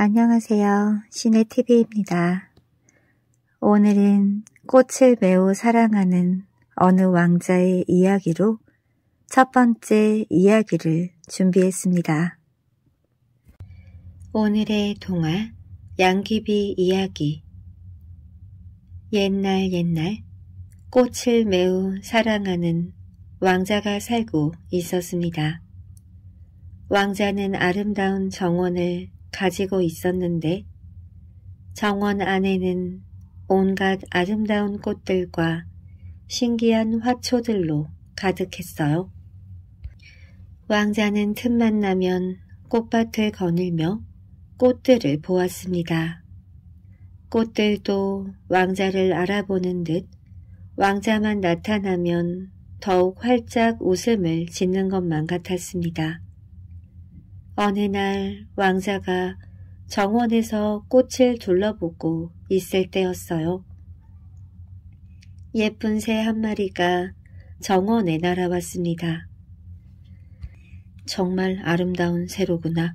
안녕하세요. 시네TV입니다. 오늘은 꽃을 매우 사랑하는 어느 왕자의 이야기로 첫 번째 이야기를 준비했습니다. 오늘의 동화 양귀비 이야기 옛날 옛날 꽃을 매우 사랑하는 왕자가 살고 있었습니다. 왕자는 아름다운 정원을 가지고 있었는데 정원 안에는 온갖 아름다운 꽃들과 신기한 화초들로 가득했어요. 왕자는 틈만 나면 꽃밭을 거닐며 꽃들을 보았습니다. 꽃들도 왕자를 알아보는 듯 왕자만 나타나면 더욱 활짝 웃음을 짓는 것만 같았습니다. 어느 날 왕자가 정원에서 꽃을 둘러보고 있을 때였어요. 예쁜 새 한 마리가 정원에 날아왔습니다. 정말 아름다운 새로구나.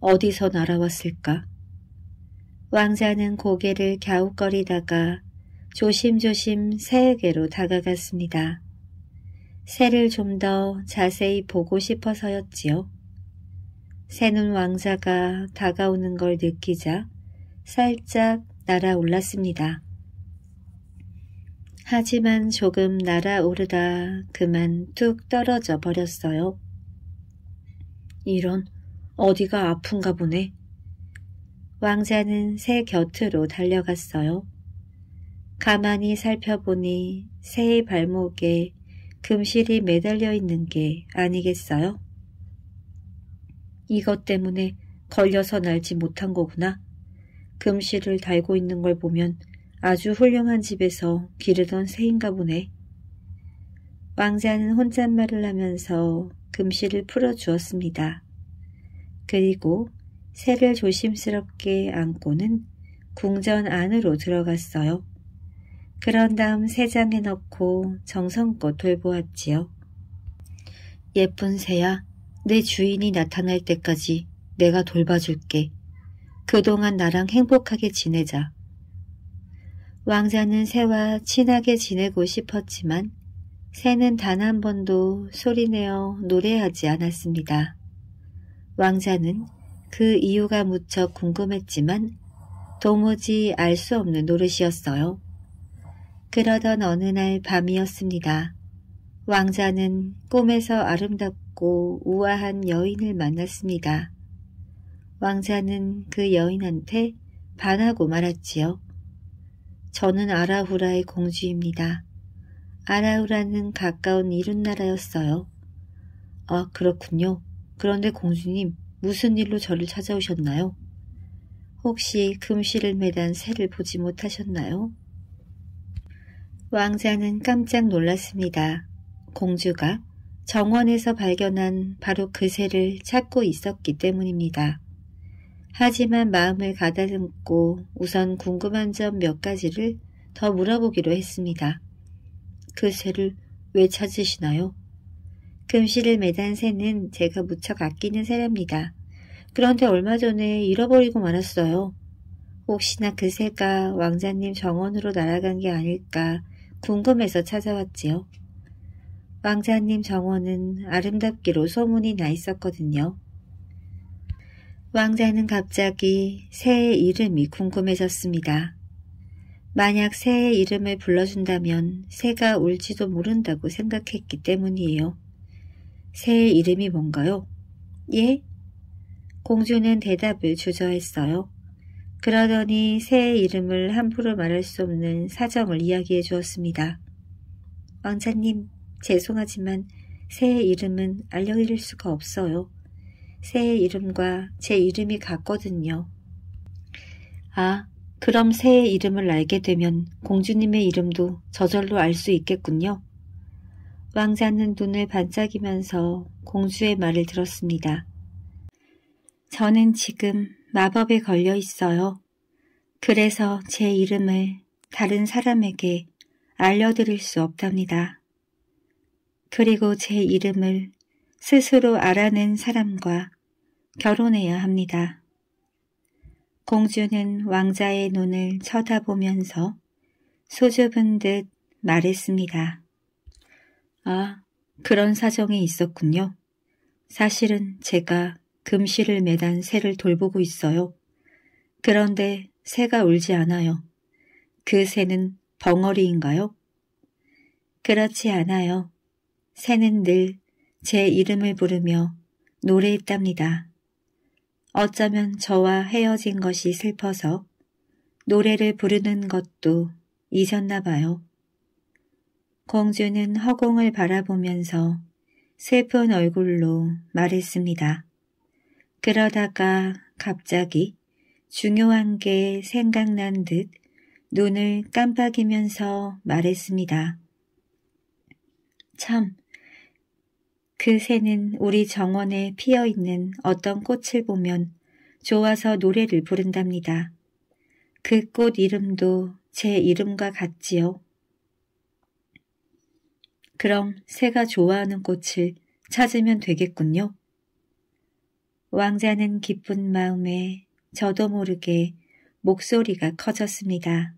어디서 날아왔을까? 왕자는 고개를 갸웃거리다가 조심조심 새에게로 다가갔습니다. 새를 좀 더 자세히 보고 싶어서였지요. 새눈 왕자가 다가오는 걸 느끼자 살짝 날아올랐습니다. 하지만 조금 날아오르다 그만 뚝 떨어져 버렸어요. 이런 어디가 아픈가 보네. 왕자는 새 곁으로 달려갔어요. 가만히 살펴보니 새의 발목에 금실이 매달려 있는 게 아니겠어요? 이것 때문에 걸려서 날지 못한 거구나. 금실을 달고 있는 걸 보면 아주 훌륭한 집에서 기르던 새인가 보네. 왕자는 혼잣말을 하면서 금실을 풀어주었습니다. 그리고 새를 조심스럽게 안고는 궁전 안으로 들어갔어요. 그런 다음 새장에 넣고 정성껏 돌보았지요. 예쁜 새야, 내 주인이 나타날 때까지 내가 돌봐줄게. 그동안 나랑 행복하게 지내자. 왕자는 새와 친하게 지내고 싶었지만 새는 단 한 번도 소리내어 노래하지 않았습니다. 왕자는 그 이유가 무척 궁금했지만 도무지 알 수 없는 노릇이었어요. 그러던 어느 날 밤이었습니다. 왕자는 꿈에서 아름답고 우아한 여인을 만났습니다. 왕자는 그 여인한테 반하고 말았지요. 저는 아라후라의 공주입니다. 아라후라는 가까운 이웃 나라였어요. 아 그렇군요. 그런데 공주님 무슨 일로 저를 찾아오셨나요? 혹시 금실을 매단 새를 보지 못하셨나요? 왕자는 깜짝 놀랐습니다. 공주가 정원에서 발견한 바로 그 새를 찾고 있었기 때문입니다. 하지만 마음을 가다듬고 우선 궁금한 점 몇 가지를 더 물어보기로 했습니다. 그 새를 왜 찾으시나요? 금실을 매단 새는 제가 무척 아끼는 새랍니다. 그런데 얼마 전에 잃어버리고 말았어요. 혹시나 그 새가 왕자님 정원으로 날아간 게 아닐까 궁금해서 찾아왔지요. 왕자님 정원은 아름답기로 소문이 나 있었거든요. 왕자는 갑자기 새의 이름이 궁금해졌습니다. 만약 새의 이름을 불러준다면 새가 울지도 모른다고 생각했기 때문이에요. 새의 이름이 뭔가요? 예? 공주는 대답을 주저했어요. 그러더니 새의 이름을 함부로 말할 수 없는 사정을 이야기해 주었습니다. 왕자님, 죄송하지만 새의 이름은 알려드릴 수가 없어요. 새의 이름과 제 이름이 같거든요. 아, 그럼 새의 이름을 알게 되면 공주님의 이름도 저절로 알 수 있겠군요. 왕자는 눈을 반짝이면서 공주의 말을 들었습니다. 저는 지금 마법에 걸려 있어요. 그래서 제 이름을 다른 사람에게 알려드릴 수 없답니다. 그리고 제 이름을 스스로 알아낸 사람과 결혼해야 합니다. 공주는 왕자의 눈을 쳐다보면서 수줍은 듯 말했습니다. 아, 그런 사정이 있었군요. 사실은 제가 금실을 매단 새를 돌보고 있어요. 그런데 새가 울지 않아요. 그 새는 벙어리인가요? 그렇지 않아요. 새는 늘 제 이름을 부르며 노래했답니다. 어쩌면 저와 헤어진 것이 슬퍼서 노래를 부르는 것도 잊었나 봐요. 공주는 허공을 바라보면서 슬픈 얼굴로 말했습니다. 그러다가 갑자기 중요한 게 생각난 듯 눈을 깜빡이면서 말했습니다. 참, 그 새는 우리 정원에 피어있는 어떤 꽃을 보면 좋아서 노래를 부른답니다. 그 꽃 이름도 제 이름과 같지요. 그럼 새가 좋아하는 꽃을 찾으면 되겠군요. 왕자는 기쁜 마음에 저도 모르게 목소리가 커졌습니다.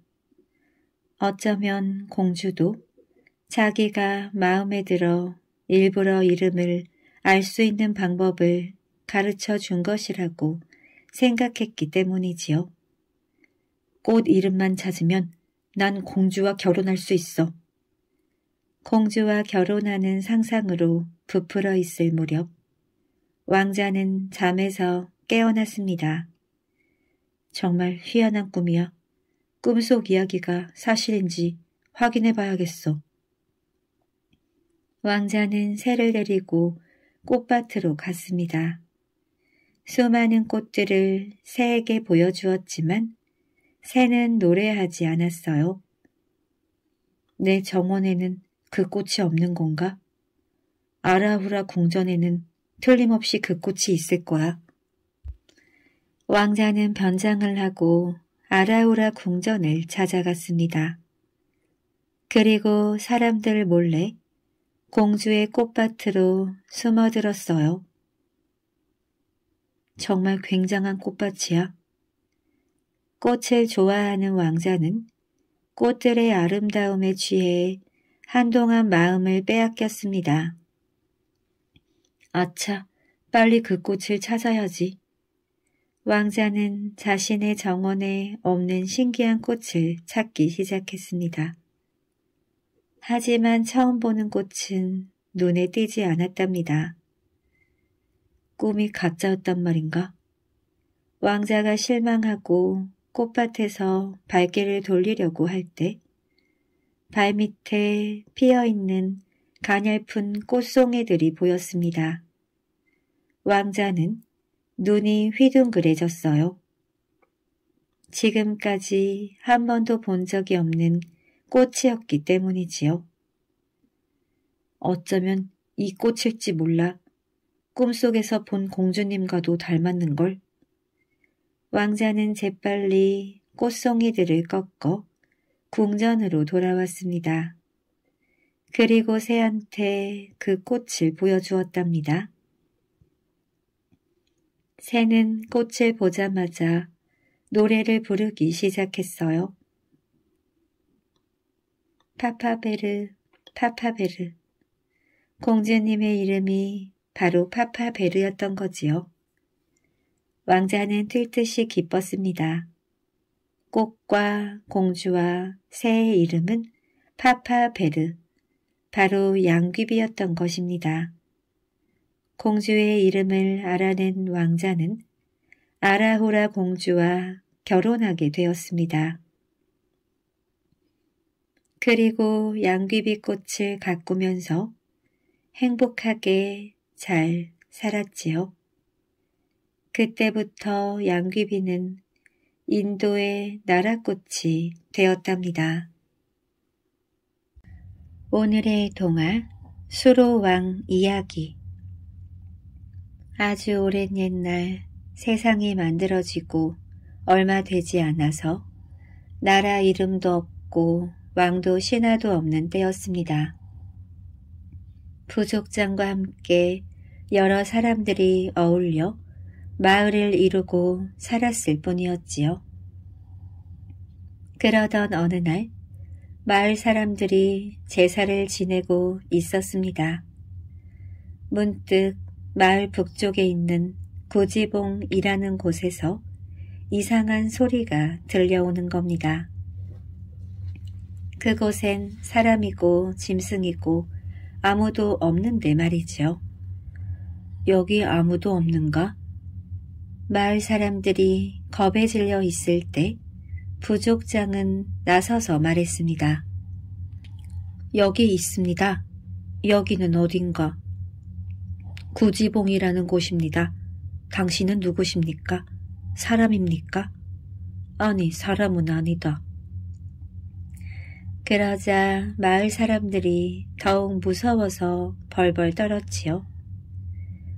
어쩌면 공주도 자기가 마음에 들어 일부러 이름을 알 수 있는 방법을 가르쳐 준 것이라고 생각했기 때문이지요. 꽃 이름만 찾으면 난 공주와 결혼할 수 있어. 공주와 결혼하는 상상으로 부풀어 있을 무렵 왕자는 잠에서 깨어났습니다. 정말 희한한 꿈이야. 꿈속 이야기가 사실인지 확인해 봐야겠어. 왕자는 새를 데리고 꽃밭으로 갔습니다. 수많은 꽃들을 새에게 보여주었지만 새는 노래하지 않았어요. 내 정원에는 그 꽃이 없는 건가? 아라후라 궁전에는 틀림없이 그 꽃이 있을 거야. 왕자는 변장을 하고 아라우라 궁전을 찾아갔습니다. 그리고 사람들 몰래 공주의 꽃밭으로 숨어들었어요. 정말 굉장한 꽃밭이야. 꽃을 좋아하는 왕자는 꽃들의 아름다움에 취해 한동안 마음을 빼앗겼습니다. 아차, 빨리 그 꽃을 찾아야지. 왕자는 자신의 정원에 없는 신기한 꽃을 찾기 시작했습니다. 하지만 처음 보는 꽃은 눈에 띄지 않았답니다. 꿈이 가짜였단 말인가? 왕자가 실망하고 꽃밭에서 발길을 돌리려고 할 때 발밑에 피어있는 가냘픈 꽃송이들이 보였습니다. 왕자는 눈이 휘둥그레졌어요. 지금까지 한 번도 본 적이 없는 꽃이었기 때문이지요. 어쩌면 이 꽃일지 몰라 꿈속에서 본 공주님과도 닮았는걸. 왕자는 재빨리 꽃송이들을 꺾어 궁전으로 돌아왔습니다. 그리고 새한테 그 꽃을 보여주었답니다. 새는 꽃을 보자마자 노래를 부르기 시작했어요. 파파베르, 파파베르. 공주님의 이름이 바로 파파베르였던 거지요. 왕자는 뛸듯이 기뻤습니다. 꽃과 공주와 새의 이름은 파파베르, 바로 양귀비였던 것입니다. 공주의 이름을 알아낸 왕자는 아라호라 공주와 결혼하게 되었습니다. 그리고 양귀비 꽃을 가꾸면서 행복하게 잘 살았지요. 그때부터 양귀비는 인도의 나라꽃이 되었답니다. 오늘의 동화 수로왕 이야기 아주 오랜 옛날 세상이 만들어지고 얼마 되지 않아서 나라 이름도 없고 왕도 신하도 없는 때였습니다. 부족장과 함께 여러 사람들이 어울려 마을을 이루고 살았을 뿐이었지요. 그러던 어느 날 마을 사람들이 제사를 지내고 있었습니다. 문득 마을 북쪽에 있는 구지봉이라는 곳에서 이상한 소리가 들려오는 겁니다. 그곳엔 사람이고 짐승이고 아무도 없는데 말이죠. 여기 아무도 없는가? 마을 사람들이 겁에 질려 있을 때 부족장은 나서서 말했습니다. 여기 있습니다. 여기는 어딘가? 구지봉이라는 곳입니다. 당신은 누구십니까? 사람입니까? 아니, 사람은 아니다. 그러자 마을 사람들이 더욱 무서워서 벌벌 떨었지요.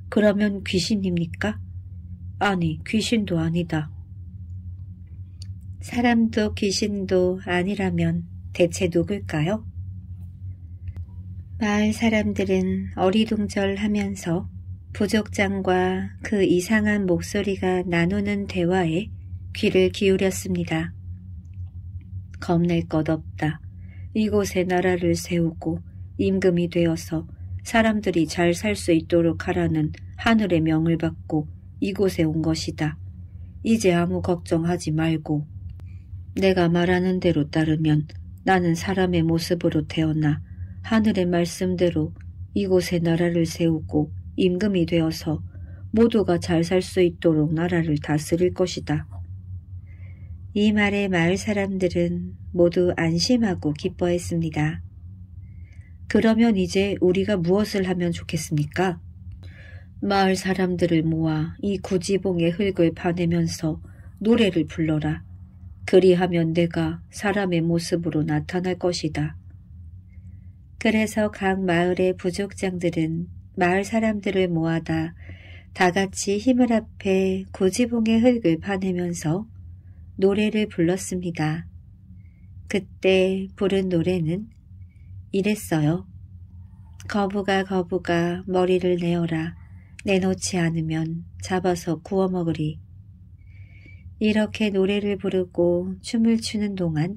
그러면 귀신입니까? 아니, 귀신도 아니다. 사람도 귀신도 아니라면 대체 누굴까요? 마을 사람들은 어리둥절하면서 부족장과 그 이상한 목소리가 나누는 대화에 귀를 기울였습니다. 겁낼 것 없다. 이곳에 나라를 세우고 임금이 되어서 사람들이 잘 살 수 있도록 하라는 하늘의 명을 받고 이곳에 온 것이다. 이제 아무 걱정하지 말고 내가 말하는 대로 따르면 나는 사람의 모습으로 태어나 하늘의 말씀대로 이곳에 나라를 세우고 임금이 되어서 모두가 잘 살 수 있도록 나라를 다스릴 것이다. 이 말에 마을 사람들은 모두 안심하고 기뻐했습니다. 그러면 이제 우리가 무엇을 하면 좋겠습니까? 마을 사람들을 모아 이 구지봉의 흙을 파내면서 노래를 불러라. 그리하면 내가 사람의 모습으로 나타날 것이다. 그래서 각 마을의 부족장들은 마을 사람들을 모아다 다같이 힘을 합해 구지봉의 흙을 파내면서 노래를 불렀습니다. 그때 부른 노래는 이랬어요. 거부가 거부가 머리를 내어라. 내놓지 않으면 잡아서 구워 먹으리. 이렇게 노래를 부르고 춤을 추는 동안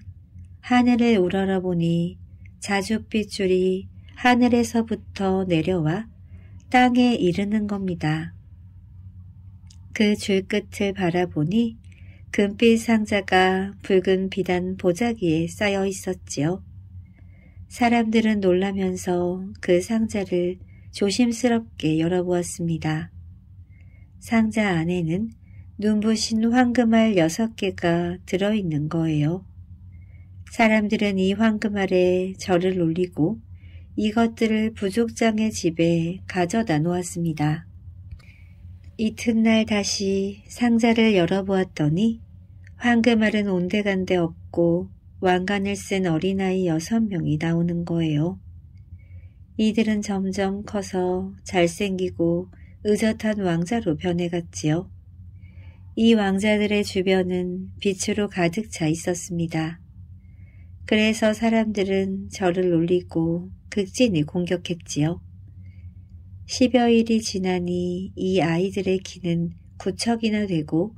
하늘을 우러러 보니 자줏빛 줄이 하늘에서부터 내려와 땅에 이르는 겁니다. 그 줄 끝을 바라보니 금빛 상자가 붉은 비단 보자기에 쌓여 있었지요. 사람들은 놀라면서 그 상자를 조심스럽게 열어보았습니다. 상자 안에는 눈부신 황금알 여섯 개가 들어있는 거예요. 사람들은 이 황금알에 절을 올리고 이것들을 부족장의 집에 가져다 놓았습니다. 이튿날 다시 상자를 열어보았더니 황금알은 온데간데 없고 왕관을 쓴 어린아이 여섯 명이 나오는 거예요. 이들은 점점 커서 잘생기고 의젓한 왕자로 변해갔지요. 이 왕자들의 주변은 빛으로 가득 차 있었습니다. 그래서 사람들은 저를 놀리고 극진히 공격했지요. 십여일이 지나니 이 아이들의 키는 구척이나 되고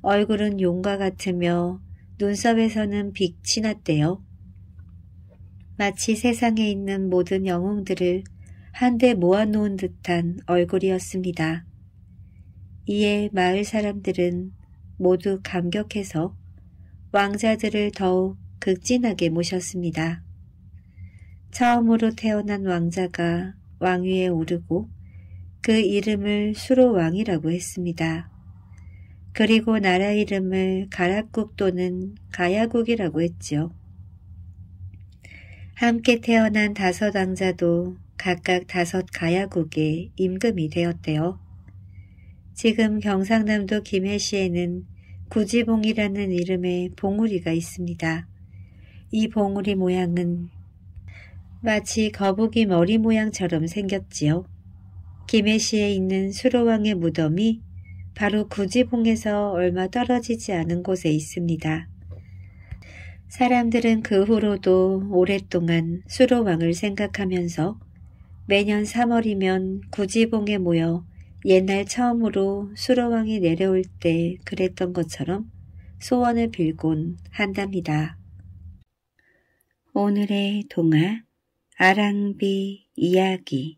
얼굴은 용과 같으며 눈썹에서는 빛이 났대요. 마치 세상에 있는 모든 영웅들을 한데 모아놓은 듯한 얼굴이었습니다. 이에 마을 사람들은 모두 감격해서 왕자들을 더욱 극진하게 모셨습니다. 처음으로 태어난 왕자가 왕위에 오르고 그 이름을 수로 왕이라고 했습니다. 그리고 나라 이름을 가락국 또는 가야국이라고 했지요. 함께 태어난 다섯 왕자도 각각 다섯 가야국의 임금이 되었대요. 지금 경상남도 김해시에는 구지봉이라는 이름의 봉우리가 있습니다. 이 봉우리 모양은 마치 거북이 머리 모양처럼 생겼지요. 김해시에 있는 수로왕의 무덤이 바로 구지봉에서 얼마 떨어지지 않은 곳에 있습니다. 사람들은 그 후로도 오랫동안 수로왕을 생각하면서 매년 3월이면 구지봉에 모여 옛날 처음으로 수로왕이 내려올 때 그랬던 것처럼 소원을 빌곤 한답니다. 오늘의 동화 아랑비 이야기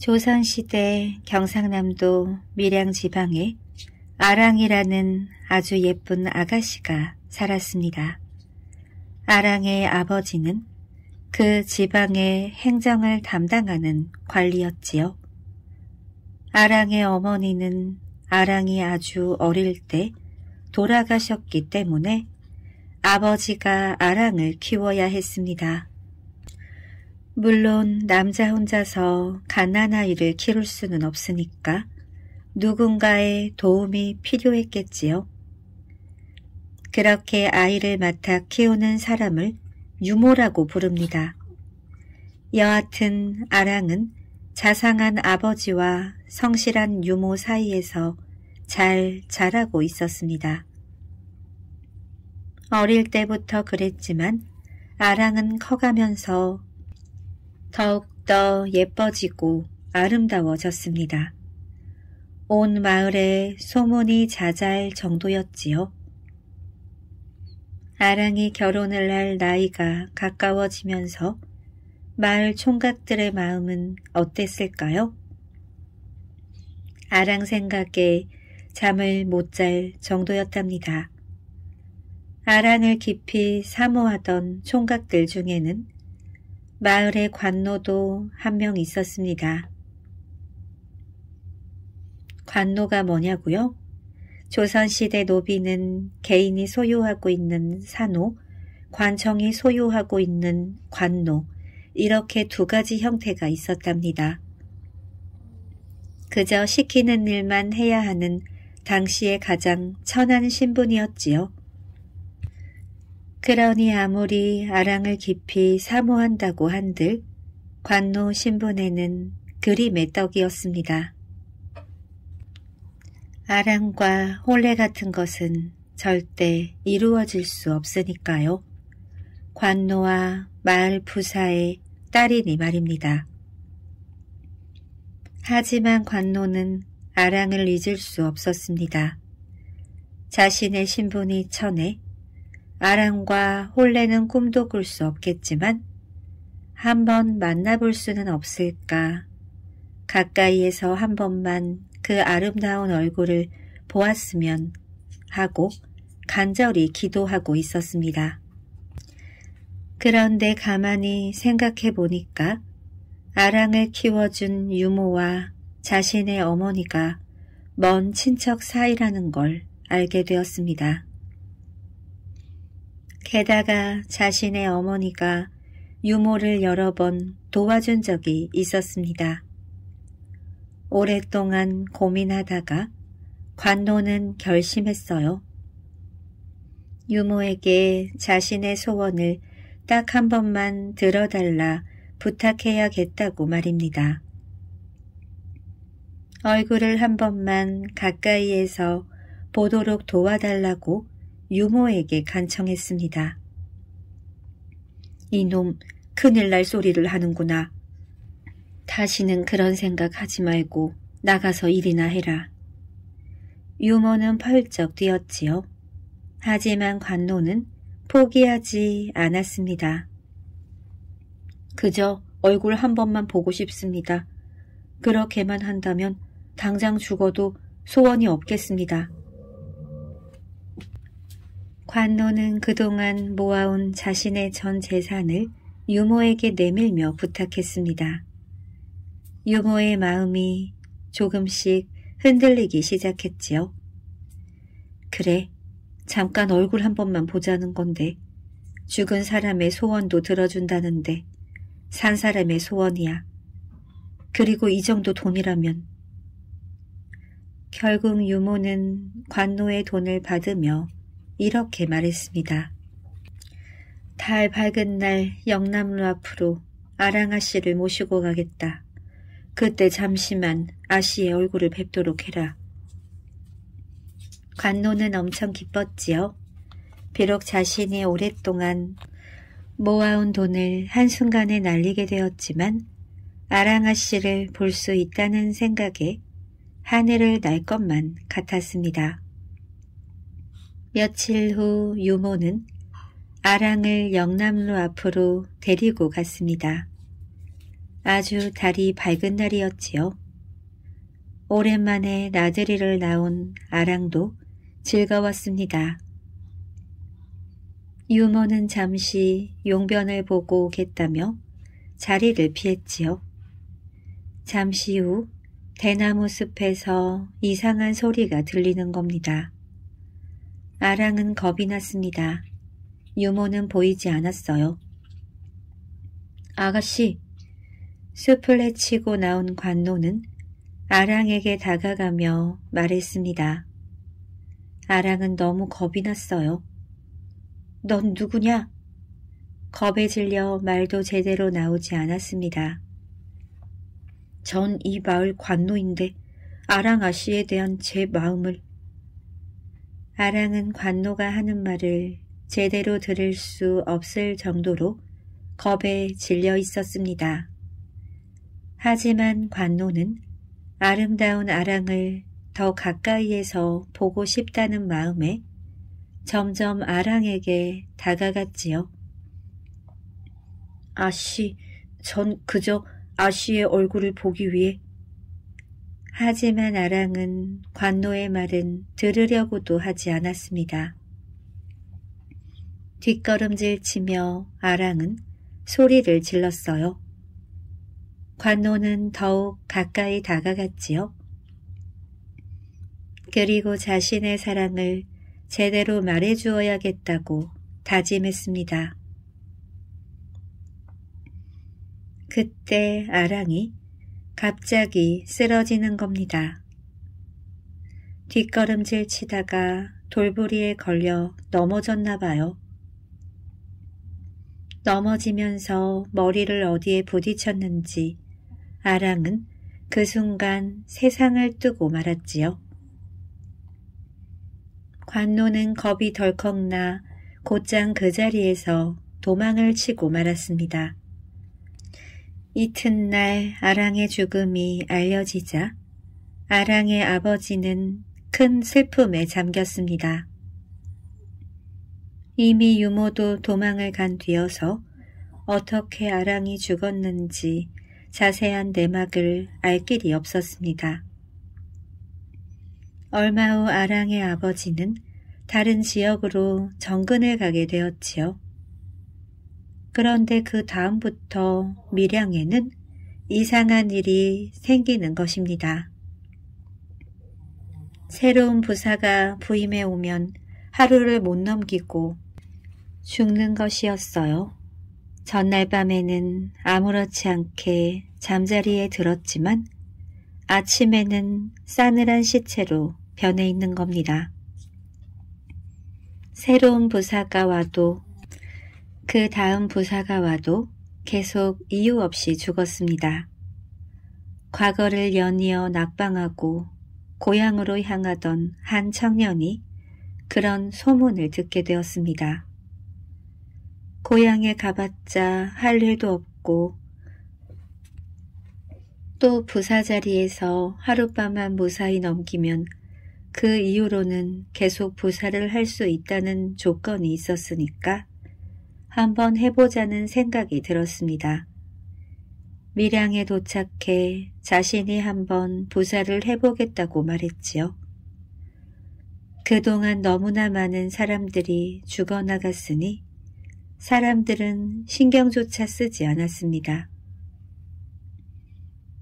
조선시대 경상남도 밀양지방에 아랑이라는 아주 예쁜 아가씨가 살았습니다. 아랑의 아버지는 그 지방의 행정을 담당하는 관리였지요. 아랑의 어머니는 아랑이 아주 어릴 때 돌아가셨기 때문에 아버지가 아랑을 키워야 했습니다. 물론 남자 혼자서 가난아이를 키울 수는 없으니까 누군가의 도움이 필요했겠지요. 그렇게 아이를 맡아 키우는 사람을 유모라고 부릅니다. 여하튼 아랑은 자상한 아버지와 성실한 유모 사이에서 잘 자라고 있었습니다. 어릴 때부터 그랬지만 아랑은 커가면서 더욱더 예뻐지고 아름다워졌습니다. 온 마을에 소문이 자자할 정도였지요. 아랑이 결혼을 할 나이가 가까워지면서 마을 총각들의 마음은 어땠을까요? 아랑 생각에 잠을 못 잘 정도였답니다. 아랑을 깊이 사모하던 총각들 중에는 마을의 관노도 한 명 있었습니다. 관노가 뭐냐고요? 조선시대 노비는 개인이 소유하고 있는 산호, 관청이 소유하고 있는 관노, 이렇게 두 가지 형태가 있었답니다. 그저 시키는 일만 해야 하는 당시의 가장 천한 신분이었지요. 그러니 아무리 아랑을 깊이 사모한다고 한들 관노 신분에는 그리 매떡이었습니다. 아랑과 홀레 같은 것은 절대 이루어질 수 없으니까요. 관노와 마을 부사의 딸이니 말입니다. 하지만 관노는 아랑을 잊을 수 없었습니다. 자신의 신분이 천에 아랑과 홀레는 꿈도 꿀 수 없겠지만 한번 만나볼 수는 없을까. 가까이에서 한 번만 그 아름다운 얼굴을 보았으면 하고 간절히 기도하고 있었습니다. 그런데 가만히 생각해 보니까 아랑을 키워준 유모와 자신의 어머니가 먼 친척 사이라는 걸 알게 되었습니다. 게다가 자신의 어머니가 유모를 여러 번 도와준 적이 있었습니다. 오랫동안 고민하다가 관노는 결심했어요. 유모에게 자신의 소원을 딱 한 번만 들어달라 부탁해야겠다고 말입니다. 얼굴을 한 번만 가까이에서 보도록 도와달라고 유모에게 간청했습니다. 이놈 큰일 날 소리를 하는구나. 다시는 그런 생각 하지 말고 나가서 일이나 해라. 유모는 펄쩍 뛰었지요. 하지만 관노는 포기하지 않았습니다. 그저 얼굴 한 번만 보고 싶습니다. 그렇게만 한다면 당장 죽어도 소원이 없겠습니다. 관노는 그동안 모아온 자신의 전 재산을 유모에게 내밀며 부탁했습니다. 유모의 마음이 조금씩 흔들리기 시작했지요. 그래, 잠깐 얼굴 한 번만 보자는 건데 죽은 사람의 소원도 들어준다는데 산 사람의 소원이야. 그리고 이 정도 돈이라면 결국 유모는 관노의 돈을 받으며 이렇게 말했습니다. 달 밝은 날 영남로 앞으로 아랑아 씨를 모시고 가겠다. 그때 잠시만 아씨의 얼굴을 뵙도록 해라. 관노는 엄청 기뻤지요. 비록 자신이 오랫동안 모아온 돈을 한순간에 날리게 되었지만 아랑아 씨를 볼 수 있다는 생각에 하늘을 날 것만 같았습니다. 며칠 후 유모는 아랑을 영남로 앞으로 데리고 갔습니다. 아주 달이 밝은 날이었지요. 오랜만에 나들이를 나온 아랑도 즐거웠습니다. 유모는 잠시 용변을 보고 오겠다며 자리를 피했지요. 잠시 후 대나무 숲에서 이상한 소리가 들리는 겁니다. 아랑은 겁이 났습니다. 유모는 보이지 않았어요. 아가씨, 숲을 헤치고 나온 관노는 아랑에게 다가가며 말했습니다. 아랑은 너무 겁이 났어요. 넌 누구냐? 겁에 질려 말도 제대로 나오지 않았습니다. 전 이 마을 관노인데 아랑 아씨에 대한 제 마음을 아랑은 관노가 하는 말을 제대로 들을 수 없을 정도로 겁에 질려 있었습니다. 하지만 관노는 아름다운 아랑을 더 가까이에서 보고 싶다는 마음에 점점 아랑에게 다가갔지요. 아씨, 전 그저 아씨의 얼굴을 보기 위해 하지만 아랑은 관노의 말은 들으려고도 하지 않았습니다. 뒷걸음질 치며 아랑은 소리를 질렀어요. 관노는 더욱 가까이 다가갔지요. 그리고 자신의 사랑을 제대로 말해주어야겠다고 다짐했습니다. 그때 아랑이 갑자기 쓰러지는 겁니다. 뒷걸음질 치다가 돌부리에 걸려 넘어졌나 봐요. 넘어지면서 머리를 어디에 부딪혔는지 아랑은 그 순간 세상을 뜨고 말았지요. 관노는 겁이 덜컥 나 곧장 그 자리에서 도망을 치고 말았습니다. 이튿날 아랑의 죽음이 알려지자 아랑의 아버지는 큰 슬픔에 잠겼습니다. 이미 유모도 도망을 간 뒤여서 어떻게 아랑이 죽었는지 자세한 내막을 알 길이 없었습니다. 얼마 후 아랑의 아버지는 다른 지역으로 정근을 가게 되었지요. 그런데 그 다음부터 밀양에는 이상한 일이 생기는 것입니다. 새로운 부사가 부임해 오면 하루를 못 넘기고 죽는 것이었어요. 전날 밤에는 아무렇지 않게 잠자리에 들었지만 아침에는 싸늘한 시체로 변해 있는 겁니다. 새로운 부사가 와도 그 다음 부사가 와도 계속 이유 없이 죽었습니다. 과거를 연이어 낙방하고 고향으로 향하던 한 청년이 그런 소문을 듣게 되었습니다. 고향에 가봤자 할 일도 없고 또 부사 자리에서 하룻밤만 무사히 넘기면 그 이후로는 계속 부사를 할 수 있다는 조건이 있었으니까 한번 해보자는 생각이 들었습니다. 밀양에 도착해 자신이 한 번 부사를 해보겠다고 말했지요. 그동안 너무나 많은 사람들이 죽어나갔으니 사람들은 신경조차 쓰지 않았습니다.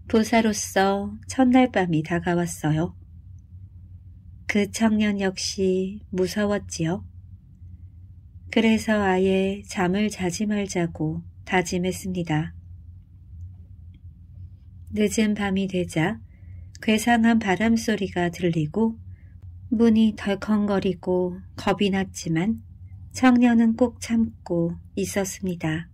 부사로서 첫날 밤이 다가왔어요. 그 청년 역시 무서웠지요. 그래서 아예 잠을 자지 말자고 다짐했습니다. 늦은 밤이 되자 괴상한 바람소리가 들리고 문이 덜컹거리고 겁이 났지만 청년은 꼭 참고 있었습니다.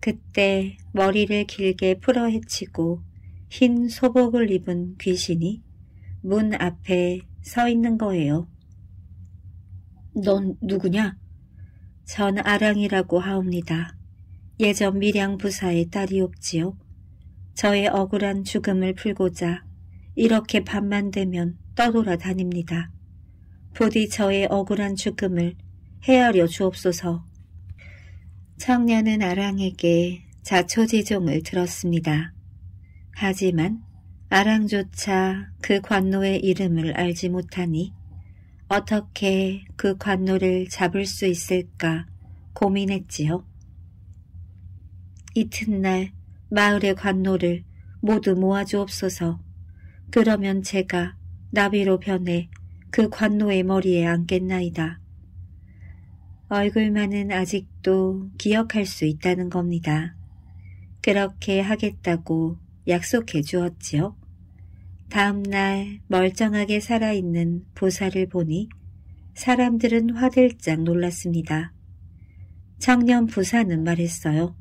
그때 머리를 길게 풀어 헤치고 흰 소복을 입은 귀신이 문 앞에 서 있는 거예요. 넌 누구냐? 전아랑이라고 하옵니다. 예전 밀양 부사의 딸이옵지요. 저의 억울한 죽음을 풀고자 이렇게 밤만 되면 떠돌아 다닙니다. 부디 저의 억울한 죽음을 헤아려 주옵소서. 청년은 아랑에게 자초지종을 들었습니다. 하지만 아랑조차 그 관노의 이름을 알지 못하니 어떻게 그 관노를 잡을 수 있을까 고민했지요. 이튿날 마을의 관노를 모두 모아주옵소서 그러면 제가 나비로 변해 그 관노의 머리에 앉겠나이다. 얼굴만은 아직도 기억할 수 있다는 겁니다. 그렇게 하겠다고 약속해 주었지요. 다음날 멀쩡하게 살아있는 보살을 보니 사람들은 화들짝 놀랐습니다. 청년 부사는 말했어요.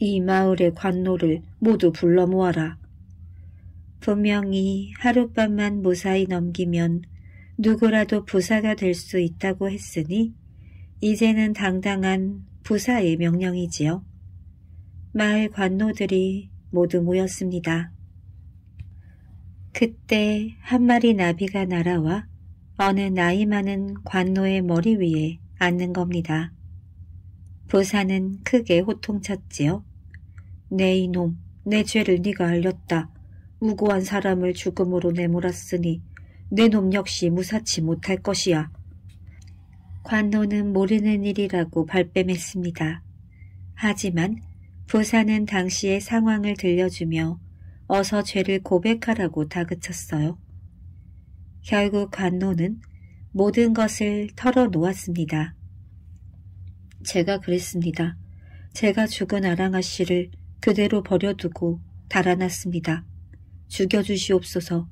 이 마을의 관노를 모두 불러 모아라. 분명히 하룻밤만 무사히 넘기면 누구라도 부사가 될 수 있다고 했으니 이제는 당당한 부사의 명령이지요. 마을 관노들이 모두 모였습니다. 그때 한 마리 나비가 날아와 어느 나이 많은 관노의 머리 위에 앉는 겁니다. 부사는 크게 호통쳤지요. 내 이놈, 내 죄를 네가 알렸다. 우고한 사람을 죽음으로 내몰았으니 내 놈 역시 무사치 못할 것이야. 관노는 모르는 일이라고 발뺌했습니다. 하지만 부사는 당시의 상황을 들려주며 어서 죄를 고백하라고 다그쳤어요. 결국 관노는 모든 것을 털어놓았습니다. 제가 그랬습니다. 제가 죽은 아랑아 씨를 그대로 버려두고 달아났습니다. 죽여주시옵소서.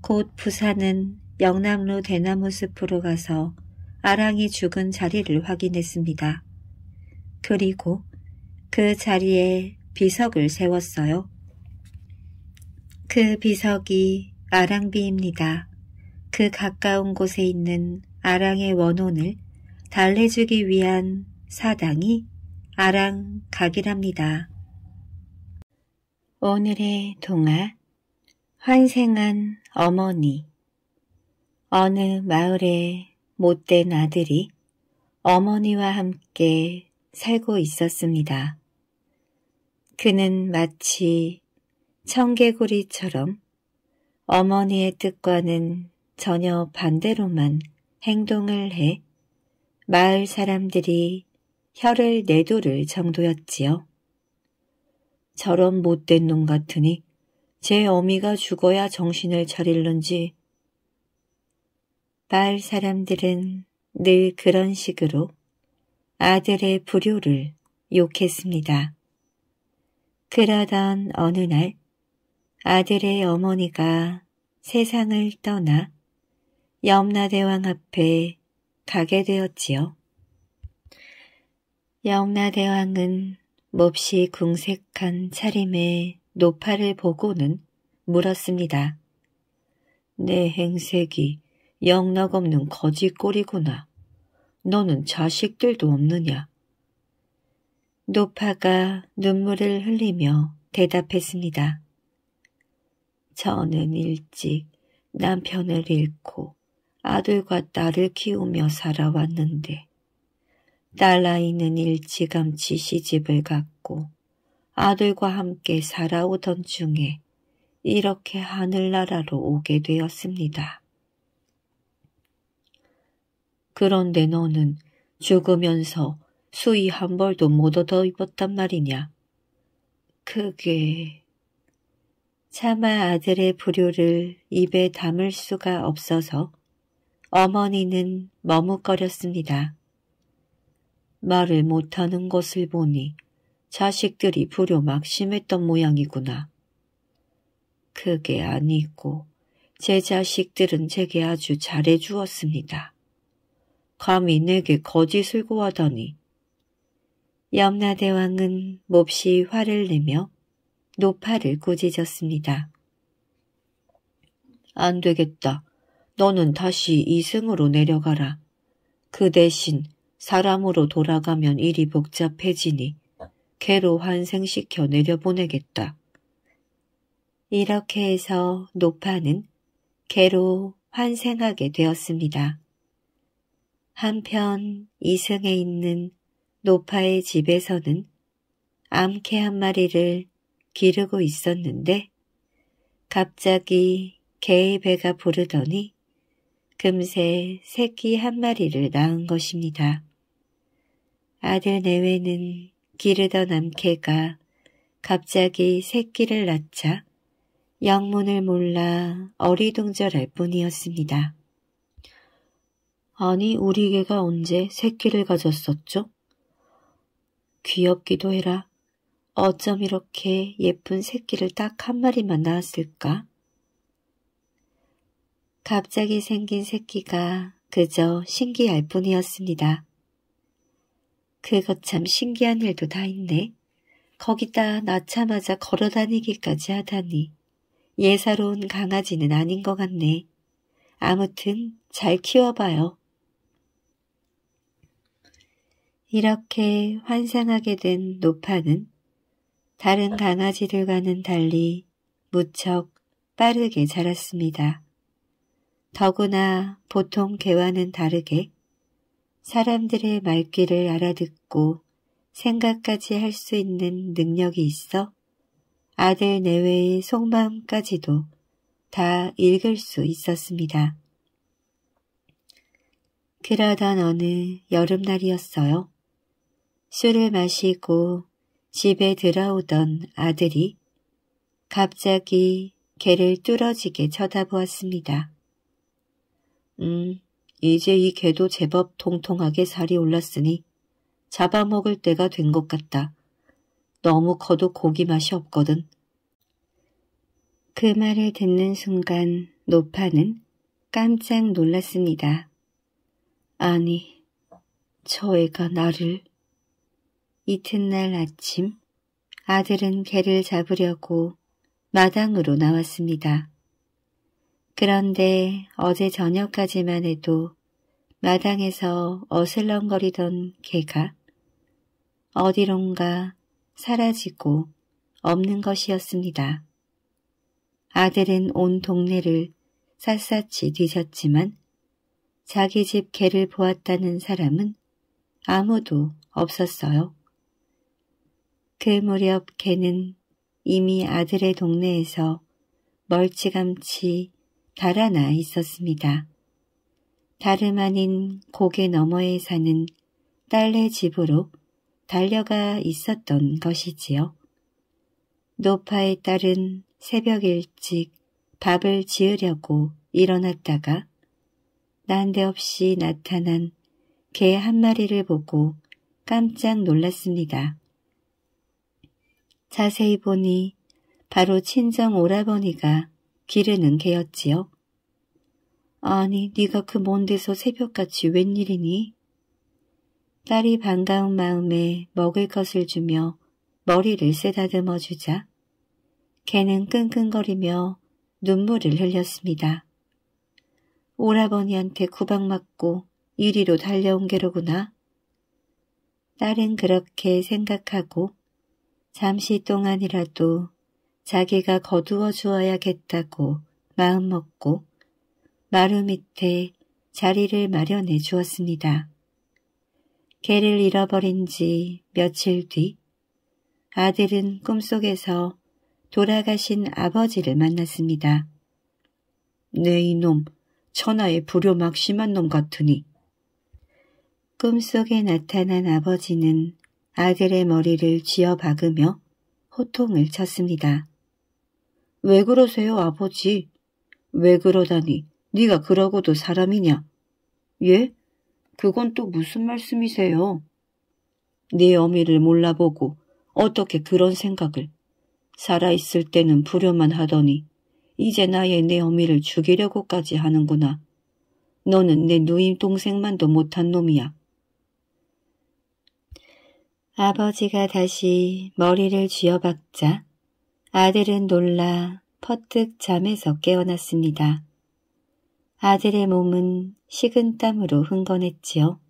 곧 부산은 영남로 대나무 숲으로 가서 아랑이 죽은 자리를 확인했습니다. 그리고 그 자리에 비석을 세웠어요. 그 비석이 아랑비입니다. 그 가까운 곳에 있는 아랑의 원혼을 달래주기 위한 사당이 아랑각이랍니다. 오늘의 동화 환생한 어머니 어느 마을에 못된 아들이 어머니와 함께 살고 있었습니다. 그는 마치 청개구리처럼 어머니의 뜻과는 전혀 반대로만 행동을 해 마을 사람들이 혀를 내도를 정도였지요. 저런 못된 놈 같으니 제 어미가 죽어야 정신을 차릴는지. 마을 사람들은 늘 그런 식으로 아들의 불효를 욕했습니다. 그러던 어느 날 아들의 어머니가 세상을 떠나 염라대왕 앞에 가게 되었지요. 염라대왕은 몹시 궁색한 차림의 노파를 보고는 물었습니다. 내 행색이 영락없는 거지꼴이구나. 너는 자식들도 없느냐? 노파가 눈물을 흘리며 대답했습니다. 저는 일찍 남편을 잃고 아들과 딸을 키우며 살아왔는데 딸아이는 일찌감치 시집을 갔고 아들과 함께 살아오던 중에 이렇게 하늘나라로 오게 되었습니다. 그런데 너는 죽으면서 수의 한 벌도 못 얻어 입었단 말이냐? 그게... 차마 아들의 부효를 입에 담을 수가 없어서 어머니는 머뭇거렸습니다. 말을 못하는 것을 보니 자식들이 부효 막심했던 모양이구나. 그게 아니고 제 자식들은 제게 아주 잘해주었습니다. 감히 내게 거짓을 고하다니. 염라대왕은 몹시 화를 내며 노파를 꾸짖었습니다. 안 되겠다. 너는 다시 이승으로 내려가라. 그 대신 사람으로 돌아가면 일이 복잡해지니 개로 환생시켜 내려보내겠다. 이렇게 해서 노파는 개로 환생하게 되었습니다. 한편 이승에 있는 노파의 집에서는 암캐 한 마리를 기르고 있었는데 갑자기 개의 배가 부르더니 금세 새끼 한 마리를 낳은 것입니다. 아들 내외는 기르던 암캐가 갑자기 새끼를 낳자 영문을 몰라 어리둥절할 뿐이었습니다. 아니 우리 개가 언제 새끼를 가졌었죠? 귀엽기도 해라. 어쩜 이렇게 예쁜 새끼를 딱 한 마리만 낳았을까? 갑자기 생긴 새끼가 그저 신기할 뿐이었습니다. 그것 참 신기한 일도 다 있네. 거기다 낳자마자 걸어다니기까지 하다니. 예사로운 강아지는 아닌 것 같네. 아무튼 잘 키워봐요. 이렇게 환상하게 된 노파는 다른 강아지들과는 달리 무척 빠르게 자랐습니다. 더구나 보통 개와는 다르게 사람들의 말귀를 알아듣고 생각까지 할 수 있는 능력이 있어 아들 내외의 속마음까지도 다 읽을 수 있었습니다. 그러던 어느 여름날이었어요. 술을 마시고 집에 들어오던 아들이 갑자기 개를 뚫어지게 쳐다보았습니다. 음, 이제 이 개도 제법 통통하게 살이 올랐으니 잡아먹을 때가 된 것 같다. 너무 커도 고기 맛이 없거든. 그 말을 듣는 순간 노파는 깜짝 놀랐습니다. 아니, 저 애가 나를... 이튿날 아침 아들은 개를 잡으려고 마당으로 나왔습니다. 그런데 어제 저녁까지만 해도 마당에서 어슬렁거리던 개가 어디론가 사라지고 없는 것이었습니다. 아들은 온 동네를 샅샅이 뒤졌지만 자기 집 개를 보았다는 사람은 아무도 없었어요. 그 무렵 개는 이미 아들의 동네에서 멀찌감치 달아나 있었습니다. 다름 아닌 고개 너머에 사는 딸네 집으로 달려가 있었던 것이지요. 노파의 딸은 새벽 일찍 밥을 지으려고 일어났다가 난데없이 나타난 개 한 마리를 보고 깜짝 놀랐습니다. 자세히 보니 바로 친정 오라버니가 기르는 개였지요. 아니 네가 그먼 데서 새벽같이 웬일이니? 딸이 반가운 마음에 먹을 것을 주며 머리를 쓰다듬어 주자 개는 끙끙거리며 눈물을 흘렸습니다. 오라버니한테 구박 맞고 이리로 달려온 게로구나. 딸은 그렇게 생각하고 잠시 동안이라도 자기가 거두어 주어야겠다고 마음먹고 마루 밑에 자리를 마련해 주었습니다. 개를 잃어버린 지 며칠 뒤 아들은 꿈속에서 돌아가신 아버지를 만났습니다. 네 이놈, 천하의 불효막 심한 놈 같으니. 꿈속에 나타난 아버지는 아들의 머리를 쥐어 박으며 호통을 쳤습니다. 왜 그러세요 아버지? 왜 그러다니 네가 그러고도 사람이냐? 예? 그건 또 무슨 말씀이세요? 네 어미를 몰라보고 어떻게 그런 생각을 살아있을 때는 부려만 하더니 이제 나의 내 어미를 죽이려고까지 하는구나. 너는 내 누임 동생만도 못한 놈이야. 아버지가 다시 머리를 쥐어박자 아들은 놀라 퍼뜩 잠에서 깨어났습니다. 아들의 몸은 식은 땀으로 흥건했지요.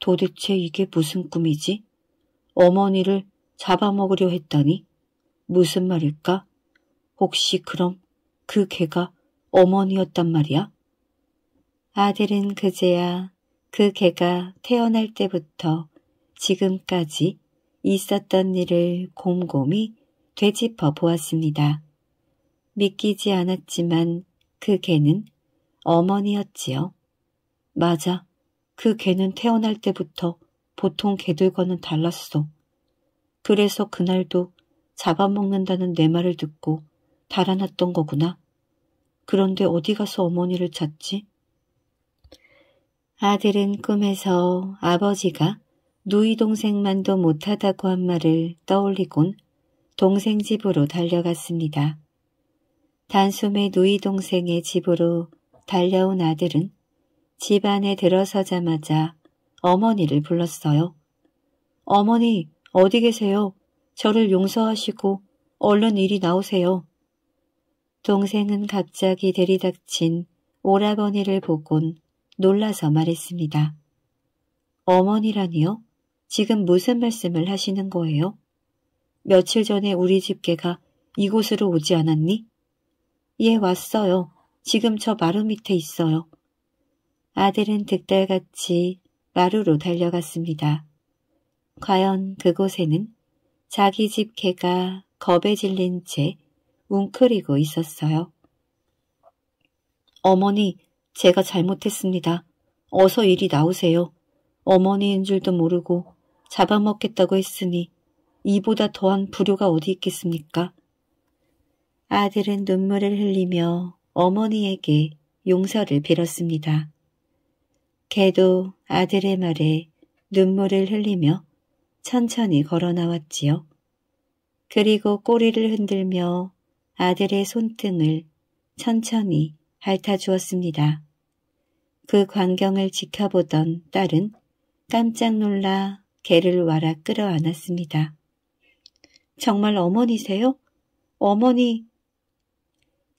도대체 이게 무슨 꿈이지? 어머니를 잡아먹으려 했다니? 무슨 말일까? 혹시 그럼 그 개가 어머니였단 말이야? 아들은 그제야 그 개가 태어날 때부터 지금까지 있었던 일을 곰곰이 되짚어 보았습니다. 믿기지 않았지만 그 개는 어머니였지요. 맞아. 그 개는 태어날 때부터 보통 개들과는 달랐어. 그래서 그날도 잡아먹는다는 내 말을 듣고 달아났던 거구나. 그런데 어디 가서 어머니를 찾지? 아들은 꿈에서 아버지가 누이 동생만도 못하다고 한 말을 떠올리곤 동생 집으로 달려갔습니다. 단숨에 누이 동생의 집으로 달려온 아들은 집 안에 들어서자마자 어머니를 불렀어요. 어머니, 어디 계세요? 저를 용서하시고 얼른 이리 나오세요. 동생은 갑자기 들이닥친 오라버니를 보곤 놀라서 말했습니다. 어머니라니요? 지금 무슨 말씀을 하시는 거예요? 며칠 전에 우리 집개가 이곳으로 오지 않았니? 예, 왔어요. 지금 저 마루 밑에 있어요. 아들은 득달같이 마루로 달려갔습니다. 과연 그곳에는 자기 집 개가 겁에 질린 채 웅크리고 있었어요. 어머니, 제가 잘못했습니다. 어서 이리 나오세요. 어머니인 줄도 모르고 잡아먹겠다고 했으니 이보다 더한 부류가 어디 있겠습니까? 아들은 눈물을 흘리며 어머니에게 용서를 빌었습니다. 개도 아들의 말에 눈물을 흘리며 천천히 걸어 나왔지요. 그리고 꼬리를 흔들며 아들의 손등을 천천히 핥아주었습니다. 그 광경을 지켜보던 딸은 깜짝 놀라 개를 와라 끌어안았습니다. 정말 어머니세요? 어머니!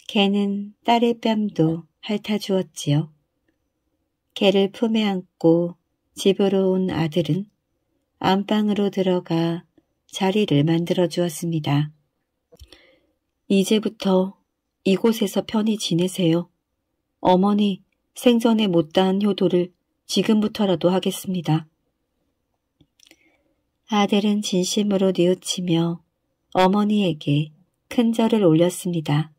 개는 딸의 뺨도 핥아주었지요. 개를 품에 안고 집으로 온 아들은 안방으로 들어가 자리를 만들어 주었습니다. 이제부터 이곳에서 편히 지내세요. 어머니 생전에 못다한 효도를 지금부터라도 하겠습니다. 아들은 진심으로 뉘우치며 어머니에게 큰 절을 올렸습니다.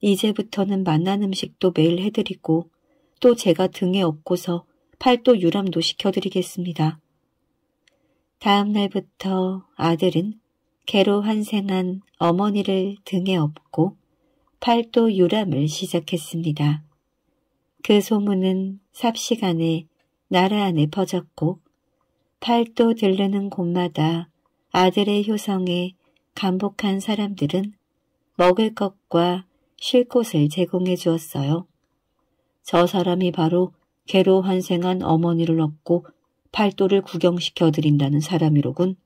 이제부터는 만난 음식도 매일 해드리고 또 제가 등에 업고서 팔도 유람도 시켜드리겠습니다. 다음 날부터 아들은 개로 환생한 어머니를 등에 업고 팔도 유람을 시작했습니다. 그 소문은 삽시간에 나라 안에 퍼졌고 팔도 들르는 곳마다 아들의 효성에 감복한 사람들은 먹을 것과 쉴 곳을 제공해 주었어요. 저 사람이 바로 개로 환생한 어머니를 얻고 팔도를 구경시켜 드린다는 사람이로군.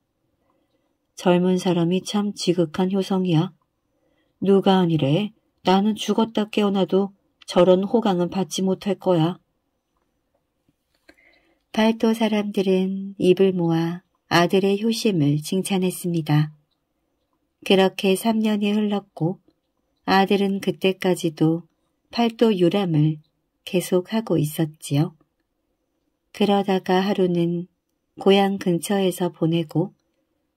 젊은 사람이 참 지극한 효성이야. 누가 아니래 나는 죽었다 깨어나도 저런 호강은 받지 못할 거야. 팔도 사람들은 입을 모아 아들의 효심을 칭찬했습니다. 그렇게 3년이 흘렀고 아들은 그때까지도 팔도 유람을 계속하고 있었지요. 그러다가 하루는 고향 근처에서 보내고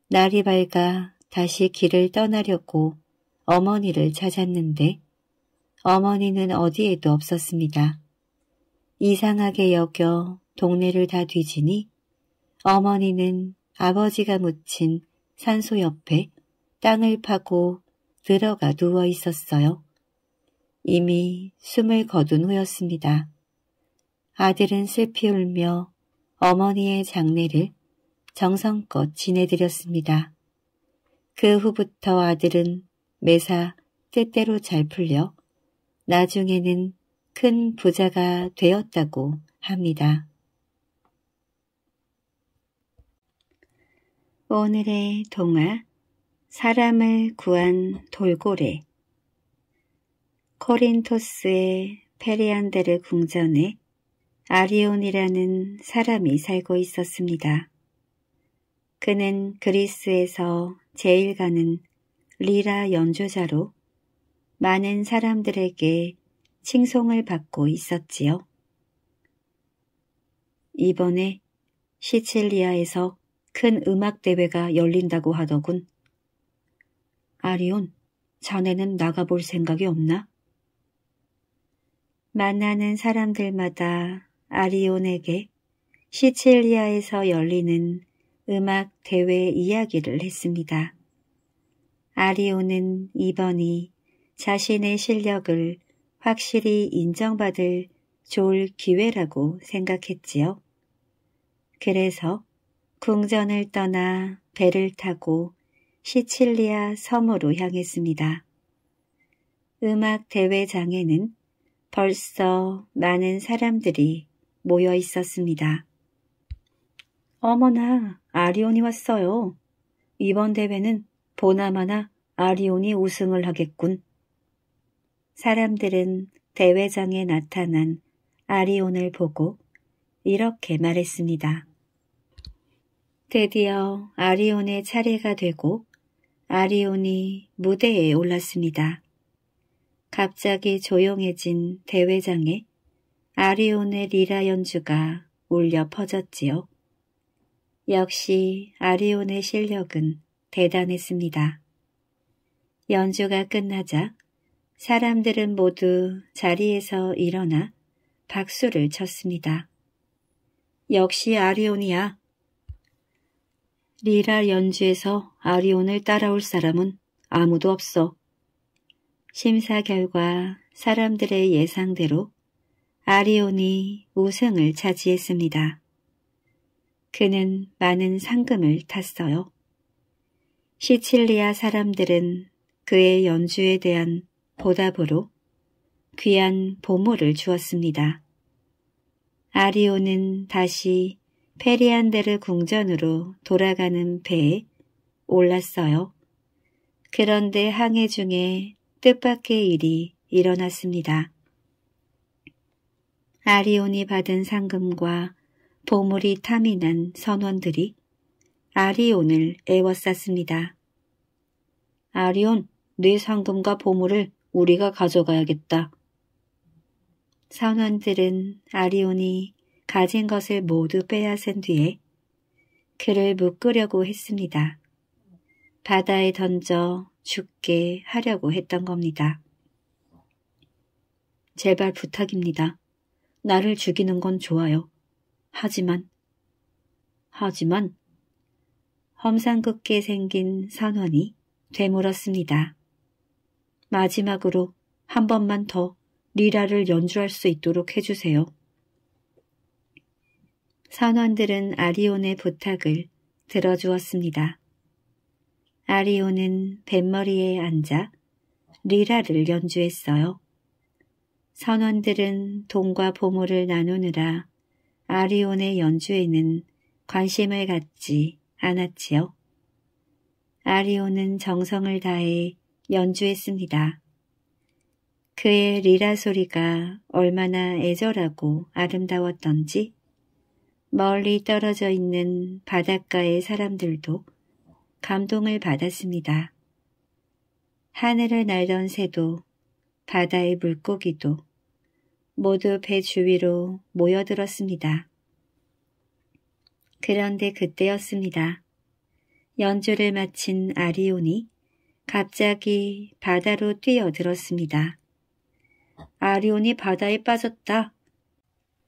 날이 밝아 다시 길을 떠나려고 어머니를 찾았는데 어머니는 어디에도 없었습니다. 이상하게 여겨 동네를 다 뒤지니 어머니는 아버지가 묻힌 산소 옆에 땅을 파고 들어가 누워 있었어요. 이미 숨을 거둔 후였습니다. 아들은 슬피 울며 어머니의 장례를 정성껏 지내드렸습니다. 그 후부터 아들은 매사 뜻대로 잘 풀려 나중에는 큰 부자가 되었다고 합니다. 오늘의 동화 사람을 구한 돌고래 코린토스의 페리안데르 궁전에 아리온이라는 사람이 살고 있었습니다. 그는 그리스에서 제일 가는 리라 연주자로 많은 사람들에게 칭송을 받고 있었지요. 이번에 시칠리아에서 큰 음악대회가 열린다고 하더군. 아리온, 자네는 나가볼 생각이 없나? 만나는 사람들마다 아리온에게 시칠리아에서 열리는 음악 대회 이야기를 했습니다. 아리온은 이번이 자신의 실력을 확실히 인정받을 좋을 기회라고 생각했지요. 그래서 궁전을 떠나 배를 타고 시칠리아 섬으로 향했습니다. 음악 대회장에는 벌써 많은 사람들이 모여 있었습니다. 어머나, 아리온이 왔어요. 이번 대회는 보나마나 아리온이 우승을 하겠군. 사람들은 대회장에 나타난 아리온을 보고 이렇게 말했습니다. 드디어 아리온의 차례가 되고 아리온이 무대에 올랐습니다. 갑자기 조용해진 대회장에 아리온의 리라 연주가 울려 퍼졌지요. 역시 아리온의 실력은 대단했습니다. 연주가 끝나자 사람들은 모두 자리에서 일어나 박수를 쳤습니다. 역시 아리온이야. 리라 연주에서 아리온을 따라올 사람은 아무도 없어. 심사 결과 사람들의 예상대로 아리온이 우승을 차지했습니다. 그는 많은 상금을 탔어요. 시칠리아 사람들은 그의 연주에 대한 보답으로 귀한 보물을 주었습니다. 아리오는 다시 페리안데르 궁전으로 돌아가는 배에 올랐어요. 그런데 항해 중에 뜻밖의 일이 일어났습니다. 아리온이 받은 상금과 보물이 탐이 난 선원들이 아리온을 애워쌌습니다. 아리온, 네 상금과 보물을 우리가 가져가야겠다. 선원들은 아리온이 가진 것을 모두 빼앗은 뒤에 그를 묶으려고 했습니다. 바다에 던져 죽게 하려고 했던 겁니다. 제발 부탁입니다. 나를 죽이는 건 좋아요. 하지만, 하지만, 험상궂게 생긴 선원이 되물었습니다. 마지막으로 한 번만 더 리라를 연주할 수 있도록 해주세요. 선원들은 아리온의 부탁을 들어주었습니다. 아리온은 뱃머리에 앉아 리라를 연주했어요. 선원들은 돈과 보물을 나누느라 아리온의 연주에는 관심을 갖지 않았지요. 아리온은 정성을 다해 연주했습니다. 그의 리라 소리가 얼마나 애절하고 아름다웠던지 멀리 떨어져 있는 바닷가의 사람들도 감동을 받았습니다. 하늘을 날던 새도 바다의 물고기도 모두 배 주위로 모여들었습니다. 그런데 그때였습니다. 연주를 마친 아리온이 갑자기 바다로 뛰어들었습니다. 아리온이 바다에 빠졌다.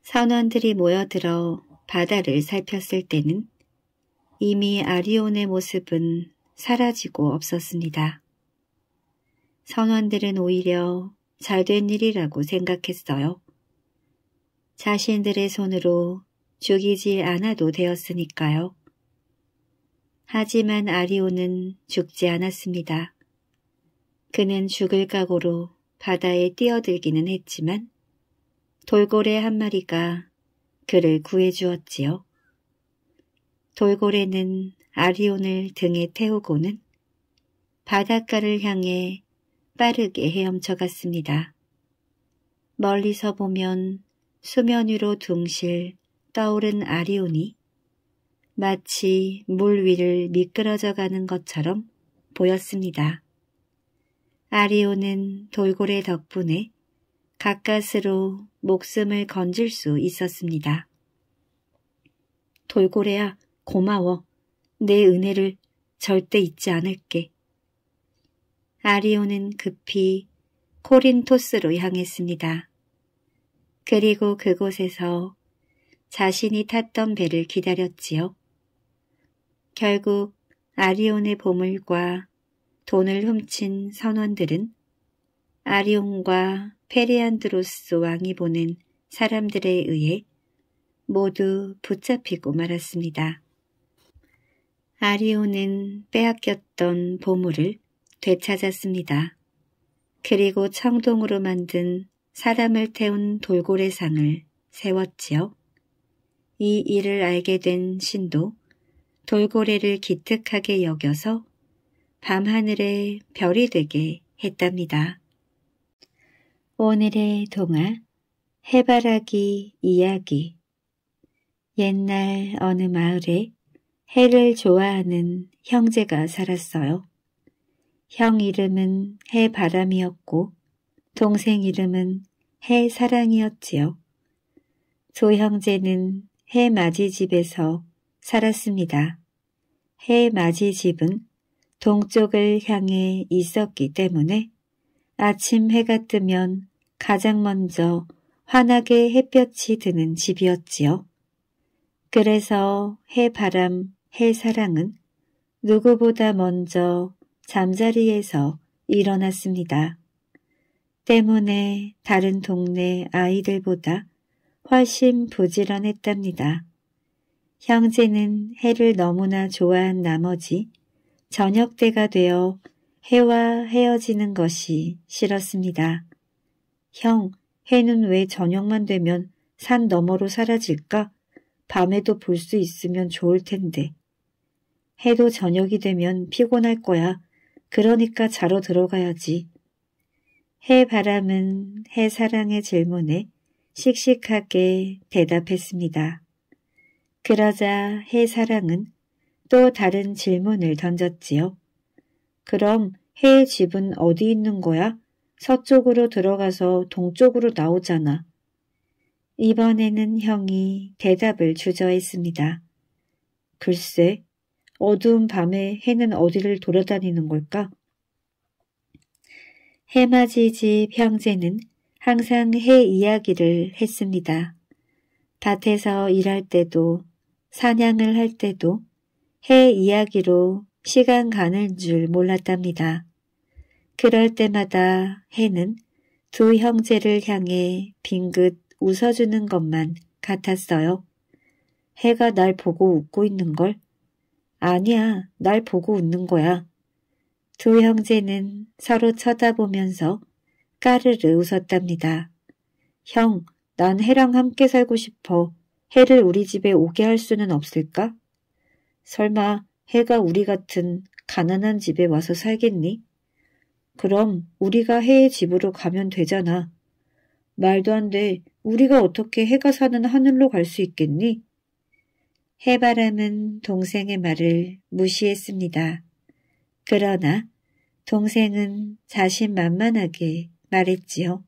선원들이 모여들어 바다를 살폈을 때는 이미 아리온의 모습은 사라지고 없었습니다. 선원들은 오히려 잘 된 일이라고 생각했어요. 자신들의 손으로 죽이지 않아도 되었으니까요. 하지만 아리온은 죽지 않았습니다. 그는 죽을 각오로 바다에 뛰어들기는 했지만 돌고래 한 마리가 그를 구해 주었지요. 돌고래는 아리온을 등에 태우고는 바닷가를 향해 빠르게 헤엄쳐 갔습니다. 멀리서 보면 수면 위로 둥실 떠오른 아리온이 마치 물 위를 미끄러져 가는 것처럼 보였습니다. 아리온은 돌고래 덕분에 가까스로 목숨을 건질 수 있었습니다. 돌고래야 고마워. 내 은혜를 절대 잊지 않을게. 아리오는 급히 코린토스로 향했습니다. 그리고 그곳에서 자신이 탔던 배를 기다렸지요. 결국 아리온의 보물과 돈을 훔친 선원들은 아리온과 페리안드로스 왕이 보낸 사람들에 의해 모두 붙잡히고 말았습니다. 아리오는 빼앗겼던 보물을 되찾았습니다. 그리고 청동으로 만든 사람을 태운 돌고래상을 세웠지요. 이 일을 알게 된 신도 돌고래를 기특하게 여겨서 밤하늘에 별이 되게 했답니다. 오늘의 동화 해바라기 이야기 옛날 어느 마을에 해를 좋아하는 형제가 살았어요. 형 이름은 해바람이었고 동생 이름은 해사랑이었지요. 두 형제는 해맞이 집에서 살았습니다. 해맞이 집은 동쪽을 향해 있었기 때문에 아침 해가 뜨면 가장 먼저 환하게 햇볕이 드는 집이었지요. 그래서 해바람, 해사랑은 누구보다 먼저 잠자리에서 일어났습니다. 때문에 다른 동네 아이들보다 훨씬 부지런했답니다. 형제는 해를 너무나 좋아한 나머지 저녁 때가 되어 해와 헤어지는 것이 싫었습니다. 형, 해는 왜 저녁만 되면 산 너머로 사라질까? 밤에도 볼 수 있으면 좋을 텐데. 해도 저녁이 되면 피곤할 거야. 그러니까 자러 들어가야지. 해 바람은 해 사랑의 질문에 씩씩하게 대답했습니다. 그러자 해 사랑은 또 다른 질문을 던졌지요. 그럼 해의 집은 어디 있는 거야? 서쪽으로 들어가서 동쪽으로 나오잖아. 이번에는 형이 대답을 주저했습니다. 글쎄, 어두운 밤에 해는 어디를 돌아다니는 걸까? 해맞이 집 형제는 항상 해 이야기를 했습니다. 밭에서 일할 때도 사냥을 할 때도 해 이야기로 시간 가는 줄 몰랐답니다. 그럴 때마다 해는 두 형제를 향해 빙긋 웃어주는 것만 같았어요. 해가 날 보고 웃고 있는 걸? 아니야, 날 보고 웃는 거야. 두 형제는 서로 쳐다보면서 까르르 웃었답니다. 형, 난 해랑 함께 살고 싶어. 해를 우리 집에 오게 할 수는 없을까? 설마 해가 우리 같은 가난한 집에 와서 살겠니? 그럼 우리가 해의 집으로 가면 되잖아. 말도 안 돼. 우리가 어떻게 해가 사는 하늘로 갈 수 있겠니? 해바람은 동생의 말을 무시했습니다. 그러나 동생은 자신만만하게 말했지요.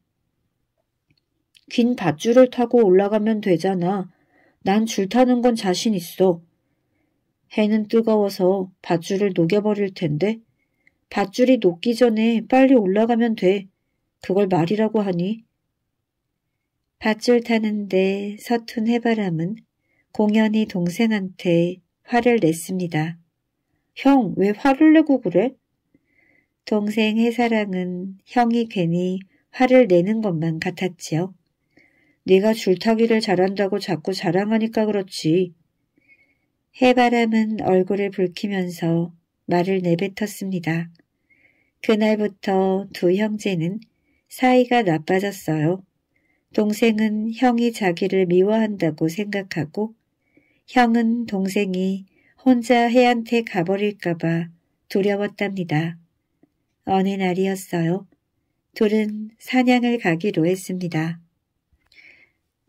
긴 밧줄을 타고 올라가면 되잖아. 난 줄 타는 건 자신 있어. 해는 뜨거워서 밧줄을 녹여버릴 텐데 밧줄이 녹기 전에 빨리 올라가면 돼. 그걸 말이라고 하니. 밧줄 타는데 서툰 해바람은 공연히 동생한테 화를 냈습니다. 형, 왜 화를 내고 그래? 동생 해사랑은 형이 괜히 화를 내는 것만 같았지요. 네가 줄타기를 잘한다고 자꾸 자랑하니까 그렇지. 해바람은 얼굴을 붉히면서 말을 내뱉었습니다. 그날부터 두 형제는 사이가 나빠졌어요. 동생은 형이 자기를 미워한다고 생각하고 형은 동생이 혼자 해한테 가버릴까봐 두려웠답니다. 어느 날이었어요. 둘은 사냥을 가기로 했습니다.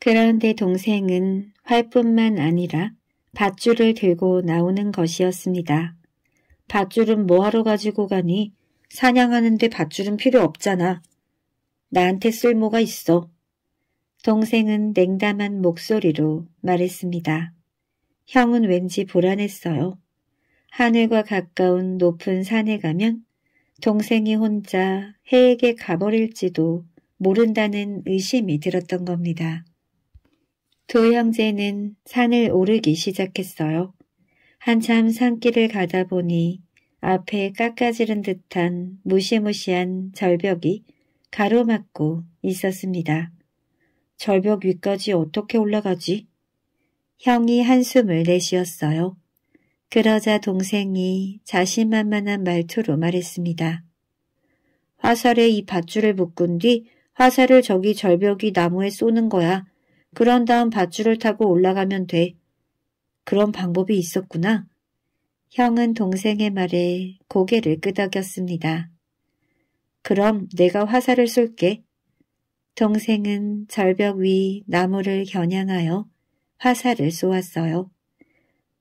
그런데 동생은 활뿐만 아니라 밧줄을 들고 나오는 것이었습니다. 밧줄은 뭐하러 가지고 가니? 사냥하는데 밧줄은 필요 없잖아. 나한테 쓸모가 있어. 동생은 냉담한 목소리로 말했습니다. 형은 왠지 불안했어요. 하늘과 가까운 높은 산에 가면 동생이 혼자 해에게 가버릴지도 모른다는 의심이 들었던 겁니다. 두 형제는 산을 오르기 시작했어요. 한참 산길을 가다 보니 앞에 깎아지른 듯한 무시무시한 절벽이 가로막고 있었습니다. 절벽 위까지 어떻게 올라가지? 형이 한숨을 내쉬었어요. 그러자 동생이 자신만만한 말투로 말했습니다. 화살에 이 밧줄을 묶은 뒤 화살을 저기 절벽이 나무에 쏘는 거야. 그런 다음 밧줄을 타고 올라가면 돼. 그런 방법이 있었구나. 형은 동생의 말에 고개를 끄덕였습니다. 그럼 내가 화살을 쏠게. 동생은 절벽 위 나무를 겨냥하여 화살을 쏘았어요.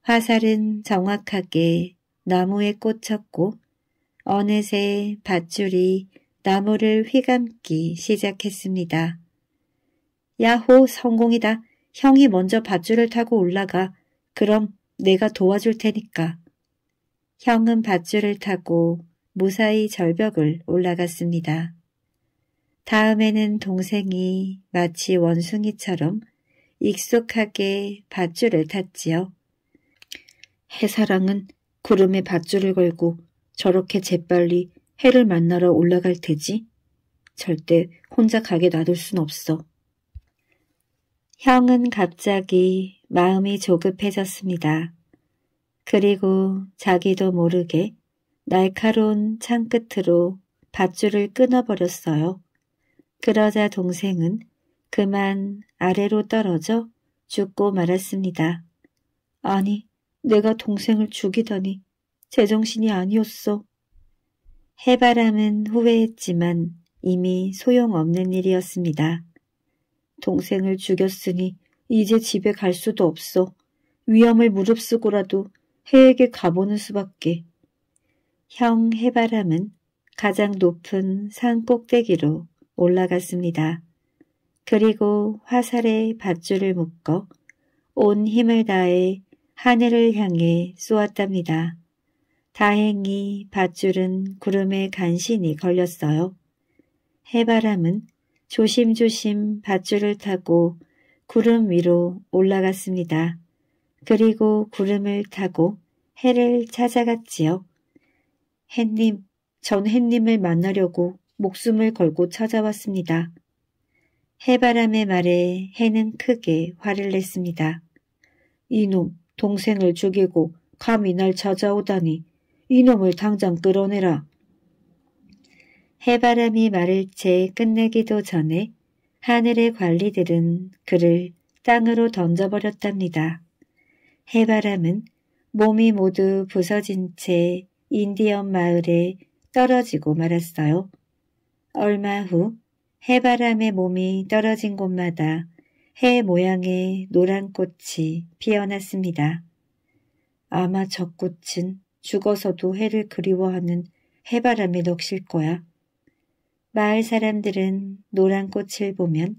화살은 정확하게 나무에 꽂혔고 어느새 밧줄이 나무를 휘감기 시작했습니다. 야호 성공이다. 형이 먼저 밧줄을 타고 올라가. 그럼 내가 도와줄 테니까. 형은 밧줄을 타고 무사히 절벽을 올라갔습니다. 다음에는 동생이 마치 원숭이처럼 익숙하게 밧줄을 탔지요. 해사랑은 구름에 밧줄을 걸고 저렇게 재빨리 해를 만나러 올라갈 테지. 절대 혼자 가게 놔둘 순 없어. 형은 갑자기 마음이 조급해졌습니다. 그리고 자기도 모르게 날카로운 창끝으로 밧줄을 끊어버렸어요. 그러자 동생은 그만 아래로 떨어져 죽고 말았습니다. 아니, 내가 동생을 죽이더니 제정신이 아니었어. 해바람은 후회했지만 이미 소용없는 일이었습니다. 동생을 죽였으니 이제 집에 갈 수도 없어. 위험을 무릅쓰고라도 해에게 가보는 수밖에. 형 해바람은 가장 높은 산 꼭대기로 올라갔습니다. 그리고 화살에 밧줄을 묶어 온 힘을 다해 하늘을 향해 쏘았답니다. 다행히 밧줄은 구름에 간신히 걸렸어요. 해바람은 조심조심 밧줄을 타고 구름 위로 올라갔습니다. 그리고 구름을 타고 해를 찾아갔지요. 해님, 전 해님을 만나려고 목숨을 걸고 찾아왔습니다. 해바람의 말에 해는 크게 화를 냈습니다. 이놈, 동생을 죽이고 감히 날 찾아오다니 이놈을 당장 끌어내라. 해바람이 마를 채 끝내기도 전에 하늘의 관리들은 그를 땅으로 던져버렸답니다. 해바람은 몸이 모두 부서진 채 인디언 마을에 떨어지고 말았어요. 얼마 후 해바람의 몸이 떨어진 곳마다 해 모양의 노란 꽃이 피어났습니다. 아마 저 꽃은 죽어서도 해를 그리워하는 해바람의 넋일 거야. 마을 사람들은 노란 꽃을 보면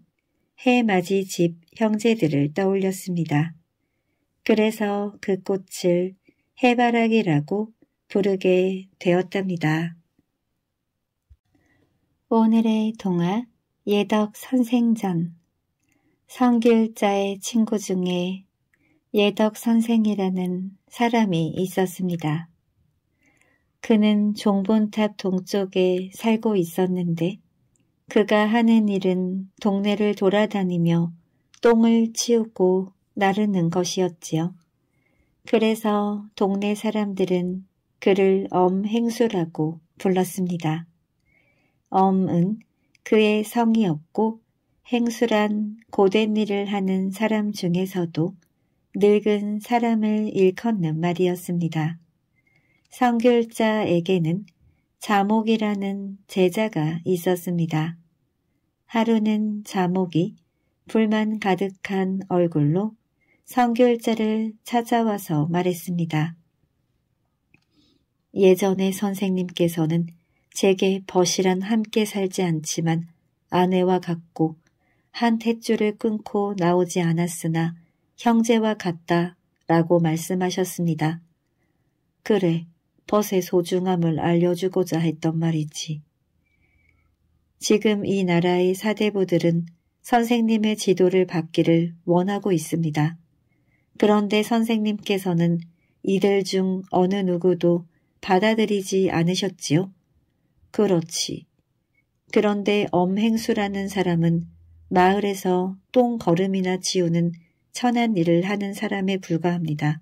해맞이 집 형제들을 떠올렸습니다. 그래서 그 꽃을 해바라기라고 부르게 되었답니다. 오늘의 동화 예덕 선생전 성길자의 친구 중에 예덕 선생이라는 사람이 있었습니다. 그는 종본탑 동쪽에 살고 있었는데 그가 하는 일은 동네를 돌아다니며 똥을 치우고 나르는 것이었지요. 그래서 동네 사람들은 그를 엄행수라고 불렀습니다. 엄은 그의 성이었고 행수란 고된 일을 하는 사람 중에서도 늙은 사람을 일컫는 말이었습니다. 성결자에게는 자목이라는 제자가 있었습니다. 하루는 자목이 불만 가득한 얼굴로 성결자를 찾아와서 말했습니다. 예전에 선생님께서는 제게 벗이란 함께 살지 않지만 아내와 같고 한 탯줄을 끊고 나오지 않았으나 형제와 같다 라고 말씀하셨습니다. 그래, 벗의 소중함을 알려주고자 했던 말이지. 지금 이 나라의 사대부들은 선생님의 지도를 받기를 원하고 있습니다. 그런데 선생님께서는 이들 중 어느 누구도 받아들이지 않으셨지요? 그렇지. 그런데 엄행수라는 사람은 마을에서 똥걸음이나 치우는 천한 일을 하는 사람에 불과합니다.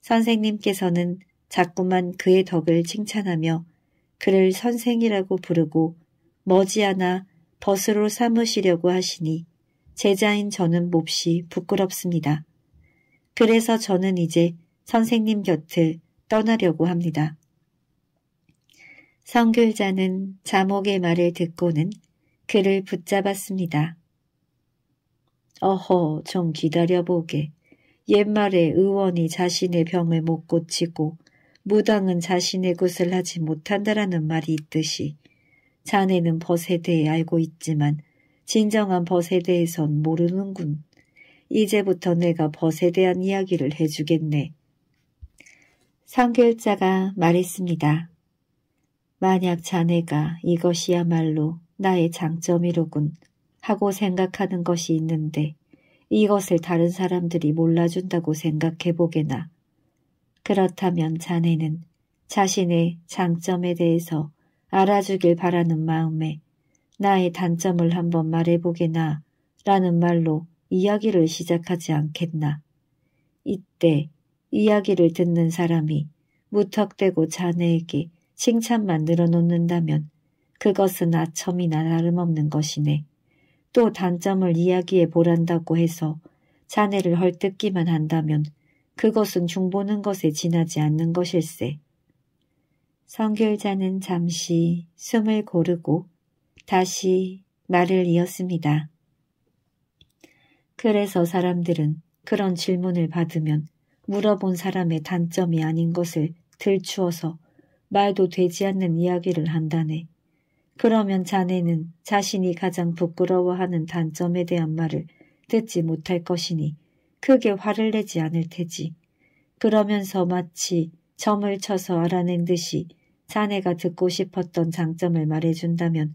선생님께서는 자꾸만 그의 덕을 칭찬하며 그를 선생이라고 부르고 머지않아 벗으로 삼으시려고 하시니 제자인 저는 몹시 부끄럽습니다. 그래서 저는 이제 선생님 곁을 떠나려고 합니다. 성글자는 자목의 말을 듣고는 그를 붙잡았습니다. 어허, 좀 기다려보게. 옛말에 의원이 자신의 병을 못 고치고 무당은 자신의 것을 하지 못한다라는 말이 있듯이 자네는 벗에 대해 알고 있지만 진정한 벗에 대해선 모르는군. 이제부터 내가 벗에 대한 이야기를 해주겠네. 상결자가 말했습니다. 만약 자네가 이것이야말로 나의 장점이로군 하고 생각하는 것이 있는데 이것을 다른 사람들이 몰라준다고 생각해보게나 그렇다면 자네는 자신의 장점에 대해서 알아주길 바라는 마음에 나의 단점을 한번 말해보게나 라는 말로 이야기를 시작하지 않겠나. 이때 이야기를 듣는 사람이 무턱대고 자네에게 칭찬만 늘어놓는다면 그것은 아첨이나 다름없는 것이네. 또 단점을 이야기해 보란다고 해서 자네를 헐뜯기만 한다면 그것은 중보는 것에 지나지 않는 것일세. 선결자는 잠시 숨을 고르고 다시 말을 이었습니다. 그래서 사람들은 그런 질문을 받으면 물어본 사람의 단점이 아닌 것을 들추어서 말도 되지 않는 이야기를 한다네. 그러면 자네는 자신이 가장 부끄러워하는 단점에 대한 말을 듣지 못할 것이니 크게 화를 내지 않을 테지. 그러면서 마치 점을 쳐서 알아낸 듯이 자네가 듣고 싶었던 장점을 말해준다면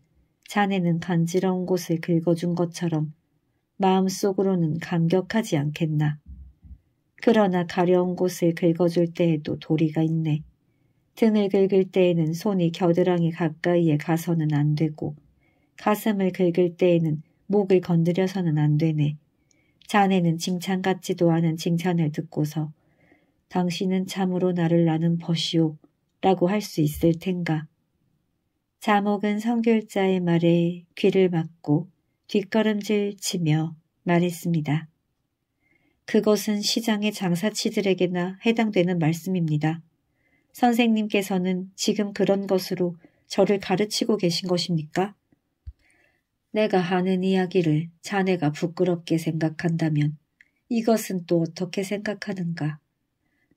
자네는 간지러운 곳을 긁어준 것처럼 마음속으로는 감격하지 않겠나. 그러나 가려운 곳을 긁어줄 때에도 도리가 있네. 등을 긁을 때에는 손이 겨드랑이 가까이에 가서는 안 되고 가슴을 긁을 때에는 목을 건드려서는 안 되네. 자네는 칭찬 같지도 않은 칭찬을 듣고서 당신은 참으로 나를 나는 벗이오 라고 할 수 있을 텐가. 자목은 성결자의 말에 귀를 막고 뒷걸음질 치며 말했습니다. 그것은 시장의 장사치들에게나 해당되는 말씀입니다. 선생님께서는 지금 그런 것으로 저를 가르치고 계신 것입니까? 내가 하는 이야기를 자네가 부끄럽게 생각한다면 이것은 또 어떻게 생각하는가?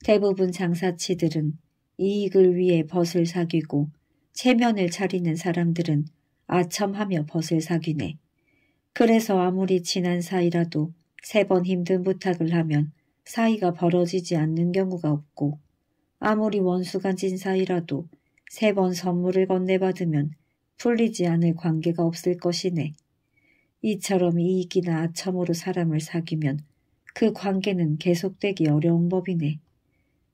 대부분 장사치들은 이익을 위해 벗을 사귀고 체면을 차리는 사람들은 아첨하며 벗을 사귀네. 그래서 아무리 친한 사이라도 세 번 힘든 부탁을 하면 사이가 벌어지지 않는 경우가 없고 아무리 원수가 진 사이라도 세 번 선물을 건네받으면 풀리지 않을 관계가 없을 것이네. 이처럼 이익이나 아첨으로 사람을 사귀면 그 관계는 계속되기 어려운 법이네.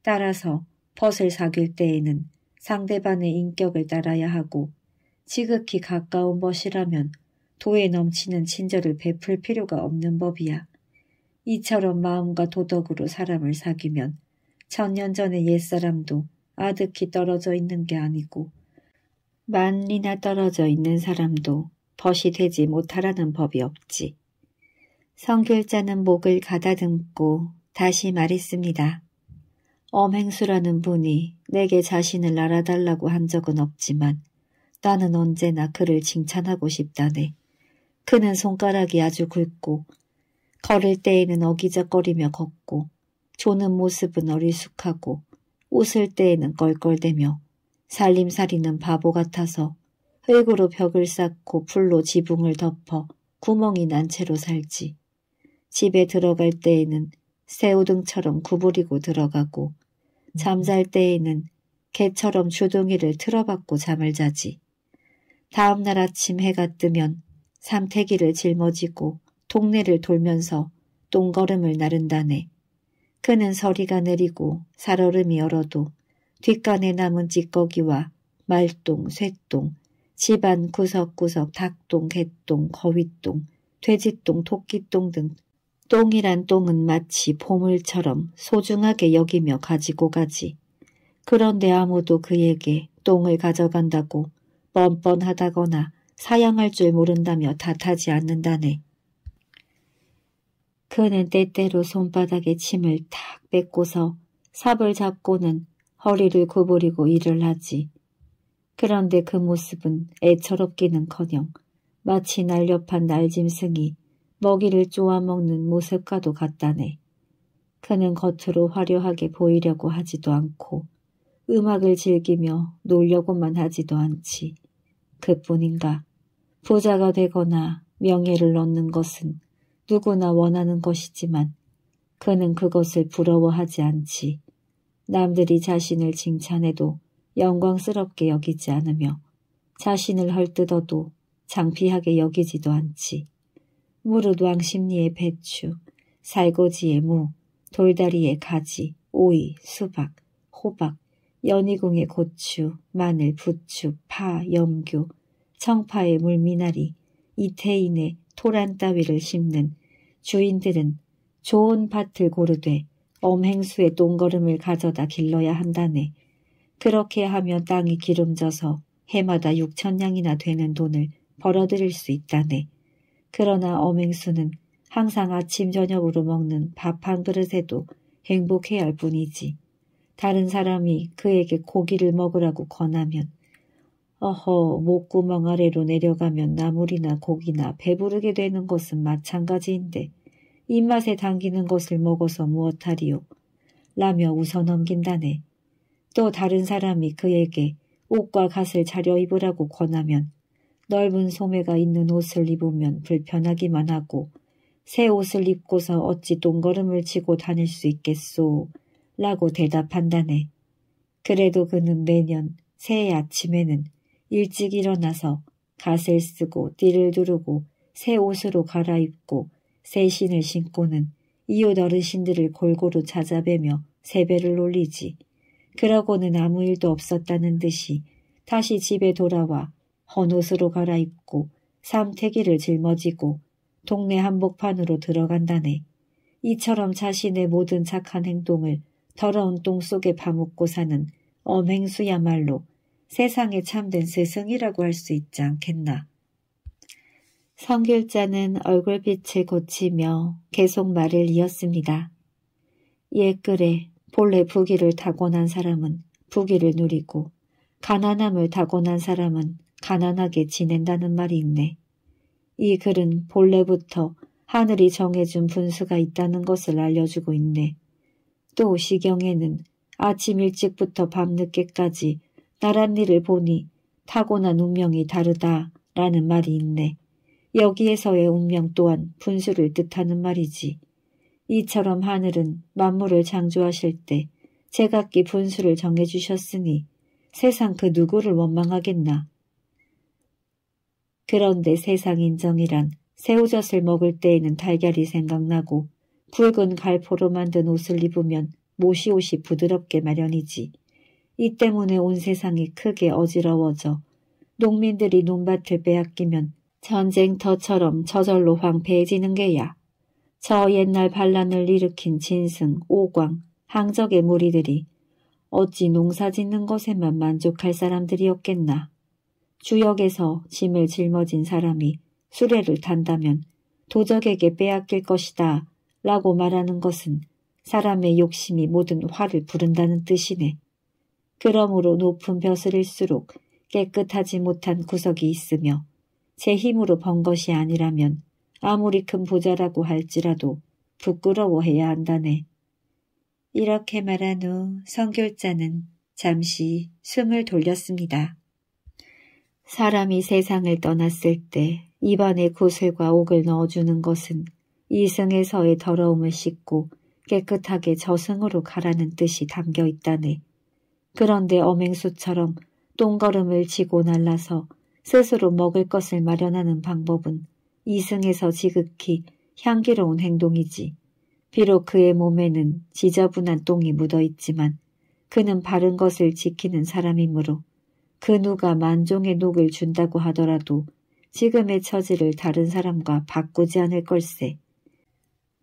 따라서 벗을 사귈 때에는 상대방의 인격을 따라야 하고 지극히 가까운 벗이라면 도에 넘치는 친절을 베풀 필요가 없는 법이야. 이처럼 마음과 도덕으로 사람을 사귀면 천년 전의 옛사람도 아득히 떨어져 있는 게 아니고 만리나 떨어져 있는 사람도 벗이 되지 못하라는 법이 없지. 성결자는 목을 가다듬고 다시 말했습니다. 엄행수라는 분이 내게 자신을 알아달라고 한 적은 없지만 나는 언제나 그를 칭찬하고 싶다네. 그는 손가락이 아주 굵고 걸을 때에는 어기적거리며 걷고 조는 모습은 어리숙하고 웃을 때에는 껄껄대며 살림살이는 바보 같아서 흙으로 벽을 쌓고 풀로 지붕을 덮어 구멍이 난 채로 살지. 집에 들어갈 때에는 새우등처럼 구부리고 들어가고 잠잘 때에는 개처럼 주둥이를 틀어박고 잠을 자지. 다음날 아침 해가 뜨면 삼태기를 짊어지고 동네를 돌면서 똥걸음을 나른다네. 그는 서리가 내리고 살얼음이 얼어도 뒷간에 남은 찌꺼기와 말똥, 쇠똥, 집안 구석구석 닭똥, 개똥, 거위똥, 돼지똥, 토끼똥 등 똥이란 똥은 마치 보물처럼 소중하게 여기며 가지고 가지. 그런데 아무도 그에게 똥을 가져간다고 뻔뻔하다거나 사양할 줄 모른다며 탓하지 않는다네. 그는 때때로 손바닥에 침을 탁 뱉고서 삽을 잡고는 허리를 구부리고 일을 하지. 그런데 그 모습은 애처롭기는커녕 마치 날렵한 날짐승이 먹이를 쪼아먹는 모습과도 같다네. 그는 겉으로 화려하게 보이려고 하지도 않고 음악을 즐기며 놀려고만 하지도 않지. 그뿐인가 부자가 되거나 명예를 얻는 것은 누구나 원하는 것이지만 그는 그것을 부러워하지 않지. 남들이 자신을 칭찬해도 영광스럽게 여기지 않으며 자신을 헐뜯어도 장피하게 여기지도 않지. 무릇 왕심리의 배추, 살고지의 무, 돌다리의 가지, 오이, 수박, 호박, 연희궁의 고추, 마늘, 부추, 파, 염교, 청파의 물미나리, 이태인의 토란 따위를 심는 주인들은 좋은 밭을 고르되 엄행수의 똥걸음을 가져다 길러야 한다네. 그렇게 하면 땅이 기름져서 해마다 육천냥이나 되는 돈을 벌어들일 수 있다네. 그러나 엄행수는 항상 아침 저녁으로 먹는 밥 한 그릇에도 행복해야 할 뿐이지. 다른 사람이 그에게 고기를 먹으라고 권하면 어허 목구멍 아래로 내려가면 나물이나 고기나 배부르게 되는 것은 마찬가지인데 입맛에 당기는 것을 먹어서 무엇하리요. 라며 웃어 넘긴다네. 또 다른 사람이 그에게 옷과 갓을 차려입으라고 권하면 넓은 소매가 있는 옷을 입으면 불편하기만 하고 새 옷을 입고서 어찌 똥걸음을 치고 다닐 수 있겠소? 라고 대답한다네. 그래도 그는 매년 새해 아침에는 일찍 일어나서 갓을 쓰고 띠를 두르고 새 옷으로 갈아입고 세신을 신고는 이웃 어르신들을 골고루 찾아뵈며 세배를 올리지. 그러고는 아무 일도 없었다는 듯이 다시 집에 돌아와 헌옷으로 갈아입고 삼태기를 짊어지고 동네 한복판으로 들어간다네. 이처럼 자신의 모든 착한 행동을 더러운 똥 속에 파묻고 사는 엄행수야말로 세상에 참된 세승이라고할 수 있지 않겠나. 성결자는 얼굴빛을 고치며 계속 말을 이었습니다. 옛글에 예, 본래 부귀를 타고난 사람은 부귀를 누리고 가난함을 타고난 사람은 가난하게 지낸다는 말이 있네. 이 글은 본래부터 하늘이 정해준 분수가 있다는 것을 알려주고 있네. 또 시경에는 아침 일찍부터 밤늦게까지 나랏일을 보니 타고난 운명이 다르다라는 말이 있네. 여기에서의 운명 또한 분수를 뜻하는 말이지. 이처럼 하늘은 만물을 창조하실 때 제각기 분수를 정해주셨으니 세상 그 누구를 원망하겠나. 그런데 세상 인정이란 새우젓을 먹을 때에는 달걀이 생각나고 붉은 갈포로 만든 옷을 입으면 모시옷이 부드럽게 마련이지. 이 때문에 온 세상이 크게 어지러워져 농민들이 논밭을 빼앗기면 전쟁터처럼 저절로 황폐해지는 게야. 저 옛날 반란을 일으킨 진승, 오광, 항적의 무리들이 어찌 농사짓는 것에만 만족할 사람들이었겠나. 주역에서 짐을 짊어진 사람이 수레를 탄다면 도적에게 빼앗길 것이다 라고 말하는 것은 사람의 욕심이 모든 화를 부른다는 뜻이네. 그러므로 높은 벼슬일수록 깨끗하지 못한 구석이 있으며 제 힘으로 번 것이 아니라면 아무리 큰 부자라고 할지라도 부끄러워해야 한다네. 이렇게 말한 후성결자는 잠시 숨을 돌렸습니다. 사람이 세상을 떠났을 때 입안에 구슬과 옥을 넣어주는 것은 이승에서의 더러움을 씻고 깨끗하게 저승으로 가라는 뜻이 담겨 있다네. 그런데 엄행수처럼 똥걸음을 지고 날라서 스스로 먹을 것을 마련하는 방법은 이승에서 지극히 향기로운 행동이지. 비록 그의 몸에는 지저분한 똥이 묻어있지만 그는 바른 것을 지키는 사람이므로 그 누가 만종의 녹을 준다고 하더라도 지금의 처지를 다른 사람과 바꾸지 않을 걸세.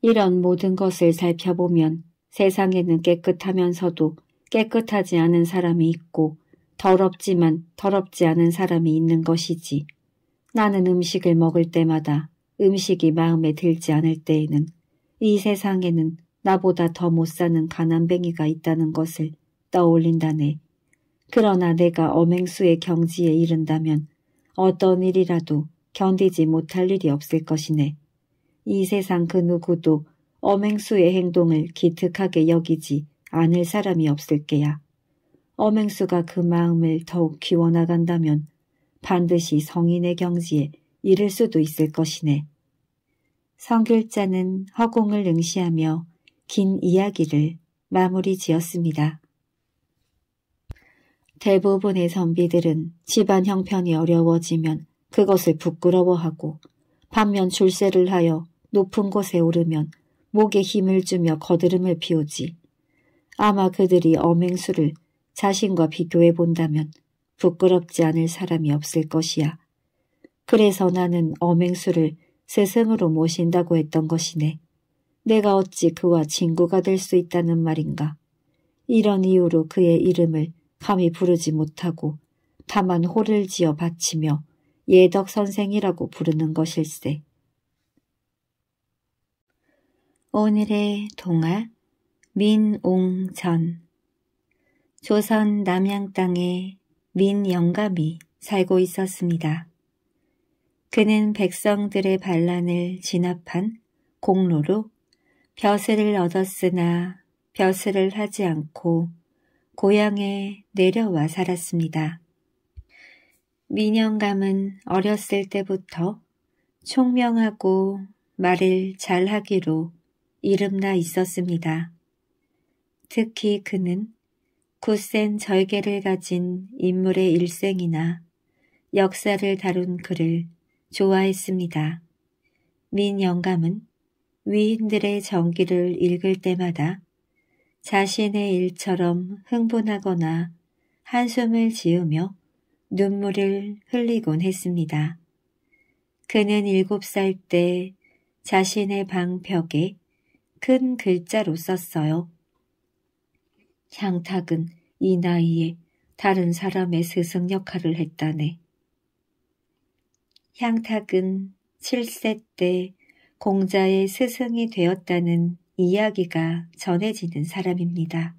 이런 모든 것을 살펴보면 세상에는 깨끗하면서도 깨끗하지 않은 사람이 있고 더럽지만 더럽지 않은 사람이 있는 것이지. 나는 음식을 먹을 때마다 음식이 마음에 들지 않을 때에는 이 세상에는 나보다 더 못 사는 가난뱅이가 있다는 것을 떠올린다네. 그러나 내가 엄행수의 경지에 이른다면 어떤 일이라도 견디지 못할 일이 없을 것이네. 이 세상 그 누구도 엄행수의 행동을 기특하게 여기지 않을 사람이 없을 게야. 어맹수가그 마음을 더욱 키워나간다면 반드시 성인의 경지에 이를 수도 있을 것이네. 성결자는 허공을 응시하며 긴 이야기를 마무리 지었습니다. 대부분의 선비들은 집안 형편이 어려워지면 그것을 부끄러워하고 반면 출세를 하여 높은 곳에 오르면 목에 힘을 주며 거드름을 피우지. 아마 그들이 어맹수를 자신과 비교해 본다면 부끄럽지 않을 사람이 없을 것이야. 그래서 나는 어맹수를세상으로 모신다고 했던 것이네. 내가 어찌 그와 친구가 될 수 있다는 말인가. 이런 이유로 그의 이름을 감히 부르지 못하고 다만 호를 지어 바치며 예덕 선생이라고 부르는 것일세. 오늘의 동화 민옹전 조선 남양 땅에 민 영감이 살고 있었습니다. 그는 백성들의 반란을 진압한 공로로 벼슬을 얻었으나 벼슬을 하지 않고 고향에 내려와 살았습니다. 민영감은 어렸을 때부터 총명하고 말을 잘하기로 이름나 있었습니다. 특히 그는 굳센 절개를 가진 인물의 일생이나 역사를 다룬 글을 좋아했습니다. 민 영감은 위인들의 전기를 읽을 때마다 자신의 일처럼 흥분하거나 한숨을 지으며 눈물을 흘리곤 했습니다. 그는 일곱 살 때 자신의 방 벽에 큰 글자로 썼어요. 향탁은 이 나이에 다른 사람의 스승 역할을 했다네. 향탁은 7세 때 공자의 스승이 되었다는 이야기가 전해지는 사람입니다.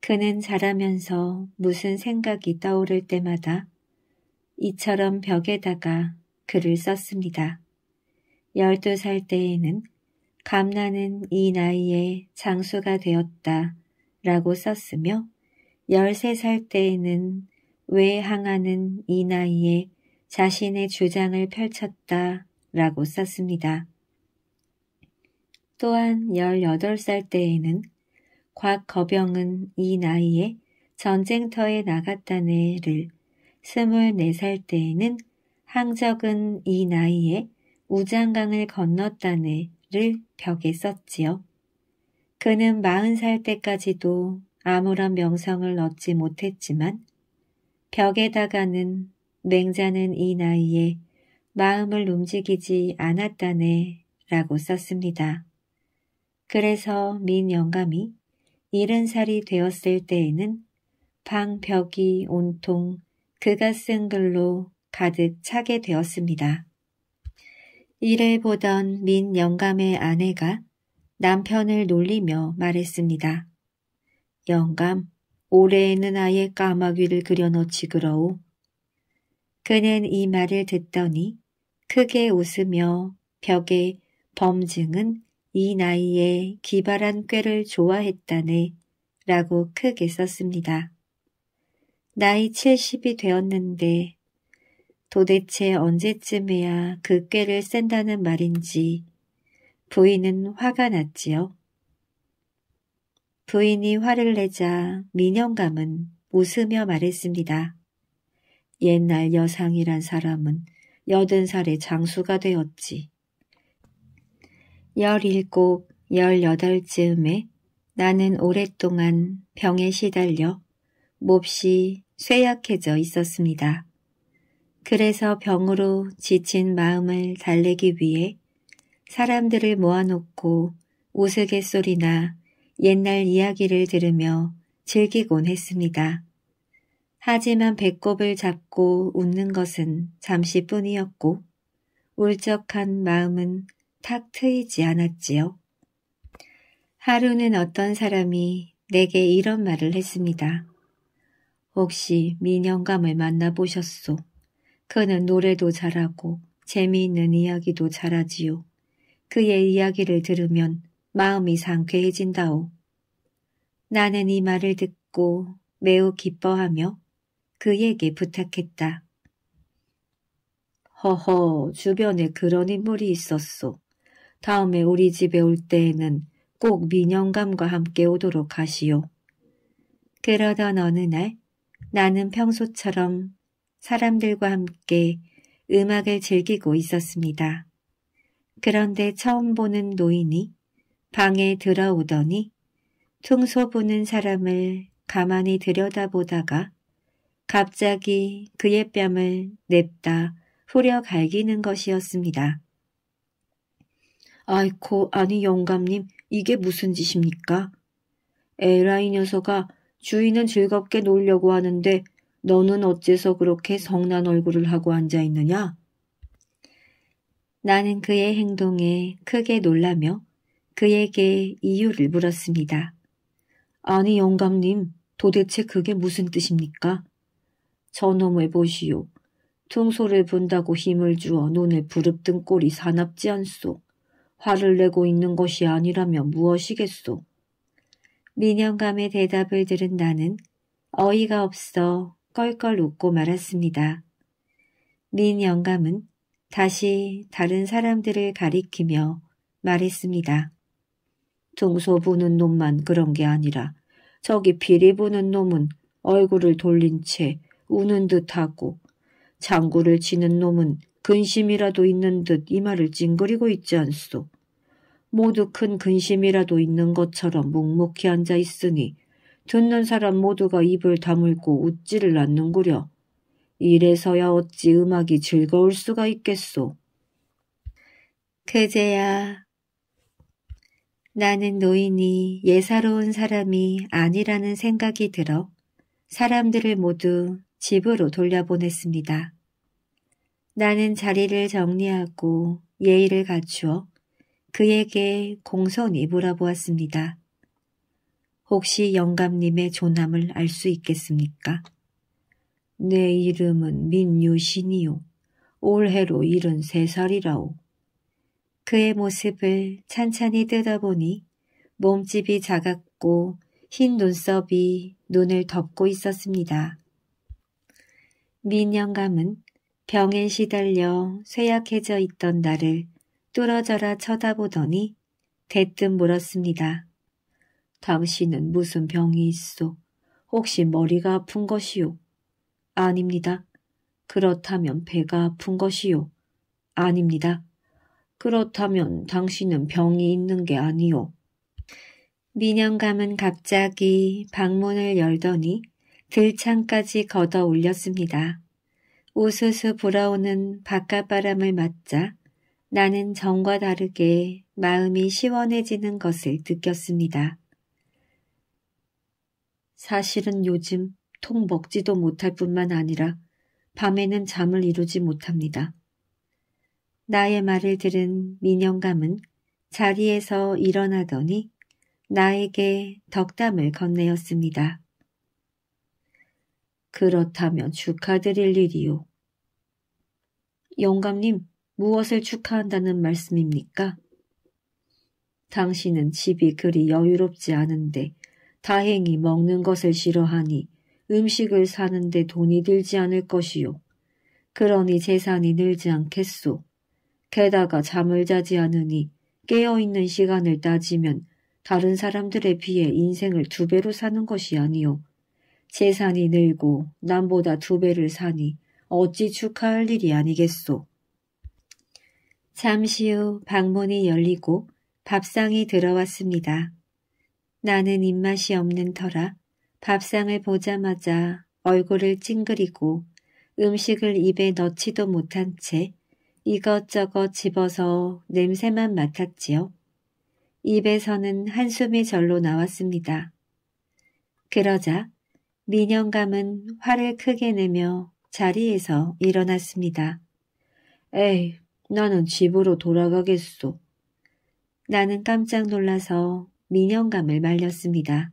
그는 자라면서 무슨 생각이 떠오를 때마다 이처럼 벽에다가 글을 썼습니다. 12살 때에는 감나는 이 나이에 장수가 되었다 라고 썼으며 13살 때에는 왜항하는이 나이에 자신의 주장을 펼쳤다 라고 썼습니다. 또한 18살 때에는 곽거병은 이 나이에 전쟁터에 나갔다네를 24살 때에는 항적은 이 나이에 우장강을 건넜다네를 벽에 썼지요. 그는 마흔 살 때까지도 아무런 명성을 얻지 못했지만 벽에다가는 맹자는 이 나이에 마음을 움직이지 않았다네 라고 썼습니다. 그래서 민 영감이 일흔 살이 되었을 때에는 방 벽이 온통 그가 쓴 글로 가득 차게 되었습니다. 이를 보던 민 영감의 아내가 남편을 놀리며 말했습니다. 영감, 올해에는 아예 까마귀를 그려놓지 그러오. 그는 이 말을 듣더니 크게 웃으며 벽에 범증은 이 나이에 기발한 꾀를 좋아했다네 라고 크게 썼습니다. 나이 70이 되었는데 도대체 언제쯤에야 그 꾀를 쓴다는 말인지 부인은 화가 났지요. 부인이 화를 내자 민영감은 웃으며 말했습니다. 옛날 여상이란 사람은 여든 살에 장수가 되었지. 열일곱, 열여덟 쯤에 나는 오랫동안 병에 시달려 몹시 쇠약해져 있었습니다. 그래서 병으로 지친 마음을 달래기 위해 사람들을 모아놓고 우스갯소리나 옛날 이야기를 들으며 즐기곤 했습니다. 하지만 배꼽을 잡고 웃는 것은 잠시뿐이었고 울적한 마음은 탁 트이지 않았지요. 하루는 어떤 사람이 내게 이런 말을 했습니다. 혹시 민영감을 만나보셨소? 그는 노래도 잘하고 재미있는 이야기도 잘하지요. 그의 이야기를 들으면 마음이 상쾌해진다오. 나는 이 말을 듣고 매우 기뻐하며 그에게 부탁했다. 허허, 주변에 그런 인물이 있었소. 다음에 우리 집에 올 때에는 꼭 민영감과 함께 오도록 하시오. 그러던 어느 날 나는 평소처럼 사람들과 함께 음악을 즐기고 있었습니다. 그런데 처음 보는 노인이 방에 들어오더니 퉁소 부는 사람을 가만히 들여다보다가 갑자기 그의 뺨을 냅다 후려 갈기는 것이었습니다. 아이코 아니 영감님 이게 무슨 짓입니까? 에라이 녀석아 주인은 즐겁게 놀려고 하는데 너는 어째서 그렇게 성난 얼굴을 하고 앉아있느냐? 나는 그의 행동에 크게 놀라며 그에게 이유를 물었습니다. 아니 영감님 도대체 그게 무슨 뜻입니까? 저놈을 보시오. 퉁소를 분다고 힘을 주어 눈을 부릅뜬 꼴이 사납지 않소. 화를 내고 있는 것이 아니라면 무엇이겠소. 민영감의 대답을 들은 나는 어이가 없어 껄껄 웃고 말았습니다. 민영감은 다시 다른 사람들을 가리키며 말했습니다. 등소 부는 놈만 그런 게 아니라 저기 비리 부는 놈은 얼굴을 돌린 채 우는 듯하고 장구를 치는 놈은 근심이라도 있는 듯 이마를 찡그리고 있지 않소. 모두 큰 근심이라도 있는 것처럼 묵묵히 앉아 있으니 듣는 사람 모두가 입을 다물고 웃지를 않는구려. 이래서야 어찌 음악이 즐거울 수가 있겠소. 그제야 나는 노인이 예사로운 사람이 아니라는 생각이 들어 사람들을 모두 집으로 돌려보냈습니다. 나는 자리를 정리하고 예의를 갖추어 그에게 공손히 물어보았습니다. 혹시 영감님의 존함을 알 수 있겠습니까? 내 이름은 민유신이요. 올해로 일흔 세 살이라오. 그의 모습을 찬찬히 뜯어보니 몸집이 작았고 흰 눈썹이 눈을 덮고 있었습니다. 민영감은 병에 시달려 쇠약해져 있던 나를 뚫어져라 쳐다보더니 대뜸 물었습니다. 당신은 무슨 병이 있어? 혹시 머리가 아픈 것이오? 아닙니다. 그렇다면 배가 아픈 것이요. 아닙니다. 그렇다면 음. 당신은 병이 있는 게 아니요. 민영감은 갑자기 방문을 열더니 들창까지 걷어 올렸습니다. 우수수 불어오는 바깥바람을 맞자 나는 전과 다르게 마음이 시원해지는 것을 느꼈습니다. 사실은 요즘 통 먹지도 못할 뿐만 아니라 밤에는 잠을 이루지 못합니다. 나의 말을 들은 민영감은 자리에서 일어나더니 나에게 덕담을 건네었습니다. 그렇다면 축하드릴 일이요. 영감님, 무엇을 축하한다는 말씀입니까? 당신은 집이 그리 여유롭지 않은데 다행히 먹는 것을 싫어하니 음식을 사는데 돈이 들지 않을 것이요. 그러니 재산이 늘지 않겠소. 게다가 잠을 자지 않으니 깨어있는 시간을 따지면 다른 사람들에 비해 인생을 두 배로 사는 것이 아니요. 재산이 늘고 남보다 두 배를 사니 어찌 축하할 일이 아니겠소. 잠시 후 방문이 열리고 밥상이 들어왔습니다. 나는 입맛이 없는 터라 밥상을 보자마자 얼굴을 찡그리고 음식을 입에 넣지도 못한 채 이것저것 집어서 냄새만 맡았지요. 입에서는 한숨이 절로 나왔습니다. 그러자 민영감은 화를 크게 내며 자리에서 일어났습니다. 에이, 나는 집으로 돌아가겠소. 나는 깜짝 놀라서 민영감을 말렸습니다.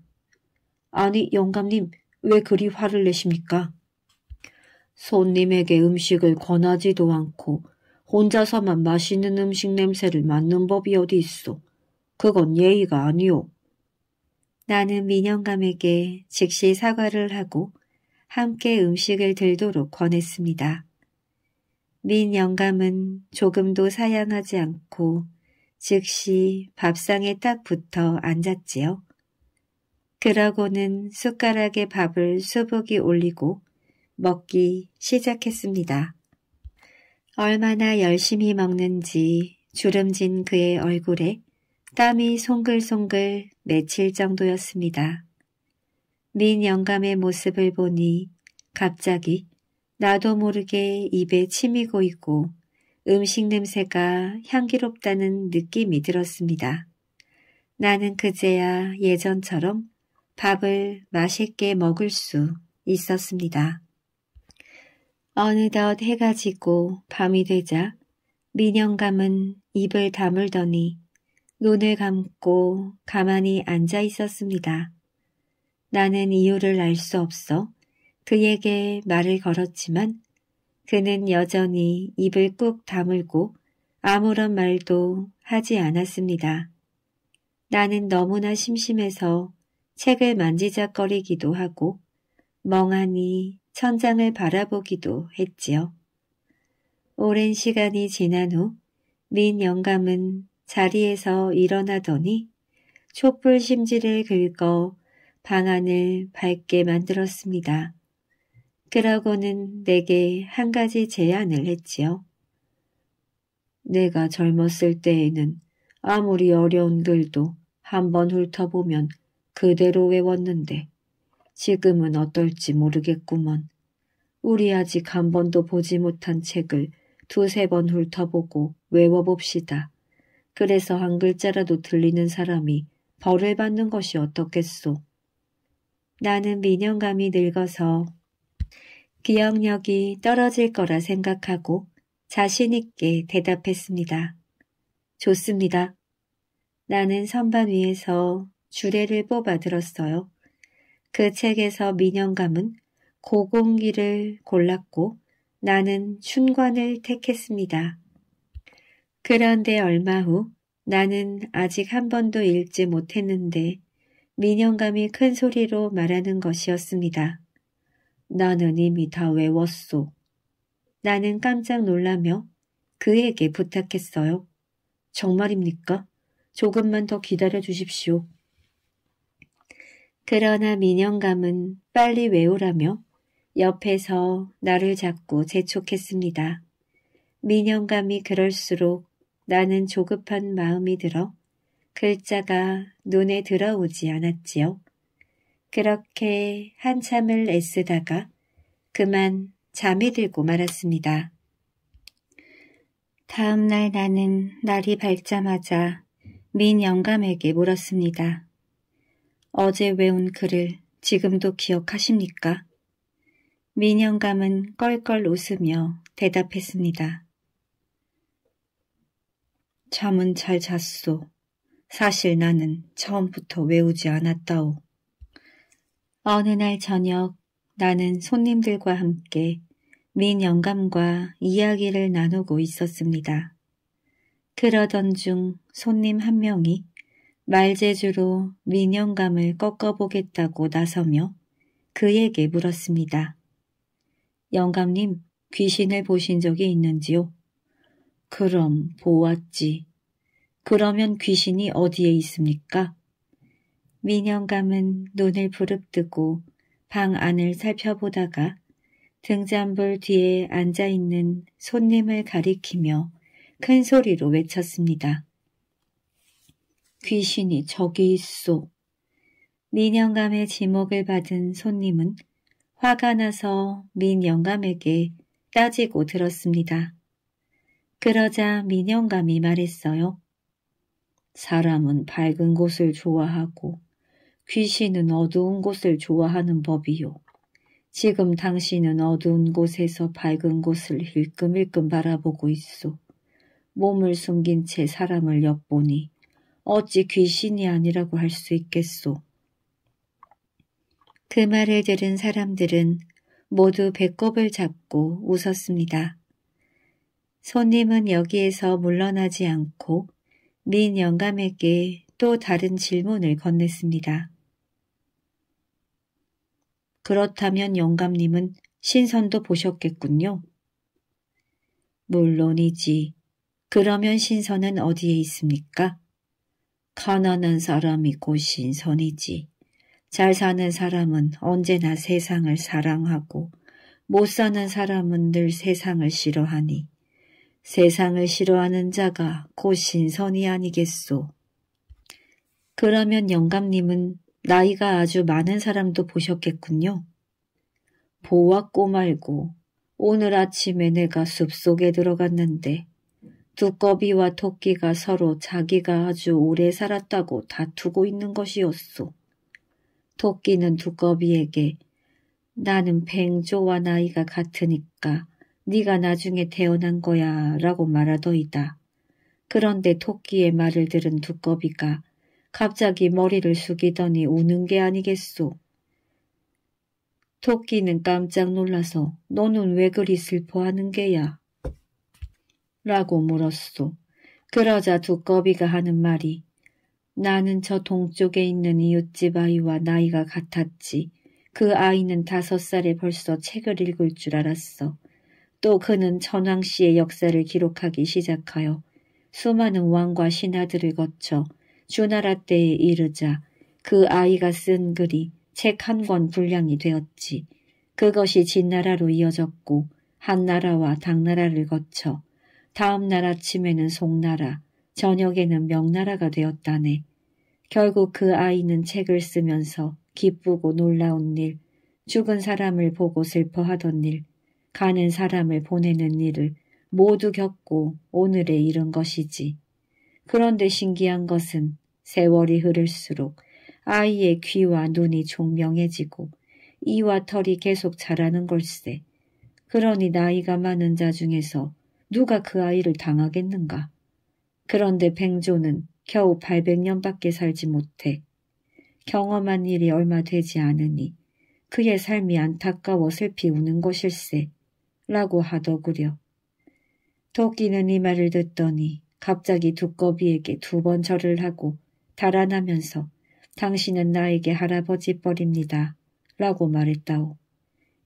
아니 영감님 왜 그리 화를 내십니까? 손님에게 음식을 권하지도 않고 혼자서만 맛있는 음식 냄새를 맡는 법이 어디 있어 그건 예의가 아니오. 나는 민영감에게 즉시 사과를 하고 함께 음식을 들도록 권했습니다. 민영감은 조금도 사양하지 않고 즉시 밥상에 딱 붙어 앉았지요. 그러고는 숟가락에 밥을 수북이 올리고 먹기 시작했습니다. 얼마나 열심히 먹는지 주름진 그의 얼굴에 땀이 송글송글 맺힐 정도였습니다. 민 영감의 모습을 보니 갑자기 나도 모르게 입에 침이 고이고 음식 냄새가 향기롭다는 느낌이 들었습니다. 나는 그제야 예전처럼 밥을 맛있게 먹을 수 있었습니다. 어느덧 해가 지고 밤이 되자 민영감은 입을 다물더니 눈을 감고 가만히 앉아 있었습니다. 나는 이유를 알 수 없어 그에게 말을 걸었지만 그는 여전히 입을 꾹 다물고 아무런 말도 하지 않았습니다. 나는 너무나 심심해서 책을 만지작거리기도 하고 멍하니 천장을 바라보기도 했지요. 오랜 시간이 지난 후 민 영감은 자리에서 일어나더니 촛불 심지를 긁어 방안을 밝게 만들었습니다. 그러고는 내게 한 가지 제안을 했지요. 내가 젊었을 때에는 아무리 어려운 글도 한번 훑어보면 그대로 외웠는데 지금은 어떨지 모르겠구먼. 우리 아직 한 번도 보지 못한 책을 두세 번 훑어보고 외워봅시다. 그래서 한 글자라도 들리는 사람이 벌을 받는 것이 어떻겠소. 나는 민영감이 늙어서 기억력이 떨어질 거라 생각하고 자신있게 대답했습니다. 좋습니다. 나는 선반 위에서 주례를 뽑아 들었어요. 그 책에서 민영감은 고공기를 골랐고 나는 춘관을 택했습니다. 그런데 얼마 후 나는 아직 한 번도 읽지 못했는데 민영감이 큰 소리로 말하는 것이었습니다. 나는 이미 다 외웠소. 나는 깜짝 놀라며 그에게 부탁했어요. 정말입니까? 조금만 더 기다려 주십시오. 그러나 민영감은 빨리 외우라며 옆에서 나를 잡고 재촉했습니다. 민영감이 그럴수록 나는 조급한 마음이 들어 글자가 눈에 들어오지 않았지요. 그렇게 한참을 애쓰다가 그만 잠이 들고 말았습니다. 다음날 나는 날이 밝자마자 민영감에게 물었습니다. 어제 외운 글을 지금도 기억하십니까? 민영감은 껄껄 웃으며 대답했습니다. 잠은 잘 잤소. 사실 나는 처음부터 외우지 않았다오. 어느 날 저녁 나는 손님들과 함께 민영감과 이야기를 나누고 있었습니다. 그러던 중 손님 한 명이 말재주로 민영감을 꺾어보겠다고 나서며 그에게 물었습니다. 영감님, 귀신을 보신 적이 있는지요? 그럼 보았지. 그러면 귀신이 어디에 있습니까? 민영감은 눈을 부릅뜨고 방 안을 살펴보다가 등잔불 뒤에 앉아있는 손님을 가리키며 큰 소리로 외쳤습니다. 귀신이 저기 있소. 민영감의 지목을 받은 손님은 화가 나서 민영감에게 따지고 들었습니다. 그러자 민영감이 말했어요. 사람은 밝은 곳을 좋아하고 귀신은 어두운 곳을 좋아하는 법이요. 지금 당신은 어두운 곳에서 밝은 곳을 힐끔힐끔 바라보고 있소. 몸을 숨긴 채 사람을 엿보니 어찌 귀신이 아니라고 할 수 있겠소. 그 말을 들은 사람들은 모두 배꼽을 잡고 웃었습니다. 손님은 여기에서 물러나지 않고 민 영감에게 또 다른 질문을 건넸습니다. 그렇다면 영감님은 신선도 보셨겠군요. 물론이지. 그러면 신선은 어디에 있습니까? 가난한 사람이 곧 신선이지. 잘 사는 사람은 언제나 세상을 사랑하고 못 사는 사람은 늘 세상을 싫어하니 세상을 싫어하는 자가 곧 신선이 아니겠소. 그러면 영감님은 나이가 아주 많은 사람도 보셨겠군요. 보았고 말고 오늘 아침에 내가 숲속에 들어갔는데 두꺼비와 토끼가 서로 자기가 아주 오래 살았다고 다투고 있는 것이었소. 토끼는 두꺼비에게 나는 뱅조와 나이가 같으니까 네가 나중에 태어난 거야 라고 말하더이다. 그런데 토끼의 말을 들은 두꺼비가 갑자기 머리를 숙이더니 우는 게 아니겠소. 토끼는 깜짝 놀라서 너는 왜 그리 슬퍼하는 게야 라고 물었소. 그러자 두꺼비가 하는 말이 나는 저 동쪽에 있는 이웃집 아이와 나이가 같았지. 그 아이는 다섯 살에 벌써 책을 읽을 줄 알았어. 또 그는 전왕씨의 역사를 기록하기 시작하여 수많은 왕과 신하들을 거쳐 주나라 때에 이르자 그 아이가 쓴 글이 책 한 권 분량이 되었지. 그것이 진나라로 이어졌고 한나라와 당나라를 거쳐 다음 날 아침에는 송나라, 저녁에는 명나라가 되었다네. 결국 그 아이는 책을 쓰면서 기쁘고 놀라운 일, 죽은 사람을 보고 슬퍼하던 일, 가는 사람을 보내는 일을 모두 겪고 오늘에 이른 것이지. 그런데 신기한 것은 세월이 흐를수록 아이의 귀와 눈이 총명해지고 이와 털이 계속 자라는 걸세. 그러니 나이가 많은 자 중에서 누가 그 아이를 당하겠는가. 그런데 뱅조는 겨우 800년밖에 살지 못해 경험한 일이 얼마 되지 않으니 그의 삶이 안타까워 슬피 우는 것일세 라고 하더구려. 토끼는 이 말을 듣더니 갑자기 두꺼비에게 두 번 절을 하고 달아나면서 당신은 나에게 할아버지 뻘입니다. 라고 말했다오.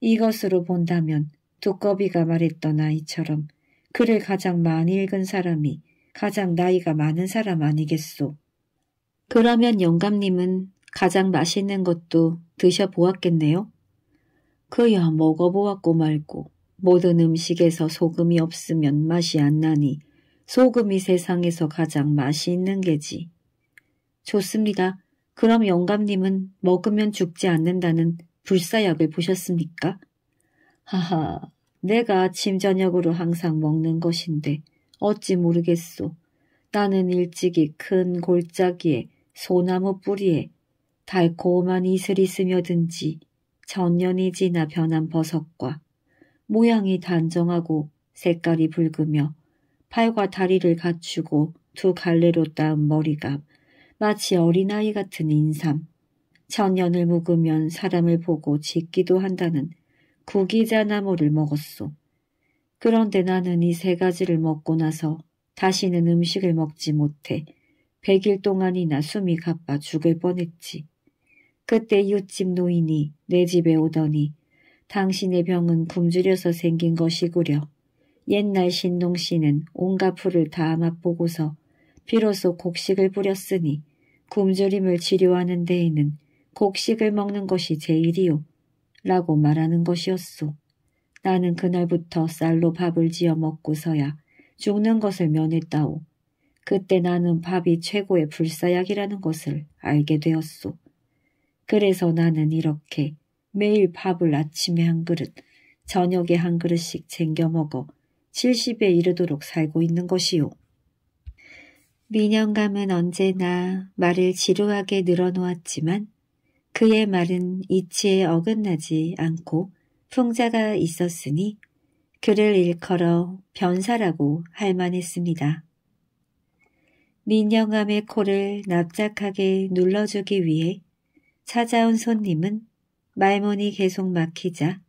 이것으로 본다면 두꺼비가 말했던 아이처럼 글을 가장 많이 읽은 사람이 가장 나이가 많은 사람 아니겠소. 그러면 영감님은 가장 맛있는 것도 드셔보았겠네요? 그야 먹어보았고 말고 모든 음식에서 소금이 없으면 맛이 안 나니 소금이 세상에서 가장 맛이 있는 게지. 좋습니다. 그럼 영감님은 먹으면 죽지 않는다는 불사약을 보셨습니까? 하하, 내가 아침 저녁으로 항상 먹는 것인데 어찌 모르겠소. 나는 일찍이 큰 골짜기에 소나무 뿌리에 달콤한 이슬이 스며든지 전년이 지나 변한 버섯과 모양이 단정하고 색깔이 붉으며 팔과 다리를 갖추고 두 갈래로 따은 머리가 마치 어린아이 같은 인삼. 천년을 묵으면 사람을 보고 짓기도 한다는 구기자 나무를 먹었소. 그런데 나는 이 세 가지를 먹고 나서 다시는 음식을 먹지 못해 백일 동안이나 숨이 가빠 죽을 뻔했지. 그때 이웃집 노인이 내 집에 오더니 당신의 병은 굶주려서 생긴 것이구려. 옛날 신농 씨는 온갖 풀을 다 맛보고서 비로소 곡식을 뿌렸으니 굶주림을 치료하는 데에는 곡식을 먹는 것이 제일이요. 라고 말하는 것이었소. 나는 그날부터 쌀로 밥을 지어 먹고서야 죽는 것을 면했다오. 그때 나는 밥이 최고의 불사약이라는 것을 알게 되었소. 그래서 나는 이렇게 매일 밥을 아침에 한 그릇, 저녁에 한 그릇씩 챙겨 먹어 70에 이르도록 살고 있는 것이요. 민영감은 언제나 말을 지루하게 늘어놓았지만 그의 말은 이치에 어긋나지 않고 풍자가 있었으니 그를 일컬어 변사라고 할 만했습니다. 민영함의 코를 납작하게 눌러주기 위해 찾아온 손님은 말문이 계속 막히자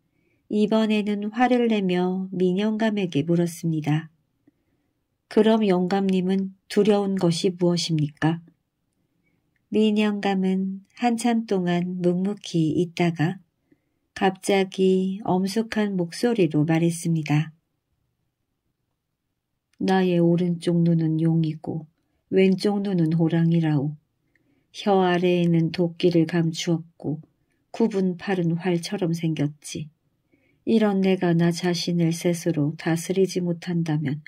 이번에는 화를 내며 민영감에게 물었습니다. 그럼 영감님은 두려운 것이 무엇입니까? 민영감은 한참 동안 묵묵히 있다가 갑자기 엄숙한 목소리로 말했습니다. 나의 오른쪽 눈은 용이고 왼쪽 눈은 호랑이라오. 혀 아래에는 도끼를 감추었고 굽은 팔은 활처럼 생겼지. 이런 내가 나 자신을 스스로 다스리지 못한다면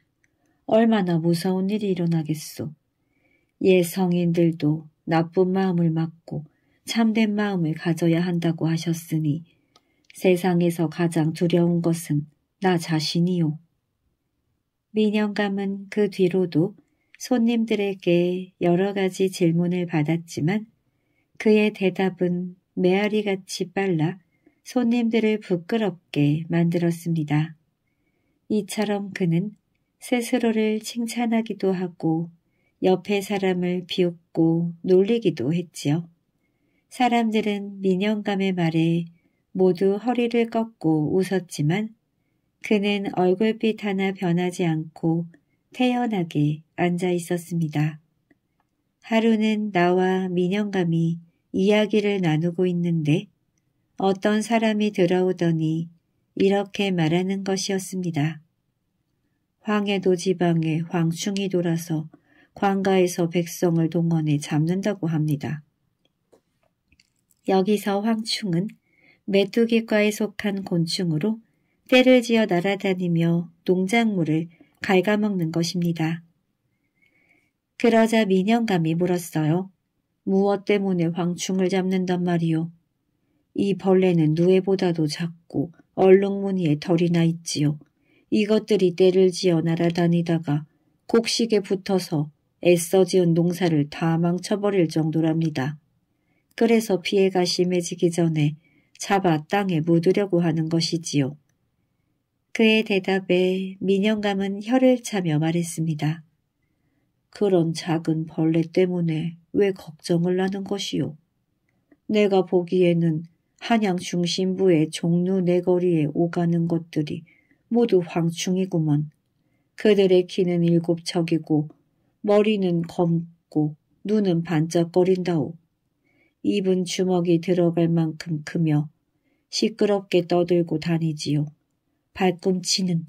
얼마나 무서운 일이 일어나겠소. 예 성인들도 나쁜 마음을 막고 참된 마음을 가져야 한다고 하셨으니 세상에서 가장 두려운 것은 나 자신이요. 민영감은 그 뒤로도 손님들에게 여러 가지 질문을 받았지만 그의 대답은 메아리같이 빨라 손님들을 부끄럽게 만들었습니다. 이처럼 그는 스스로를 칭찬하기도 하고 옆에 사람을 비웃고 놀리기도 했지요. 사람들은 민영감의 말에 모두 허리를 꺾고 웃었지만 그는 얼굴빛 하나 변하지 않고 태연하게 앉아 있었습니다. 하루는 나와 민영감이 이야기를 나누고 있는데 어떤 사람이 들어오더니 이렇게 말하는 것이었습니다. 황해도 지방에 황충이 돌아서 광가에서 백성을 동원해 잡는다고 합니다. 여기서 황충은 메뚜기과에 속한 곤충으로 떼를 지어 날아다니며 농작물을 갉아먹는 것입니다. 그러자 민영감이 물었어요. 무엇 때문에 황충을 잡는단 말이오이 벌레는 누에보다도 작고 얼룩무늬에 덜이나 있지요. 이것들이 떼를 지어 날아다니다가 곡식에 붙어서 애써 지은 농사를 다 망쳐버릴 정도랍니다. 그래서 피해가 심해지기 전에 잡아 땅에 묻으려고 하는 것이지요. 그의 대답에 민영감은 혀를 차며 말했습니다. 그런 작은 벌레 때문에 왜 걱정을 하는 것이요. 내가 보기에는 한양 중심부의 종루 내거리에 오가는 것들이 모두 황충이구먼. 그들의 키는 일곱 척이고 머리는 검고 눈은 반짝거린다오. 입은 주먹이 들어갈 만큼 크며 시끄럽게 떠들고 다니지요. 발꿈치는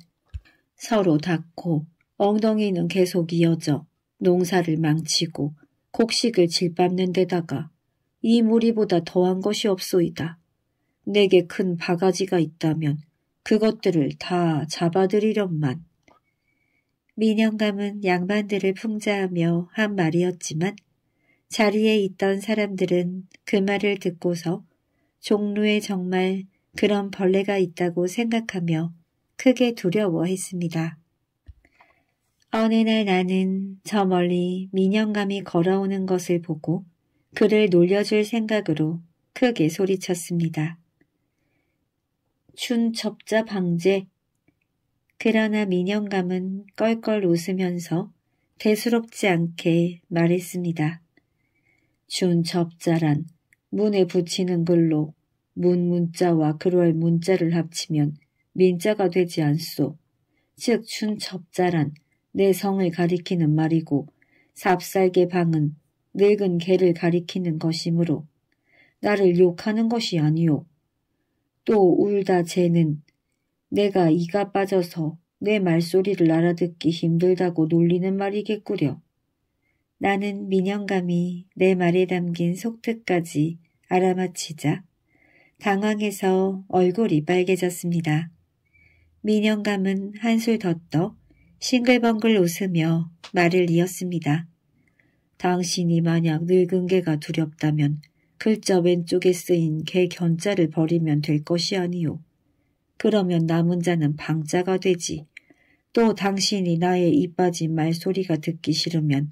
서로 닿고 엉덩이는 계속 이어져 농사를 망치고 곡식을 질밟는 데다가 이 무리보다 더한 것이 없소이다. 내게 큰 바가지가 있다면 그것들을 다 잡아들이련만. 민영감은 양반들을 풍자하며 한 말이었지만 자리에 있던 사람들은 그 말을 듣고서 종로에 정말 그런 벌레가 있다고 생각하며 크게 두려워했습니다. 어느 날 나는 저 멀리 민영감이 걸어오는 것을 보고 그를 놀려줄 생각으로 크게 소리쳤습니다. 춘첩자 방제 그러나 민영감은 껄껄 웃으면서 대수롭지 않게 말했습니다. 준 접자란 문에 붙이는 글로 문 문자와 그럴 문자를 합치면 민자가 되지 않소. 즉준첩자란내 성을 가리키는 말이고 삽살개 방은 늙은 개를 가리키는 것이므로 나를 욕하는 것이 아니오. 또 울다 재는 내가 이가 빠져서 내 말소리를 알아듣기 힘들다고 놀리는 말이겠구려. 나는 민영감이 내 말에 담긴 속뜻까지 알아맞히자 당황해서 얼굴이 빨개졌습니다. 민영감은 한술 더 떠 싱글벙글 웃으며 말을 이었습니다. 당신이 만약 늙은 개가 두렵다면 글자 왼쪽에 쓰인 개 견자를 버리면 될 것이 아니오. 그러면 남은 자는 방자가 되지. 또 당신이 나의 이 빠진 말소리가 듣기 싫으면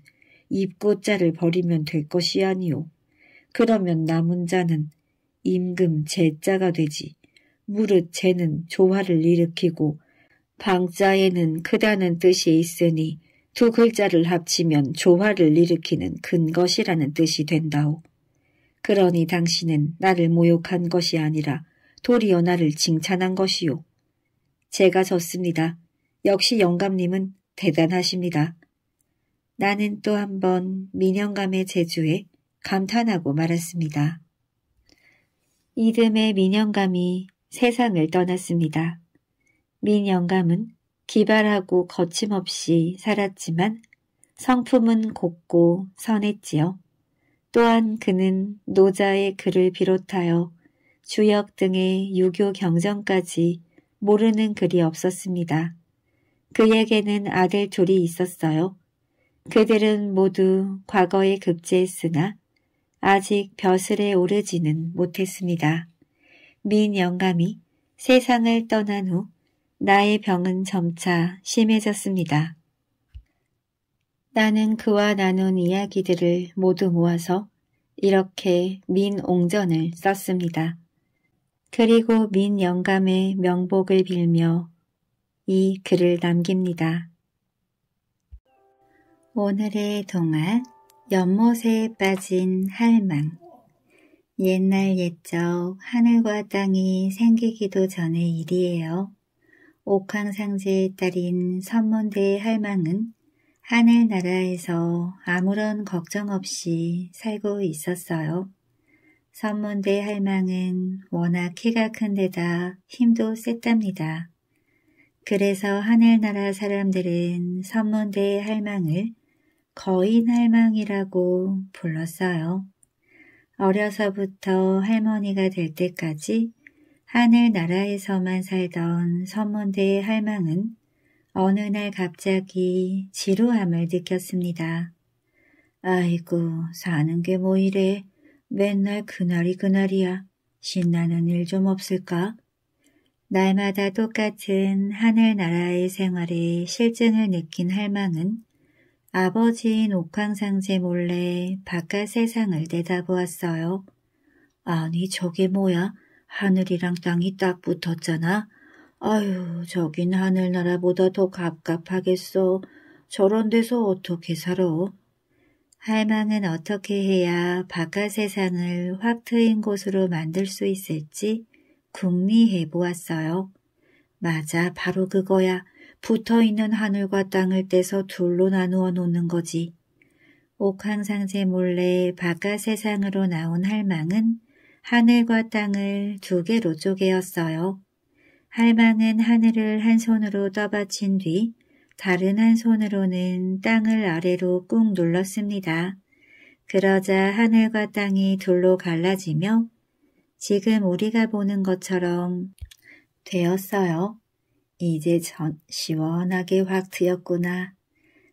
입구자를 버리면 될 것이 아니오. 그러면 남은 자는 임금 제자가 되지. 무릇 재는 조화를 일으키고 방자에는 크다는 뜻이 있으니 두 글자를 합치면 조화를 일으키는 큰 것이라는 뜻이 된다오. 그러니 당신은 나를 모욕한 것이 아니라 도리어 나를 칭찬한 것이요. 제가 졌습니다. 역시 영감님은 대단하십니다. 나는 또 한번 민영감의 재주에 감탄하고 말았습니다. 이듬해 민영감이 세상을 떠났습니다. 민영감은 기발하고 거침없이 살았지만 성품은 곱고 선했지요. 또한 그는 노자의 글을 비롯하여 주역 등의 유교 경전까지 모르는 글이 없었습니다. 그에게는 아들 둘이 있었어요. 그들은 모두 과거에 급제했으나 아직 벼슬에 오르지는 못했습니다. 민 영감이 세상을 떠난 후 나의 병은 점차 심해졌습니다. 나는 그와 나눈 이야기들을 모두 모아서 이렇게 민옹전을 썼습니다. 그리고 민 영감의 명복을 빌며 이 글을 남깁니다. 오늘의 동화 연못에 빠진 할망 옛날 옛적 하늘과 땅이 생기기도 전의 일이에요. 옥황상제의 딸인 선문대의 할망은 하늘나라에서 아무런 걱정 없이 살고 있었어요. 선문대 할망은 워낙 키가 큰 데다 힘도 셌답니다. 그래서 하늘나라 사람들은 선문대 할망을 거인 할망이라고 불렀어요. 어려서부터 할머니가 될 때까지 하늘나라에서만 살던 선문대의 할망은 어느 날 갑자기 지루함을 느꼈습니다. 아이고 사는 게 뭐 이래 맨날 그날이 그날이야. 신나는 일 좀 없을까? 날마다 똑같은 하늘나라의 생활에 실증을 느낀 할망은 아버지인 옥황상제 몰래 바깥 세상을 내다보았어요. 아니 저게 뭐야? 하늘이랑 땅이 딱 붙었잖아. 아휴 저긴 하늘나라보다 더 갑갑하겠어. 저런 데서 어떻게 살아? 할망은 어떻게 해야 바깥 세상을 확 트인 곳으로 만들 수 있을지 궁리해 보았어요. 맞아, 바로 그거야. 붙어있는 하늘과 땅을 떼서 둘로 나누어 놓는 거지. 옥황상제 몰래 바깥 세상으로 나온 할망은 하늘과 땅을 두 개로 쪼개었어요. 할망은 하늘을 한 손으로 떠받친 뒤 다른 한 손으로는 땅을 아래로 꾹 눌렀습니다. 그러자 하늘과 땅이 둘로 갈라지며 지금 우리가 보는 것처럼 되었어요. 이제 전 시원하게 확 트였구나.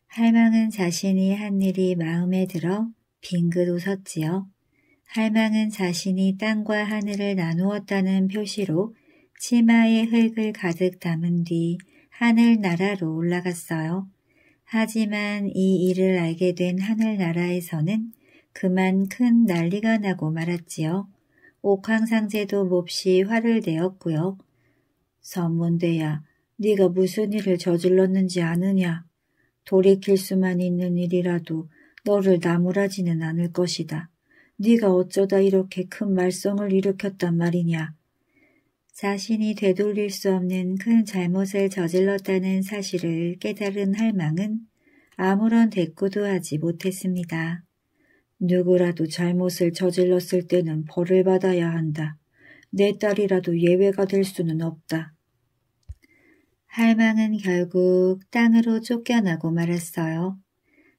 할망은 자신이 한 일이 마음에 들어 빙긋 웃었지요. 할망은 자신이 땅과 하늘을 나누었다는 표시로 치마에 흙을 가득 담은 뒤 하늘나라로 올라갔어요. 하지만 이 일을 알게 된 하늘나라에서는 그만 큰 난리가 나고 말았지요. 옥황상제도 몹시 화를 내었고요. 선문대야, 네가 무슨 일을 저질렀는지 아느냐? 돌이킬 수만 있는 일이라도 너를 나무라지는 않을 것이다. 네가 어쩌다 이렇게 큰 말썽을 일으켰단 말이냐? 자신이 되돌릴 수 없는 큰 잘못을 저질렀다는 사실을 깨달은 할망은 아무런 대꾸도 하지 못했습니다. 누구라도 잘못을 저질렀을 때는 벌을 받아야 한다. 내 딸이라도 예외가 될 수는 없다. 할망은 결국 땅으로 쫓겨나고 말았어요.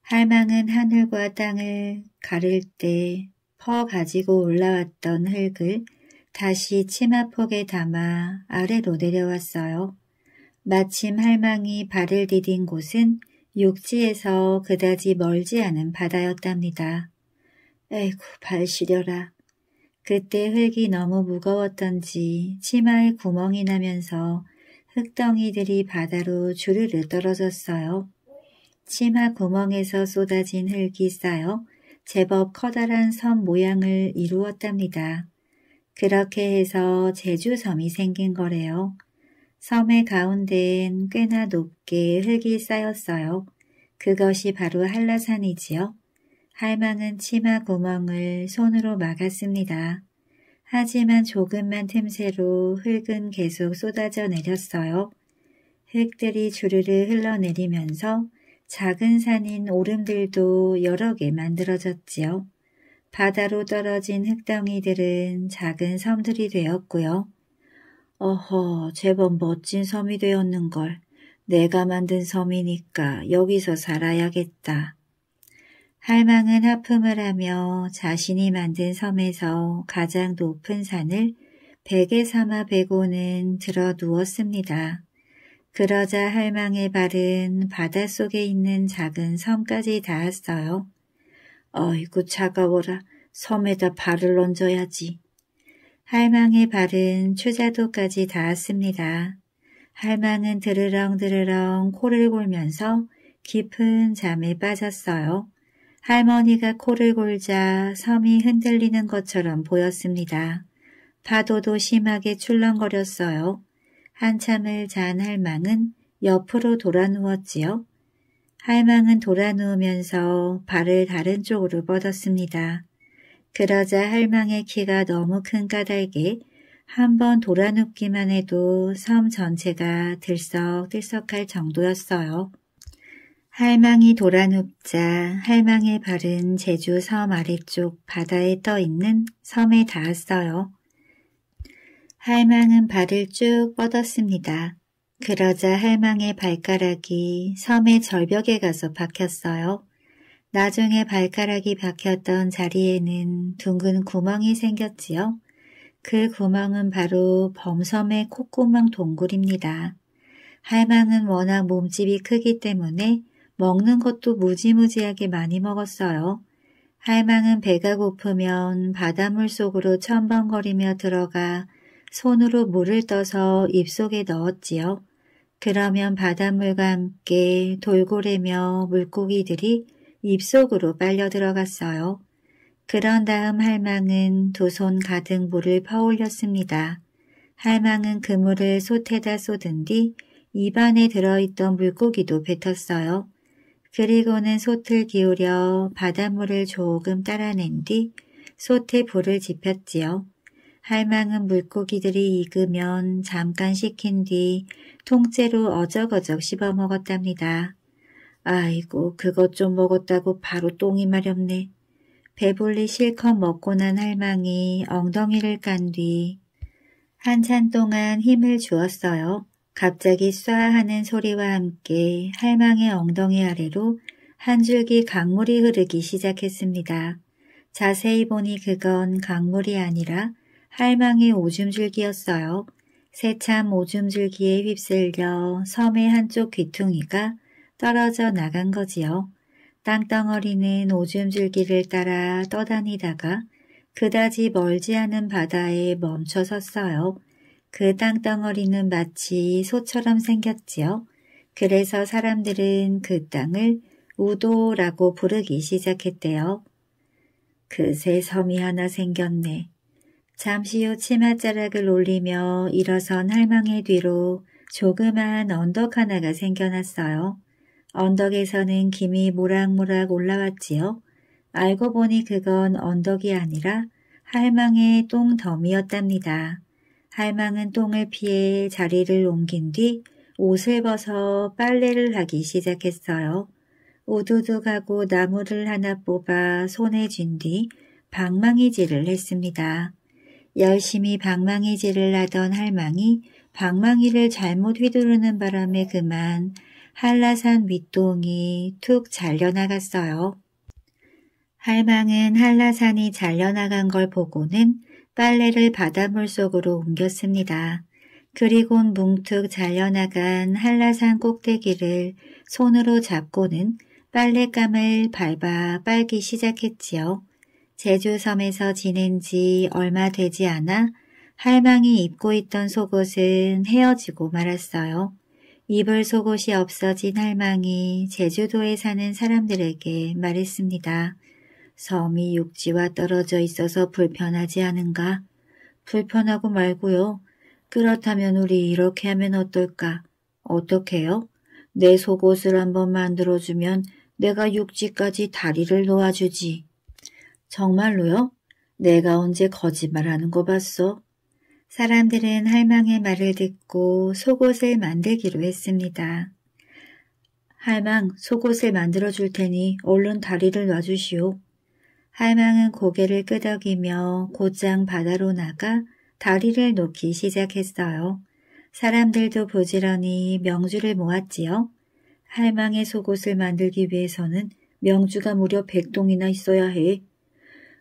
할망은 하늘과 땅을 가릴 때 퍼 가지고 올라왔던 흙을 다시 치마폭에 담아 아래로 내려왔어요. 마침 할망이 발을 디딘 곳은 육지에서 그다지 멀지 않은 바다였답니다. 에이구 발 시려라. 그때 흙이 너무 무거웠던지 치마에 구멍이 나면서 흙덩이들이 바다로 주르르 떨어졌어요. 치마 구멍에서 쏟아진 흙이 쌓여 제법 커다란 섬 모양을 이루었답니다. 그렇게 해서 제주섬이 생긴 거래요. 섬의 가운데엔 꽤나 높게 흙이 쌓였어요. 그것이 바로 한라산이지요. 할망은 치마 구멍을 손으로 막았습니다. 하지만 조금만 틈새로 흙은 계속 쏟아져 내렸어요. 흙들이 주르르 흘러내리면서 작은 산인 오름들도 여러 개 만들어졌지요. 바다로 떨어진 흙덩이들은 작은 섬들이 되었고요. 어허, 제법 멋진 섬이 되었는걸. 내가 만든 섬이니까 여기서 살아야겠다. 할망은 하품을 하며 자신이 만든 섬에서 가장 높은 산을 베개 삼아 베고는 들어 누웠습니다. 그러자 할망의 발은 바닷속에 있는 작은 섬까지 닿았어요. 어이구 차가워라. 섬에다 발을 얹어야지. 할망의 발은 추자도까지 닿았습니다. 할망은 드르렁드르렁 코를 골면서 깊은 잠에 빠졌어요. 할머니가 코를 골자 섬이 흔들리는 것처럼 보였습니다. 파도도 심하게 출렁거렸어요. 한참을 잔 할망은 옆으로 돌아 누웠지요. 할망은 돌아누우면서 발을 다른 쪽으로 뻗었습니다. 그러자 할망의 키가 너무 큰 까닭에 한 번 돌아눕기만 해도 섬 전체가 들썩들썩할 정도였어요. 할망이 돌아눕자 할망의 발은 제주 섬 아래쪽 바다에 떠 있는 섬에 닿았어요. 할망은 발을 쭉 뻗었습니다. 그러자 할망의 발가락이 섬의 절벽에 가서 박혔어요. 나중에 발가락이 박혔던 자리에는 둥근 구멍이 생겼지요. 그 구멍은 바로 범섬의 콧구멍 동굴입니다. 할망은 워낙 몸집이 크기 때문에 먹는 것도 무지무지하게 많이 먹었어요. 할망은 배가 고프면 바닷물 속으로 첨벙거리며 들어가 손으로 물을 떠서 입속에 넣었지요. 그러면 바닷물과 함께 돌고래며 물고기들이 입속으로 빨려 들어갔어요. 그런 다음 할망은 두 손 가득 물을 퍼올렸습니다. 할망은 그물을 솥에다 쏟은 뒤 입안에 들어있던 물고기도 뱉었어요. 그리고는 솥을 기울여 바닷물을 조금 따라낸 뒤 솥에 불을 지폈지요. 할망은 물고기들이 익으면 잠깐 식힌 뒤 통째로 어적어적 씹어 먹었답니다. 아이고 그것 좀 먹었다고 바로 똥이 마렵네. 배불리 실컷 먹고 난 할망이 엉덩이를 깐 뒤 한참 동안 힘을 주었어요. 갑자기 쏴 하는 소리와 함께 할망의 엉덩이 아래로 한 줄기 강물이 흐르기 시작했습니다. 자세히 보니 그건 강물이 아니라 할망이 오줌줄기였어요. 새참 오줌줄기에 휩쓸려 섬의 한쪽 귀퉁이가 떨어져 나간 거지요. 땅덩어리는 오줌줄기를 따라 떠다니다가 그다지 멀지 않은 바다에 멈춰 섰어요. 그 땅덩어리는 마치 소처럼 생겼지요. 그래서 사람들은 그 땅을 우도라고 부르기 시작했대요. 그새 섬이 하나 생겼네. 잠시 후 치맛자락을 올리며 일어선 할망의 뒤로 조그만 언덕 하나가 생겨났어요. 언덕에서는 김이 모락모락 올라왔지요. 알고 보니 그건 언덕이 아니라 할망의 똥덤이었답니다. 할망은 똥을 피해 자리를 옮긴 뒤 옷을 벗어 빨래를 하기 시작했어요. 우두둑하고 나무를 하나 뽑아 손에 쥔 뒤 방망이질을 했습니다. 열심히 방망이질을 하던 할망이 방망이를 잘못 휘두르는 바람에 그만 한라산 윗동이 툭 잘려나갔어요. 할망은 한라산이 잘려나간 걸 보고는 빨래를 바닷물 속으로 옮겼습니다. 그리곤 뭉툭 잘려나간 한라산 꼭대기를 손으로 잡고는 빨래감을 밟아 빨기 시작했지요. 제주섬에서 지낸 지 얼마 되지 않아 할망이 입고 있던 속옷은 헤어지고 말았어요. 입을 속옷이 없어진 할망이 제주도에 사는 사람들에게 말했습니다. 섬이 육지와 떨어져 있어서 불편하지 않은가? 불편하고 말고요. 그렇다면 우리 이렇게 하면 어떨까? 어떻게요? 내 속옷을 한번 만들어주면 내가 육지까지 다리를 놓아주지. 정말로요? 내가 언제 거짓말하는 거 봤어? 사람들은 할망의 말을 듣고 속옷을 만들기로 했습니다. 할망, 속옷을 만들어 줄 테니 얼른 다리를 놔주시오. 할망은 고개를 끄덕이며 곧장 바다로 나가 다리를 놓기 시작했어요. 사람들도 부지런히 명주를 모았지요. 할망의 속옷을 만들기 위해서는 명주가 무려 백동이나 있어야 해.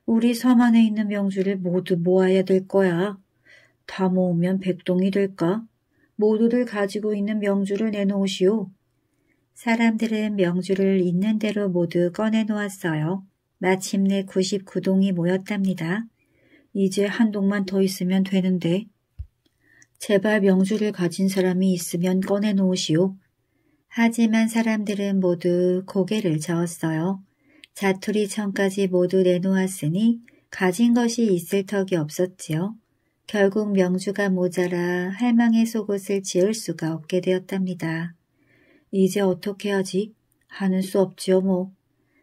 우리 섬 안에 있는 명주를 모두 모아야 될 거야. 다 모으면 백동이 될까? 모두들 가지고 있는 명주를 내놓으시오. 사람들은 명주를 있는 대로 모두 꺼내놓았어요. 마침내 99동이 모였답니다. 이제 한 동만 더 있으면 되는데. 제발 명주를 가진 사람이 있으면 꺼내놓으시오. 하지만 사람들은 모두 고개를 저었어요. 자투리천까지 모두 내놓았으니 가진 것이 있을 턱이 없었지요. 결국 명주가 모자라 할망의 속옷을 지을 수가 없게 되었답니다. 이제 어떻게 하지? 하는 수 없지요 뭐.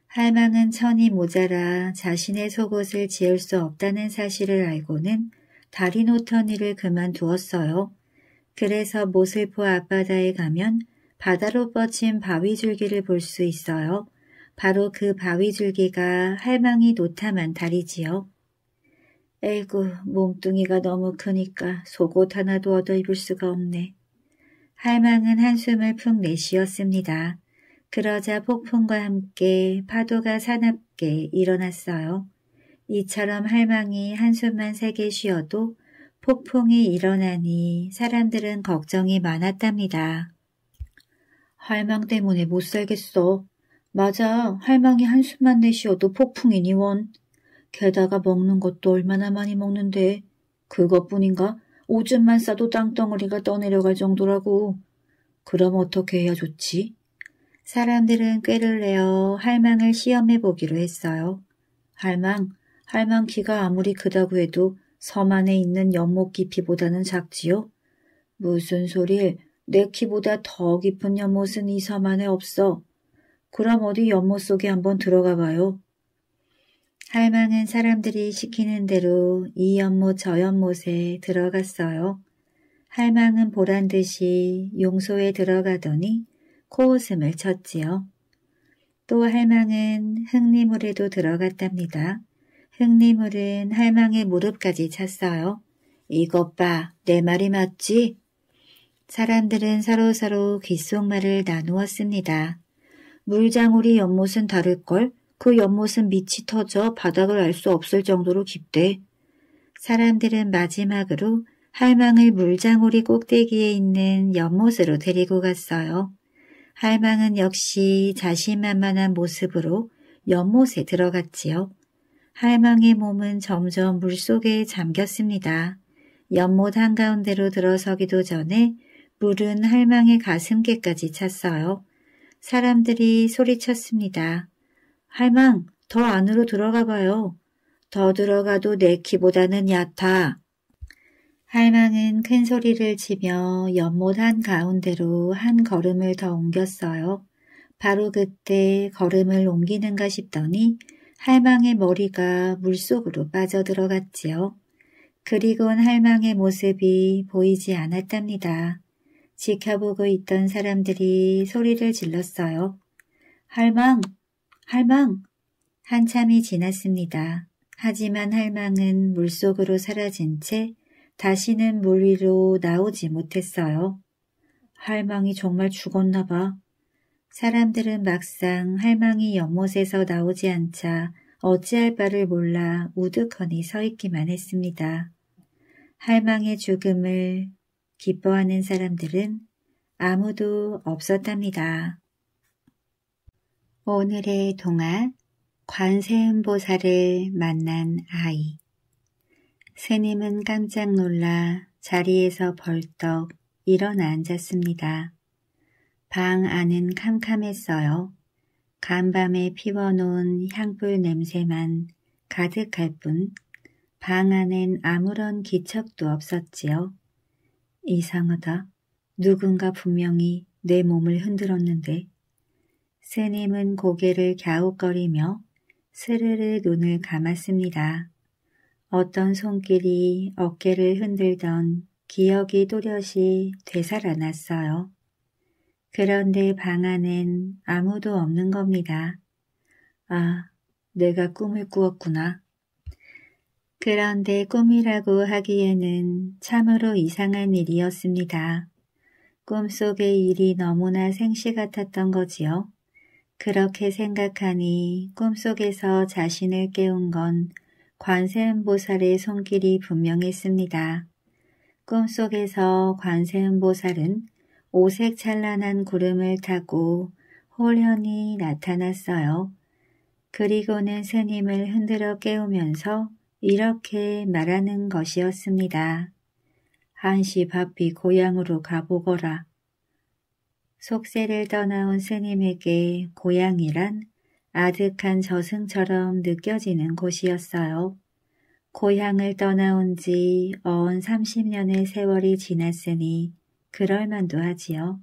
할망은 천이 모자라 자신의 속옷을 지을 수 없다는 사실을 알고는 다리 놓던 일을 그만두었어요. 그래서 모슬포 앞바다에 가면 바다로 뻗친 바위줄기를 볼 수 있어요. 바로 그 바위줄기가 할망이 노탐한 다리지요. 에구 몸뚱이가 너무 크니까 속옷 하나도 얻어 입을 수가 없네. 할망은 한숨을 푹 내쉬었습니다. 그러자 폭풍과 함께 파도가 사납게 일어났어요. 이처럼 할망이 한숨만 세게 쉬어도 폭풍이 일어나니 사람들은 걱정이 많았답니다. 할망 때문에 못 살겠어. 맞아. 할망이 한숨만 내쉬어도 폭풍이니 원. 게다가 먹는 것도 얼마나 많이 먹는데 그것뿐인가 오줌만 싸도 땅덩어리가 떠내려갈 정도라고. 그럼 어떻게 해야 좋지? 사람들은 꾀를 내어 할망을 시험해보기로 했어요. 할망, 할망 키가 아무리 크다고 해도 섬 안에 있는 연못 깊이보다는 작지요? 무슨 소릴, 내 키보다 더 깊은 연못은 이 섬 안에 없어. 그럼 어디 연못 속에 한번 들어가 봐요. 할망은 사람들이 시키는 대로 이 연못 저 연못에 들어갔어요. 할망은 보란 듯이 용소에 들어가더니 코웃음을 쳤지요. 또 할망은 흙니물에도 들어갔답니다. 흙니물은 할망의 무릎까지 찼어요. 이것 봐, 내 말이 맞지? 사람들은 서로서로 귓속말을 나누었습니다. 물장우리 연못은 다를걸 그 연못은 밑이 터져 바닥을 알 수 없을 정도로 깊대. 사람들은 마지막으로 할망을 물장우리 꼭대기에 있는 연못으로 데리고 갔어요. 할망은 역시 자신만만한 모습으로 연못에 들어갔지요. 할망의 몸은 점점 물속에 잠겼습니다. 연못 한가운데로 들어서기도 전에 물은 할망의 가슴께까지 찼어요. 사람들이 소리쳤습니다. 할망, 더 안으로 들어가 봐요. 더 들어가도 내 키보다는 얕아. 할망은 큰 소리를 치며 연못 한 가운데로 한 걸음을 더 옮겼어요. 바로 그때 걸음을 옮기는가 싶더니 할망의 머리가 물속으로 빠져들어갔지요. 그리곤 할망의 모습이 보이지 않았답니다. 지켜보고 있던 사람들이 소리를 질렀어요. 할망! 할망! 한참이 지났습니다. 하지만 할망은 물속으로 사라진 채 다시는 물 위로 나오지 못했어요. 할망이 정말 죽었나 봐. 사람들은 막상 할망이 연못에서 나오지 않자 어찌할 바를 몰라 우두커니 서 있기만 했습니다. 할망의 죽음을 기뻐하는 사람들은 아무도 없었답니다. 오늘의 동안 관세음보살을 만난 아이. 스님은 깜짝 놀라 자리에서 벌떡 일어나 앉았습니다. 방 안은 캄캄했어요. 간밤에 피워놓은 향불 냄새만 가득할 뿐 방 안엔 아무런 기척도 없었지요. 이상하다. 누군가 분명히 내 몸을 흔들었는데 스님은 고개를 갸웃거리며 스르르 눈을 감았습니다. 어떤 손길이 어깨를 흔들던 기억이 또렷이 되살아났어요. 그런데 방 안엔 아무도 없는 겁니다. 아, 내가 꿈을 꾸었구나. 그런데 꿈이라고 하기에는 참으로 이상한 일이었습니다. 꿈속의 일이 너무나 생시 같았던 거지요. 그렇게 생각하니 꿈속에서 자신을 깨운 건 관세음보살의 손길이 분명했습니다. 꿈속에서 관세음보살은 오색 찬란한 구름을 타고 홀연히 나타났어요. 그리고는 스님을 흔들어 깨우면서 이렇게 말하는 것이었습니다. 한시 바삐 고향으로 가보거라. 속세를 떠나온 스님에게 고향이란 아득한 저승처럼 느껴지는 곳이었어요. 고향을 떠나온 지 어언 30년의 세월이 지났으니 그럴만도 하지요.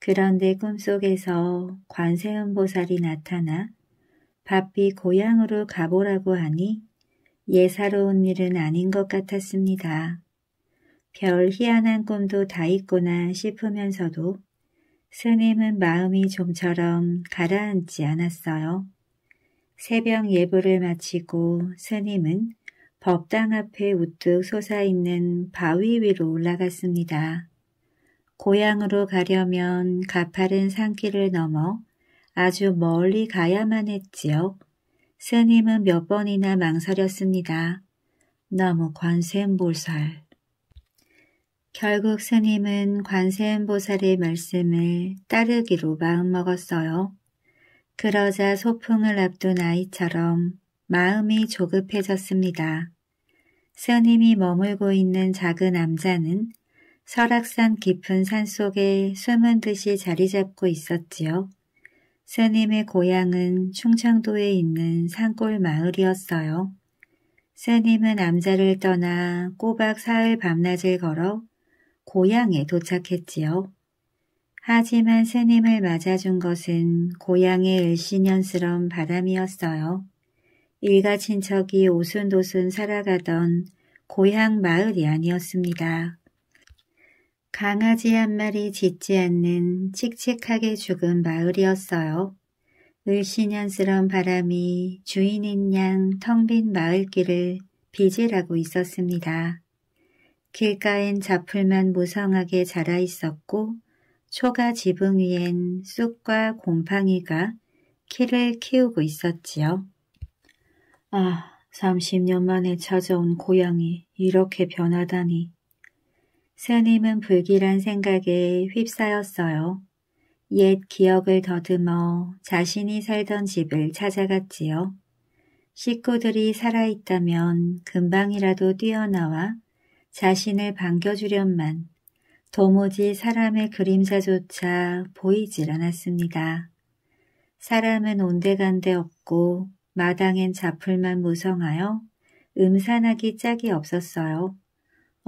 그런데 꿈속에서 관세음보살이 나타나 바삐 고향으로 가보라고 하니 예사로운 일은 아닌 것 같았습니다. 별 희한한 꿈도 다 있구나 싶으면서도 스님은 마음이 좀처럼 가라앉지 않았어요. 새벽 예불을 마치고 스님은 법당 앞에 우뚝 솟아있는 바위 위로 올라갔습니다. 고향으로 가려면 가파른 산길을 넘어 아주 멀리 가야만 했지요. 스님은 몇 번이나 망설였습니다. 너무 관세음보살. 결국 스님은 관세음보살의 말씀을 따르기로 마음먹었어요. 그러자 소풍을 앞둔 아이처럼 마음이 조급해졌습니다. 스님이 머물고 있는 작은 암자는 설악산 깊은 산속에 숨은 듯이 자리 잡고 있었지요. 새님의 고향은 충청도에 있는 산골 마을이었어요. 새님은 남자를 떠나 꼬박 사흘 밤낮을 걸어 고향에 도착했지요. 하지만 새님을 맞아준 것은 고향의 을씨년스러운 바람이었어요. 일가 친척이 오순도순 살아가던 고향 마을이 아니었습니다. 강아지 한 마리 짖지 않는 칙칙하게 죽은 마을이었어요. 을씨년스런 바람이 주인인 양 텅 빈 마을길을 비질하고 있었습니다. 길가엔 잡풀만 무성하게 자라 있었고 초가 지붕 위엔 쑥과 곰팡이가 키를 키우고 있었지요. 아, 30년 만에 찾아온 고향이 이렇게 변하다니. 스님은 불길한 생각에 휩싸였어요. 옛 기억을 더듬어 자신이 살던 집을 찾아갔지요. 식구들이 살아있다면 금방이라도 뛰어나와 자신을 반겨주련만 도무지 사람의 그림자조차 보이질 않았습니다. 사람은 온데간데 없고 마당엔 자풀만 무성하여 음산하기 짝이 없었어요.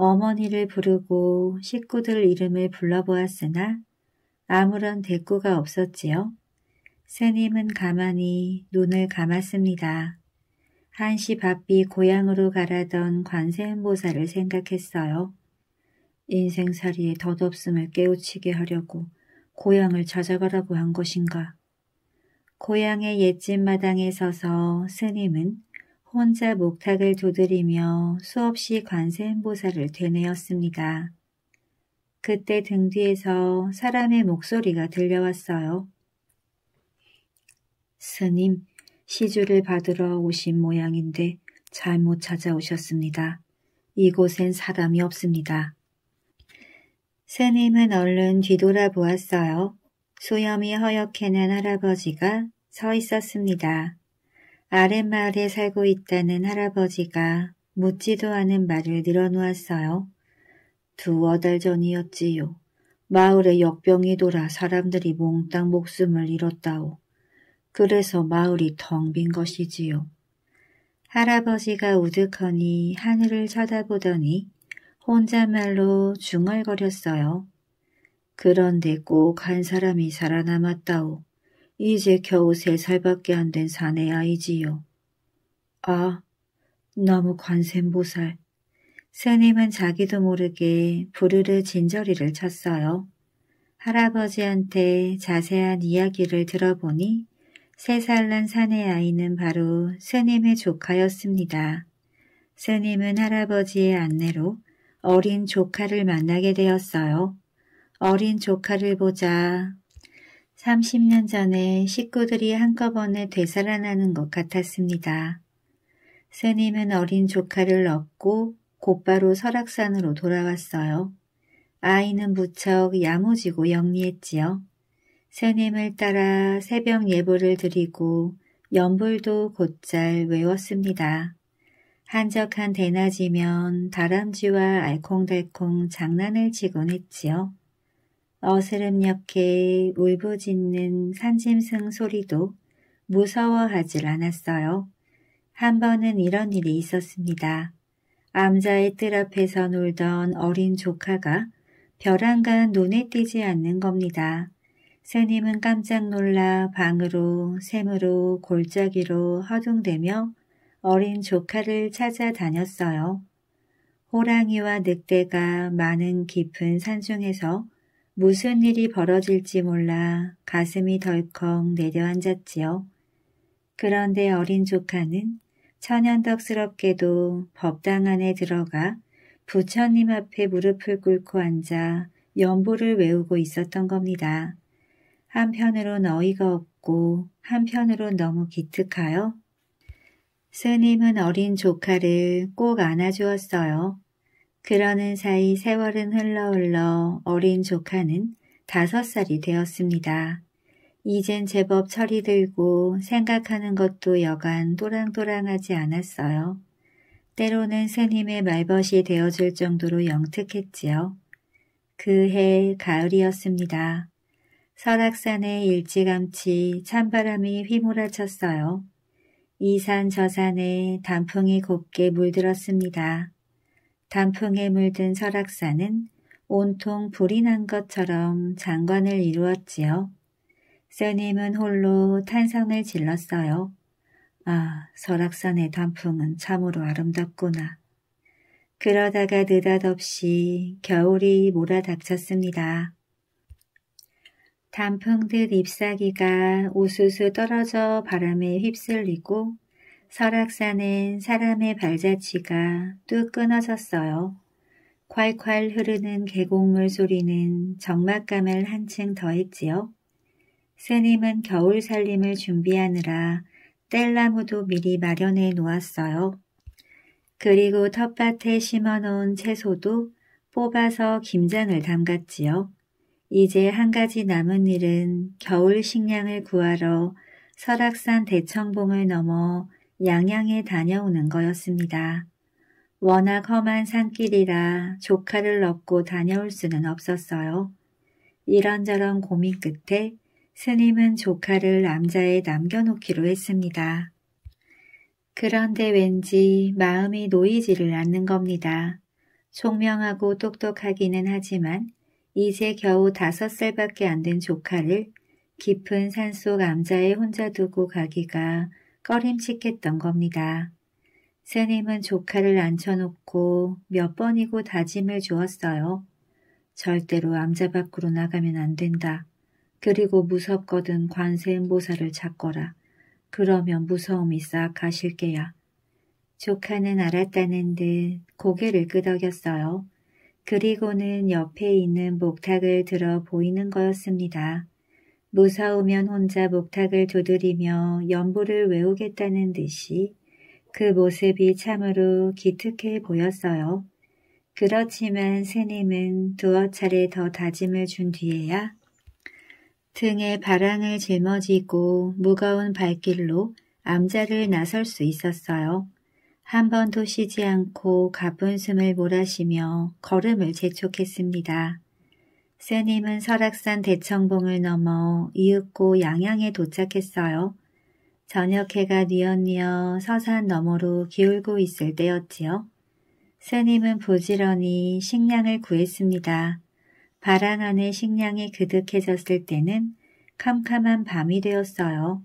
어머니를 부르고 식구들 이름을 불러보았으나 아무런 대꾸가 없었지요. 스님은 가만히 눈을 감았습니다. 한시 바삐 고향으로 가라던 관세음보살을 생각했어요. 인생살이에 덧없음을 깨우치게 하려고 고향을 찾아가라고 한 것인가. 고향의 옛집 마당에 서서 스님은 혼자 목탁을 두드리며 수없이 관세음보살을 되뇌었습니다. 그때 등 뒤에서 사람의 목소리가 들려왔어요. 스님, 시주를 받으러 오신 모양인데 잘못 찾아오셨습니다. 이곳엔 사람이 없습니다. 스님은 얼른 뒤돌아보았어요. 소염이 허옇게 난 할아버지가 서 있었습니다. 아랫마을에 살고 있다는 할아버지가 묻지도 않은 말을 늘어놓았어요. 두어 달 전이었지요. 마을에 역병이 돌아 사람들이 몽땅 목숨을 잃었다오. 그래서 마을이 텅 빈 것이지요. 할아버지가 우드커니 하늘을 쳐다보더니 혼자말로 중얼거렸어요. 그런데 꼭 한 사람이 살아남았다오. 이제 겨우 세 살밖에 안 된 사내 아이지요. 아, 너무 관센보살 스님은 자기도 모르게 부르르 진저리를 쳤어요. 할아버지한테 자세한 이야기를 들어보니 세 살 난 사내 아이는 바로 스님의 조카였습니다. 스님은 할아버지의 안내로 어린 조카를 만나게 되었어요. 어린 조카를 보자 30년 전에 식구들이 한꺼번에 되살아나는 것 같았습니다. 스님은 어린 조카를 업고 곧바로 설악산으로 돌아왔어요. 아이는 무척 야무지고 영리했지요. 스님을 따라 새벽 예보를 드리고 연불도 곧잘 외웠습니다. 한적한 대낮이면 다람쥐와 알콩달콩 장난을 치곤 했지요. 어스름역해 울부짖는 산짐승 소리도 무서워하질 않았어요. 한 번은 이런 일이 있었습니다. 암자의 뜰 앞에서 놀던 어린 조카가 벼랑간 눈에 띄지 않는 겁니다. 스님은 깜짝 놀라 방으로 샘으로 골짜기로 허둥대며 어린 조카를 찾아다녔어요. 호랑이와 늑대가 많은 깊은 산중에서 무슨 일이 벌어질지 몰라 가슴이 덜컹 내려앉았지요. 그런데 어린 조카는 천연덕스럽게도 법당 안에 들어가 부처님 앞에 무릎을 꿇고 앉아 연보를 외우고 있었던 겁니다. 한편으론 어이가 없고 한편으론 너무 기특하여 스님은 어린 조카를 꼭 안아주었어요. 그러는 사이 세월은 흘러 흘러 어린 조카는 다섯 살이 되었습니다. 이젠 제법 철이 들고 생각하는 것도 여간 또랑또랑하지 않았어요. 때로는 스님의 말벗이 되어줄 정도로 영특했지요. 그 해 가을이었습니다. 설악산에 일찌감치 찬바람이 휘몰아쳤어요. 이 산 저 산에 단풍이 곱게 물들었습니다. 단풍에 물든 설악산은 온통 불이 난 것처럼 장관을 이루었지요. 스님은 홀로 탄성을 질렀어요. 아, 설악산의 단풍은 참으로 아름답구나. 그러다가 느닷없이 겨울이 몰아닥쳤습니다. 단풍 듯 잎사귀가 우수수 떨어져 바람에 휩쓸리고 설악산은 사람의 발자취가 뚝 끊어졌어요. 콸콸 흐르는 계곡물 소리는 적막감을 한층 더했지요. 스님은 겨울 살림을 준비하느라 땔나무도 미리 마련해 놓았어요. 그리고 텃밭에 심어놓은 채소도 뽑아서 김장을 담갔지요. 이제 한 가지 남은 일은 겨울 식량을 구하러 설악산 대청봉을 넘어 양양에 다녀오는 거였습니다. 워낙 험한 산길이라 조카를 업고 다녀올 수는 없었어요. 이런저런 고민 끝에 스님은 조카를 남자에 남겨놓기로 했습니다. 그런데 왠지 마음이 놓이지를 않는 겁니다. 총명하고 똑똑하기는 하지만 이제 겨우 다섯 살밖에 안 된 조카를 깊은 산속 암자에 혼자 두고 가기가 꺼림칙했던 겁니다. 새님은 조카를 앉혀놓고 몇 번이고 다짐을 주었어요. 절대로 암자 밖으로 나가면 안 된다. 그리고 무섭거든 관세음보살을 찾거라. 그러면 무서움이 싹 가실 게야. 조카는 알았다는 듯 고개를 끄덕였어요. 그리고는 옆에 있는 목탁을 들어 보이는 거였습니다. 무사우면 혼자 목탁을 두드리며 연보를 외우겠다는 듯이 그 모습이 참으로 기특해 보였어요. 그렇지만 스님은 두어 차례 더 다짐을 준 뒤에야 등에 바랑을 짊어지고 무거운 발길로 암자를 나설 수 있었어요. 한 번도 쉬지 않고 가쁜 숨을 몰아쉬며 걸음을 재촉했습니다. 스님은 설악산 대청봉을 넘어 이윽고 양양에 도착했어요. 저녁 해가 뉘엿뉘어 서산 너머로 기울고 있을 때였지요. 스님은 부지런히 식량을 구했습니다. 바랑 안에 식량이 그득해졌을 때는 캄캄한 밤이 되었어요.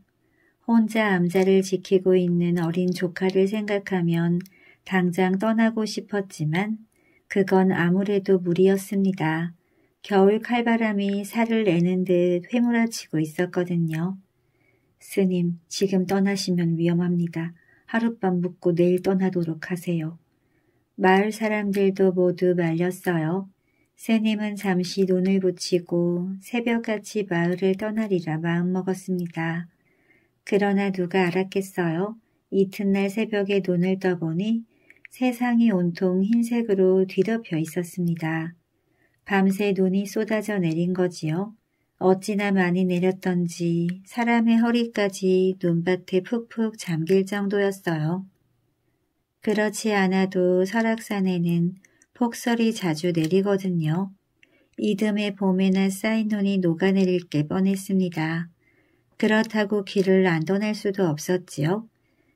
혼자 암자를 지키고 있는 어린 조카를 생각하면 당장 떠나고 싶었지만 그건 아무래도 무리였습니다. 겨울 칼바람이 살을 내는 듯회물아치고 있었거든요. 스님, 지금 떠나시면 위험합니다. 하룻밤 묵고 내일 떠나도록 하세요. 마을 사람들도 모두 말렸어요. 스님은 잠시 눈을 붙이고 새벽같이 마을을 떠나리라 마음먹었습니다. 그러나 누가 알았겠어요? 이튿날 새벽에 눈을 떠보니 세상이 온통 흰색으로 뒤덮여 있었습니다. 밤새 눈이 쏟아져 내린 거지요. 어찌나 많이 내렸던지 사람의 허리까지 눈밭에 푹푹 잠길 정도였어요. 그렇지 않아도 설악산에는 폭설이 자주 내리거든요. 이듬해 봄에나 쌓인 눈이 녹아내릴 게 뻔했습니다. 그렇다고 길을 안 떠날 수도 없었지요.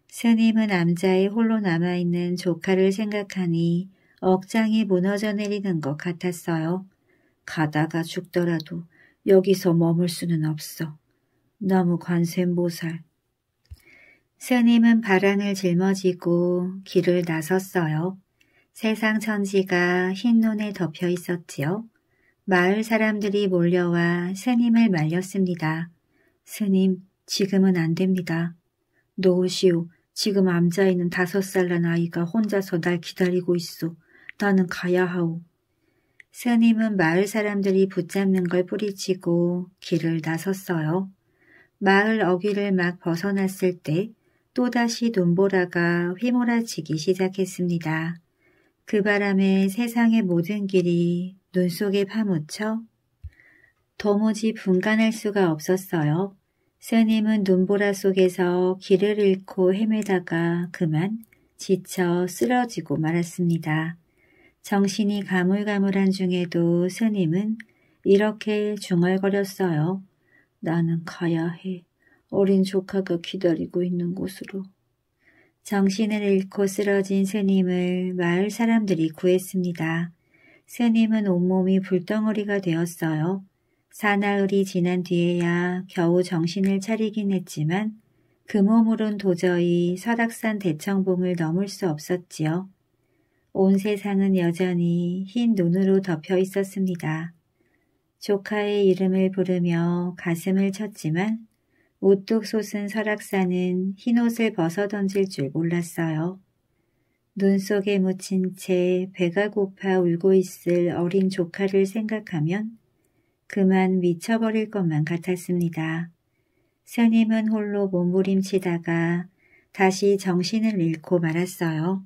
스님은 남자의 홀로 남아있는 조카를 생각하니 억장이 무너져 내리는 것 같았어요. 가다가 죽더라도 여기서 머물 수는 없어. 너무 관세보살 스님은 바람을 짊어지고 길을 나섰어요. 세상 천지가 흰 눈에 덮여 있었지요. 마을 사람들이 몰려와 스님을 말렸습니다. 스님, 지금은 안 됩니다. 노시오, 지금 앉아있는 다섯 살 난 아이가 혼자서 날 기다리고 있어. 나는 가야 하오. 스님은 마을 사람들이 붙잡는 걸 뿌리치고 길을 나섰어요. 마을 어귀를 막 벗어났을 때 또다시 눈보라가 휘몰아치기 시작했습니다. 그 바람에 세상의 모든 길이 눈 속에 파묻혀 도무지 분간할 수가 없었어요. 스님은 눈보라 속에서 길을 잃고 헤매다가 그만 지쳐 쓰러지고 말았습니다. 정신이 가물가물한 중에도 스님은 이렇게 중얼거렸어요. 나는 가야 해. 어린 조카가 기다리고 있는 곳으로. 정신을 잃고 쓰러진 스님을 마을 사람들이 구했습니다. 스님은 온몸이 불덩어리가 되었어요. 사나흘이 지난 뒤에야 겨우 정신을 차리긴 했지만 그 몸으론 도저히 설악산 대청봉을 넘을 수 없었지요. 온 세상은 여전히 흰 눈으로 덮여 있었습니다. 조카의 이름을 부르며 가슴을 쳤지만 우뚝 솟은 설악산은 흰옷을 벗어던질 줄 몰랐어요. 눈 속에 묻힌 채 배가 고파 울고 있을 어린 조카를 생각하면 그만 미쳐버릴 것만 같았습니다. 스님은 홀로 몸부림치다가 다시 정신을 잃고 말았어요.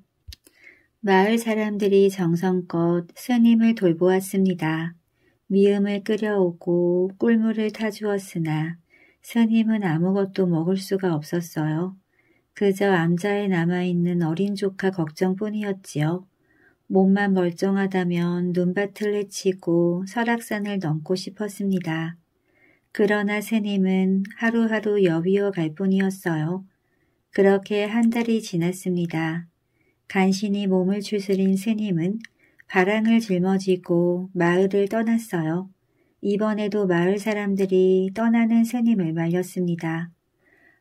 마을 사람들이 정성껏 스님을 돌보았습니다. 미음을 끓여오고 꿀물을 타주었으나 스님은 아무것도 먹을 수가 없었어요. 그저 암자에 남아있는 어린 조카 걱정뿐이었지요. 몸만 멀쩡하다면 눈밭을 헤치고 설악산을 넘고 싶었습니다. 그러나 스님은 하루하루 여위어갈 뿐이었어요. 그렇게 한 달이 지났습니다. 간신히 몸을 추스린 스님은 바랑을 짊어지고 마을을 떠났어요. 이번에도 마을 사람들이 떠나는 스님을 말렸습니다.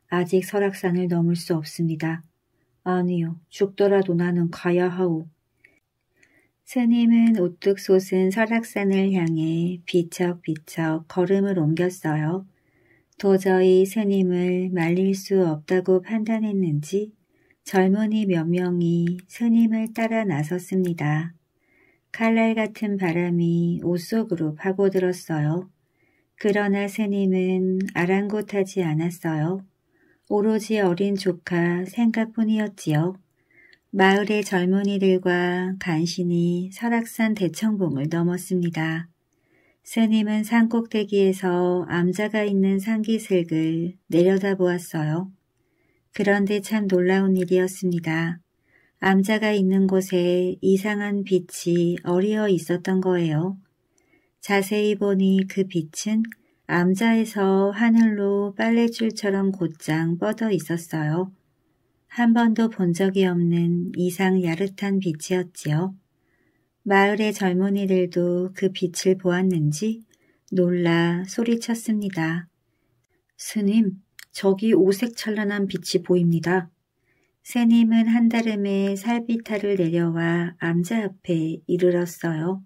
아직 설악산을 넘을 수 없습니다. 아니요, 죽더라도 나는 가야 하오. 스님은 오뚝 솟은 설악산을 향해 비척비척 걸음을 옮겼어요. 도저히 스님을 말릴 수 없다고 판단했는지 젊은이 몇 명이 스님을 따라 나섰습니다. 칼날 같은 바람이 옷 속으로 파고들었어요. 그러나 스님은 아랑곳하지 않았어요. 오로지 어린 조카 생각뿐이었지요. 마을의 젊은이들과 간신히 설악산 대청봉을 넘었습니다. 스님은 산꼭대기에서 암자가 있는 산기슭을 내려다보았어요. 그런데 참 놀라운 일이었습니다. 암자가 있는 곳에 이상한 빛이 어리어 있었던 거예요. 자세히 보니 그 빛은 암자에서 하늘로 빨래줄처럼 곧장 뻗어 있었어요. 한 번도 본 적이 없는 이상 야릇한 빛이었지요. 마을의 젊은이들도 그 빛을 보았는지 놀라 소리쳤습니다. 스님, 저기 오색찬란한 빛이 보입니다. 새님은 한달음에 살비타를 내려와 암자 앞에 이르렀어요.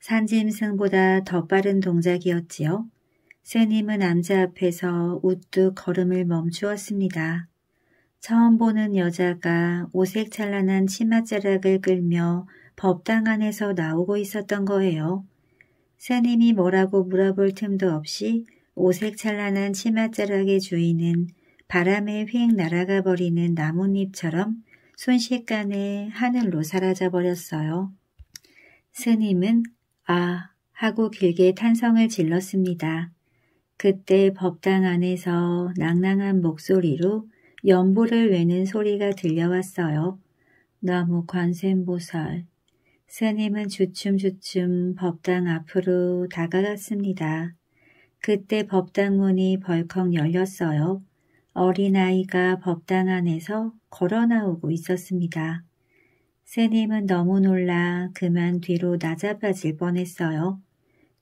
산짐승보다 더 빠른 동작이었지요. 새님은 암자 앞에서 우뚝 걸음을 멈추었습니다. 처음 보는 여자가 오색찬란한 치맛자락을 끌며 법당 안에서 나오고 있었던 거예요. 새님이 뭐라고 물어볼 틈도 없이 오색찬란한 치맛자락의 주인은 바람에 휙 날아가 버리는 나뭇잎처럼 순식간에 하늘로 사라져 버렸어요. 스님은 아 하고 길게 탄성을 질렀습니다. 그때 법당 안에서 낭낭한 목소리로 연보를 외는 소리가 들려왔어요. 나무 관세음보살. 스님은 주춤주춤 법당 앞으로 다가갔습니다. 그때 법당 문이 벌컥 열렸어요. 어린아이가 법당 안에서 걸어나오고 있었습니다. 새님은 너무 놀라 그만 뒤로 나자빠질 뻔했어요.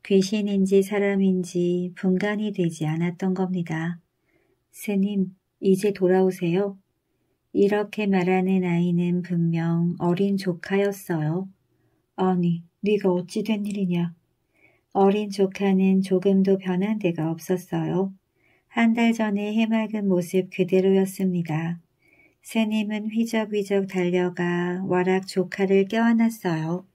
귀신인지 사람인지 분간이 되지 않았던 겁니다. 스님 이제 돌아오세요. 이렇게 말하는 아이는 분명 어린 조카였어요. 아니, 네가 어찌 된 일이냐? 어린 조카는 조금도 변한 데가 없었어요. 한 달전에 해맑은 모습 그대로였습니다. 스님은 휘적휘적 달려가 와락 조카를 껴안았어요.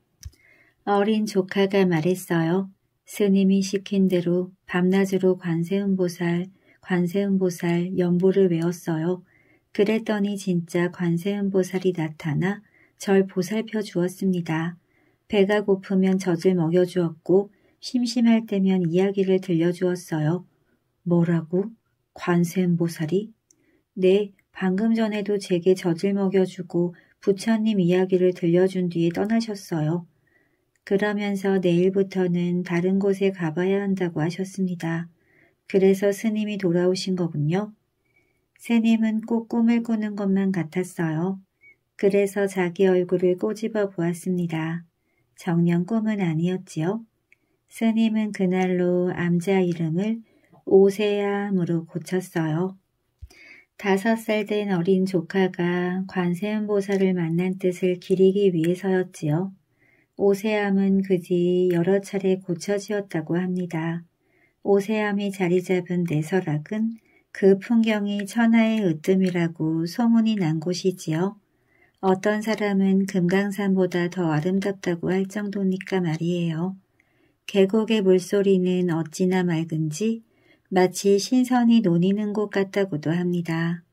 어린 조카가 말했어요. 스님이 시킨 대로 밤낮으로 관세음보살, 관세음보살 연보를 외웠어요. 그랬더니 진짜 관세음보살이 나타나 절 보살펴 주었습니다. 배가 고프면 젖을 먹여 주었고 심심할 때면 이야기를 들려주었어요. 뭐라고? 관세음보살이? 네, 방금 전에도 제게 젖을 먹여주고 부처님 이야기를 들려준 뒤에 떠나셨어요. 그러면서 내일부터는 다른 곳에 가봐야 한다고 하셨습니다. 그래서 스님이 돌아오신 거군요. 스님은 꼭 꿈을 꾸는 것만 같았어요. 그래서 자기 얼굴을 꼬집어 보았습니다. 정녕 꿈은 아니었지요. 스님은 그날로 암자 이름을 오세암으로 고쳤어요. 다섯 살 된 어린 조카가 관세음보살을 만난 뜻을 기리기 위해서였지요. 오세암은 그지 여러 차례 고쳐지었다고 합니다. 오세암이 자리 잡은 내설악은 그 풍경이 천하의 으뜸이라고 소문이 난 곳이지요. 어떤 사람은 금강산보다 더 아름답다고 할 정도니까 말이에요. 계곡의 물소리는 어찌나 맑은지 마치 신선히 논이는 곳 같다고도 합니다.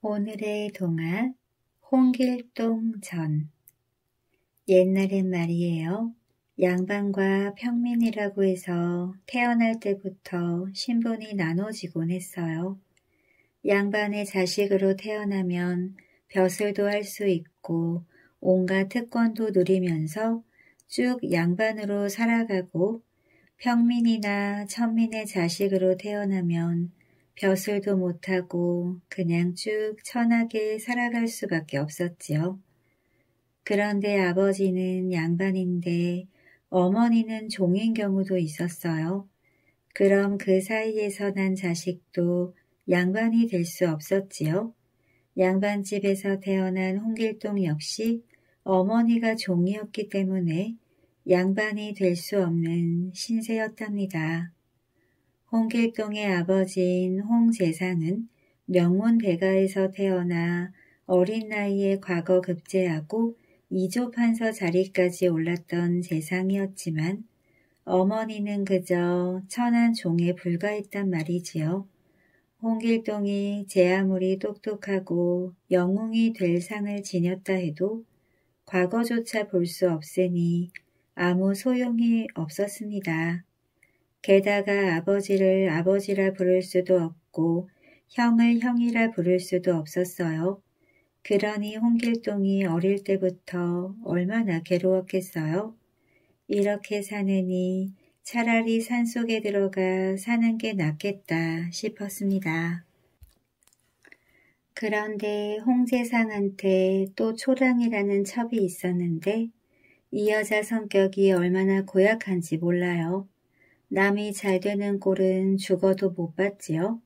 오늘의 동화 홍길동 전 옛날엔 말이에요. 양반과 평민이라고 해서 태어날 때부터 신분이 나눠지곤 했어요. 양반의 자식으로 태어나면 벼슬도 할 수 있고 온갖 특권도 누리면서 쭉 양반으로 살아가고 평민이나 천민의 자식으로 태어나면 벼슬도 못하고 그냥 쭉 천하게 살아갈 수밖에 없었지요. 그런데 아버지는 양반인데 어머니는 종인 경우도 있었어요. 그럼 그 사이에서 난 자식도 양반이 될 수 없었지요. 양반집에서 태어난 홍길동 역시 어머니가 종이었기 때문에 양반이 될 수 없는 신세였답니다. 홍길동의 아버지인 홍재상은 명문대가에서 태어나 어린 나이에 과거 급제하고 이조 판서 자리까지 올랐던 재상이었지만 어머니는 그저 천한 종에 불과했단 말이지요. 홍길동이 제 아무리 똑똑하고 영웅이 될 상을 지녔다 해도 과거조차 볼 수 없으니 아무 소용이 없었습니다. 게다가 아버지를 아버지라 부를 수도 없고 형을 형이라 부를 수도 없었어요. 그러니 홍길동이 어릴 때부터 얼마나 괴로웠겠어요? 이렇게 사느니 차라리 산속에 들어가 사는 게 낫겠다 싶었습니다. 그런데 홍재상한테 또 초랑이라는 첩이 있었는데 이 여자 성격이 얼마나 고약한지 몰라요. 남이 잘 되는 꼴은 죽어도 못 봤지요.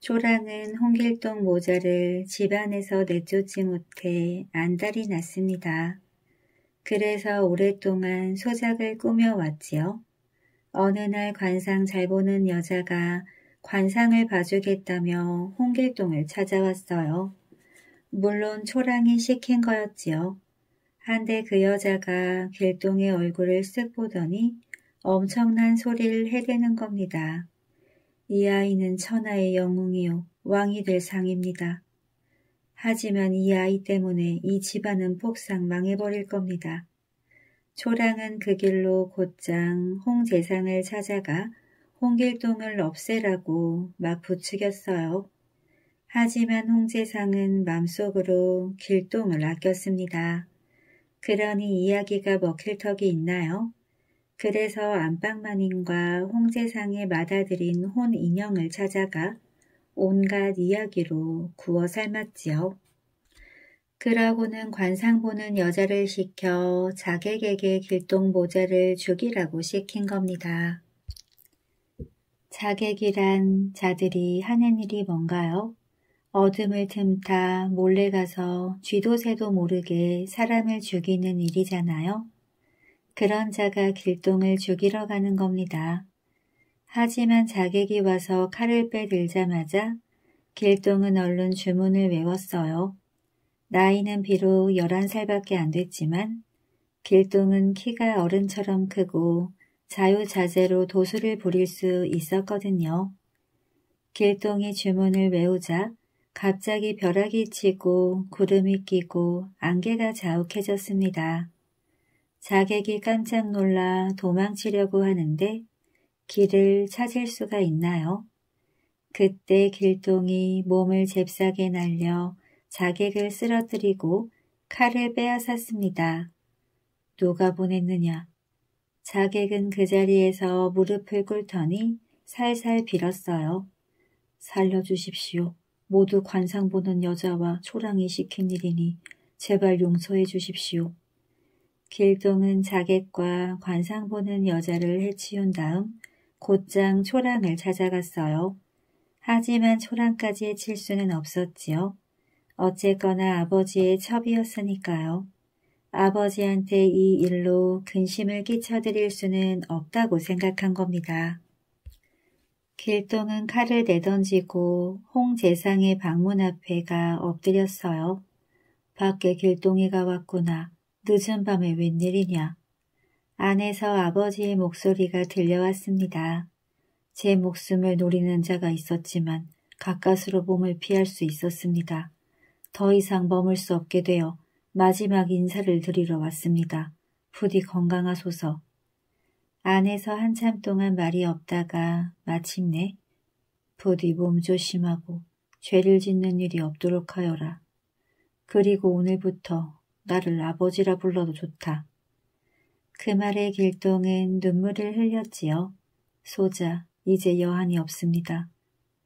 초랑은 홍길동 모자를 집안에서 내쫓지 못해 안달이 났습니다. 그래서 오랫동안 소작을 꾸며왔지요. 어느 날 관상 잘 보는 여자가 관상을 봐주겠다며 홍길동을 찾아왔어요. 물론 초랑이 시킨 거였지요. 한데 그 여자가 길동의 얼굴을 쓱 보더니 엄청난 소리를 해대는 겁니다. 이 아이는 천하의 영웅이요 왕이 될 상입니다. 하지만 이 아이 때문에 이 집안은 폭삭 망해버릴 겁니다. 초랑은 그 길로 곧장 홍재상을 찾아가 홍길동을 없애라고 막 부추겼어요. 하지만 홍재상은 맘속으로 길동을 아꼈습니다. 그러니 이야기가 먹힐 턱이 있나요? 그래서 안방마님과 홍재상의 맏아들인 혼 인형을 찾아가 온갖 이야기로 구워 삶았지요. 그러고는 관상 보는 여자를 시켜 자객에게 길동 모자를 주기라고 시킨 겁니다. 자객이란 자들이 하는 일이 뭔가요? 어둠을 틈타 몰래 가서 쥐도 새도 모르게 사람을 죽이는 일이잖아요. 그런 자가 길동을 죽이러 가는 겁니다. 하지만 자객이 와서 칼을 빼들자마자 길동은 얼른 주문을 외웠어요. 나이는 비록 11살밖에 안 됐지만 길동은 키가 어른처럼 크고 자유자재로 도수를 부릴 수 있었거든요. 길동이 주문을 외우자 갑자기 벼락이 치고 구름이 끼고 안개가 자욱해졌습니다. 자객이 깜짝 놀라 도망치려고 하는데 길을 찾을 수가 있나요? 그때 길동이 몸을 잽싸게 날려 자객을 쓰러뜨리고 칼을 빼앗았습니다. 누가 보냈느냐? 자객은 그 자리에서 무릎을 꿇더니 살살 빌었어요. 살려주십시오. 모두 관상 보는 여자와 초랑이 시킨 일이니 제발 용서해 주십시오. 길동은 자객과 관상 보는 여자를 해치운 다음 곧장 초랑을 찾아갔어요. 하지만 초랑까지 해칠 수는 없었지요. 어쨌거나 아버지의 첩이었으니까요. 아버지한테 이 일로 근심을 끼쳐드릴 수는 없다고 생각한 겁니다. 길동은 칼을 내던지고 홍재상의 방문 앞에 가 엎드렸어요. 밖에 길동이가 왔구나. 늦은 밤에 웬일이냐. 안에서 아버지의 목소리가 들려왔습니다. 제 목숨을 노리는 자가 있었지만 가까스로 몸을 피할 수 있었습니다. 더 이상 머물 수 없게 되어 마지막 인사를 드리러 왔습니다. 부디 건강하소서. 안에서 한참 동안 말이 없다가 마침내 부디 몸 조심하고 죄를 짓는 일이 없도록 하여라. 그리고 오늘부터 나를 아버지라 불러도 좋다. 그말의길동엔 눈물을 흘렸지요. 소자, 이제 여한이 없습니다.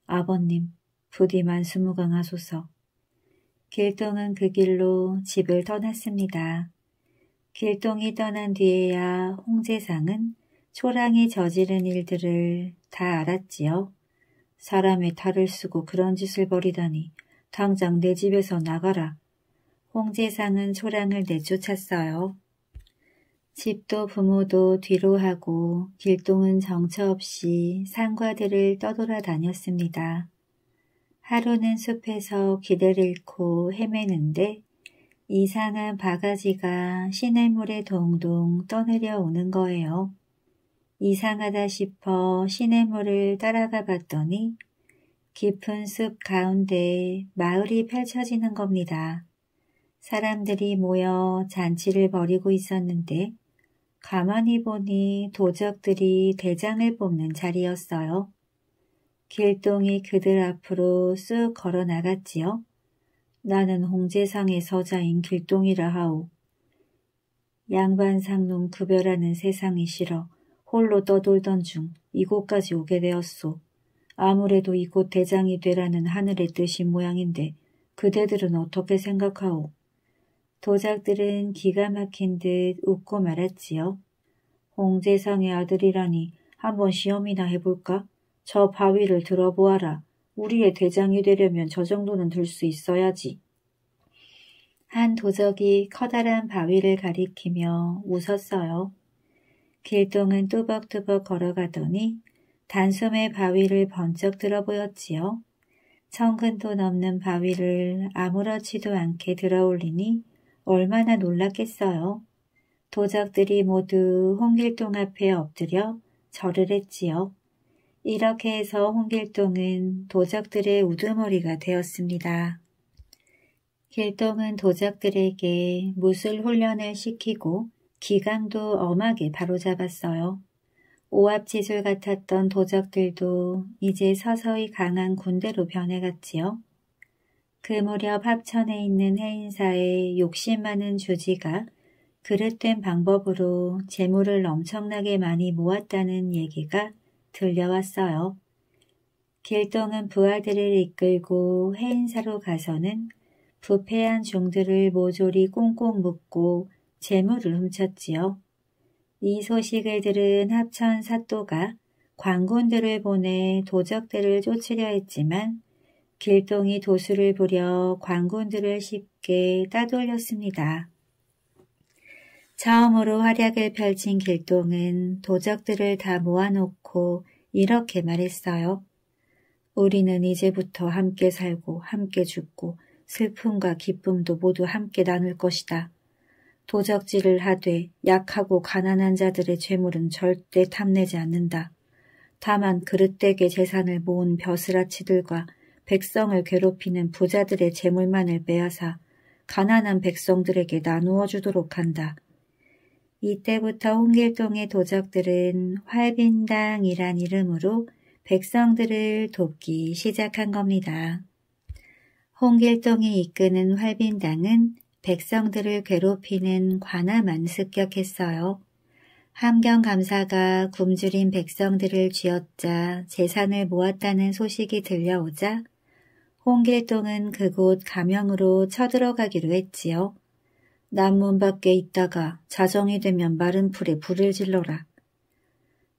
아버님, 부디 만수무강하소서. 길동은 그 길로 집을 떠났습니다. 길동이 떠난 뒤에야 홍재상은 초랑이 저지른 일들을 다 알았지요. 사람의 탈을 쓰고 그런 짓을 벌이다니 당장 내 집에서 나가라. 홍재상은 초랑을 내쫓았어요. 집도 부모도 뒤로 하고 길동은 정처 없이 상과들을 떠돌아 다녔습니다. 하루는 숲에서 길을 잃고 헤매는데 이상한 바가지가 시냇물에 동동 떠내려 오는 거예요. 이상하다 싶어 시냇물을 따라가 봤더니 깊은 숲 가운데 마을이 펼쳐지는 겁니다. 사람들이 모여 잔치를 벌이고 있었는데 가만히 보니 도적들이 대장을 뽑는 자리였어요. 길동이 그들 앞으로 쓱 걸어 나갔지요. 나는 홍제상의 서자인 길동이라 하오. 양반상놈 구별하는 세상이 싫어 홀로 떠돌던 중 이곳까지 오게 되었소. 아무래도 이곳 대장이 되라는 하늘의 뜻인 모양인데 그대들은 어떻게 생각하오? 도작들은 기가 막힌 듯 웃고 말았지요. 홍제상의 아들이라니 한번 시험이나 해볼까? 저 바위를 들어보아라. 우리의 대장이 되려면 저 정도는 들 수 있어야지. 한 도적이 커다란 바위를 가리키며 웃었어요. 길동은 뚜벅뚜벅 걸어가더니 단숨에 바위를 번쩍 들어 보였지요. 천근도 넘는 바위를 아무렇지도 않게 들어올리니 얼마나 놀랐겠어요. 도적들이 모두 홍길동 앞에 엎드려 절을 했지요. 이렇게 해서 홍길동은 도적들의 우두머리가 되었습니다. 길동은 도적들에게 무술 훈련을 시키고 기강도 엄하게 바로잡았어요. 오합지졸 같았던 도적들도 이제 서서히 강한 군대로 변해갔지요. 그 무렵 합천에 있는 해인사의 욕심 많은 주지가 그릇된 방법으로 재물을 엄청나게 많이 모았다는 얘기가 들려왔어요. 길동은 부하들을 이끌고 해인사로 가서는 부패한 종들을 모조리 꽁꽁 묶고 재물을 훔쳤지요. 이 소식을 들은 합천 사또가 관군들을 보내 도적들을 쫓으려 했지만 길동이 도수를 부려 관군들을 쉽게 따돌렸습니다. 처음으로 활약을 펼친 길동은 도적들을 다 모아놓고 이렇게 말했어요. 우리는 이제부터 함께 살고 함께 죽고 슬픔과 기쁨도 모두 함께 나눌 것이다. 도적질을 하되 약하고 가난한 자들의 재물은 절대 탐내지 않는다. 다만 그릇되게 재산을 모은 벼슬아치들과 백성을 괴롭히는 부자들의 재물만을 빼앗아 가난한 백성들에게 나누어 주도록 한다. 이때부터 홍길동의 도적들은 활빈당이란 이름으로 백성들을 돕기 시작한 겁니다. 홍길동이 이끄는 활빈당은 백성들을 괴롭히는 관아만 습격했어요. 함경감사가 굶주린 백성들을 쥐었자 재산을 모았다는 소식이 들려오자 홍길동은 그곳 가명으로 쳐들어가기로 했지요. 남문 밖에 있다가 자정이 되면 마른 풀에 불을 질러라.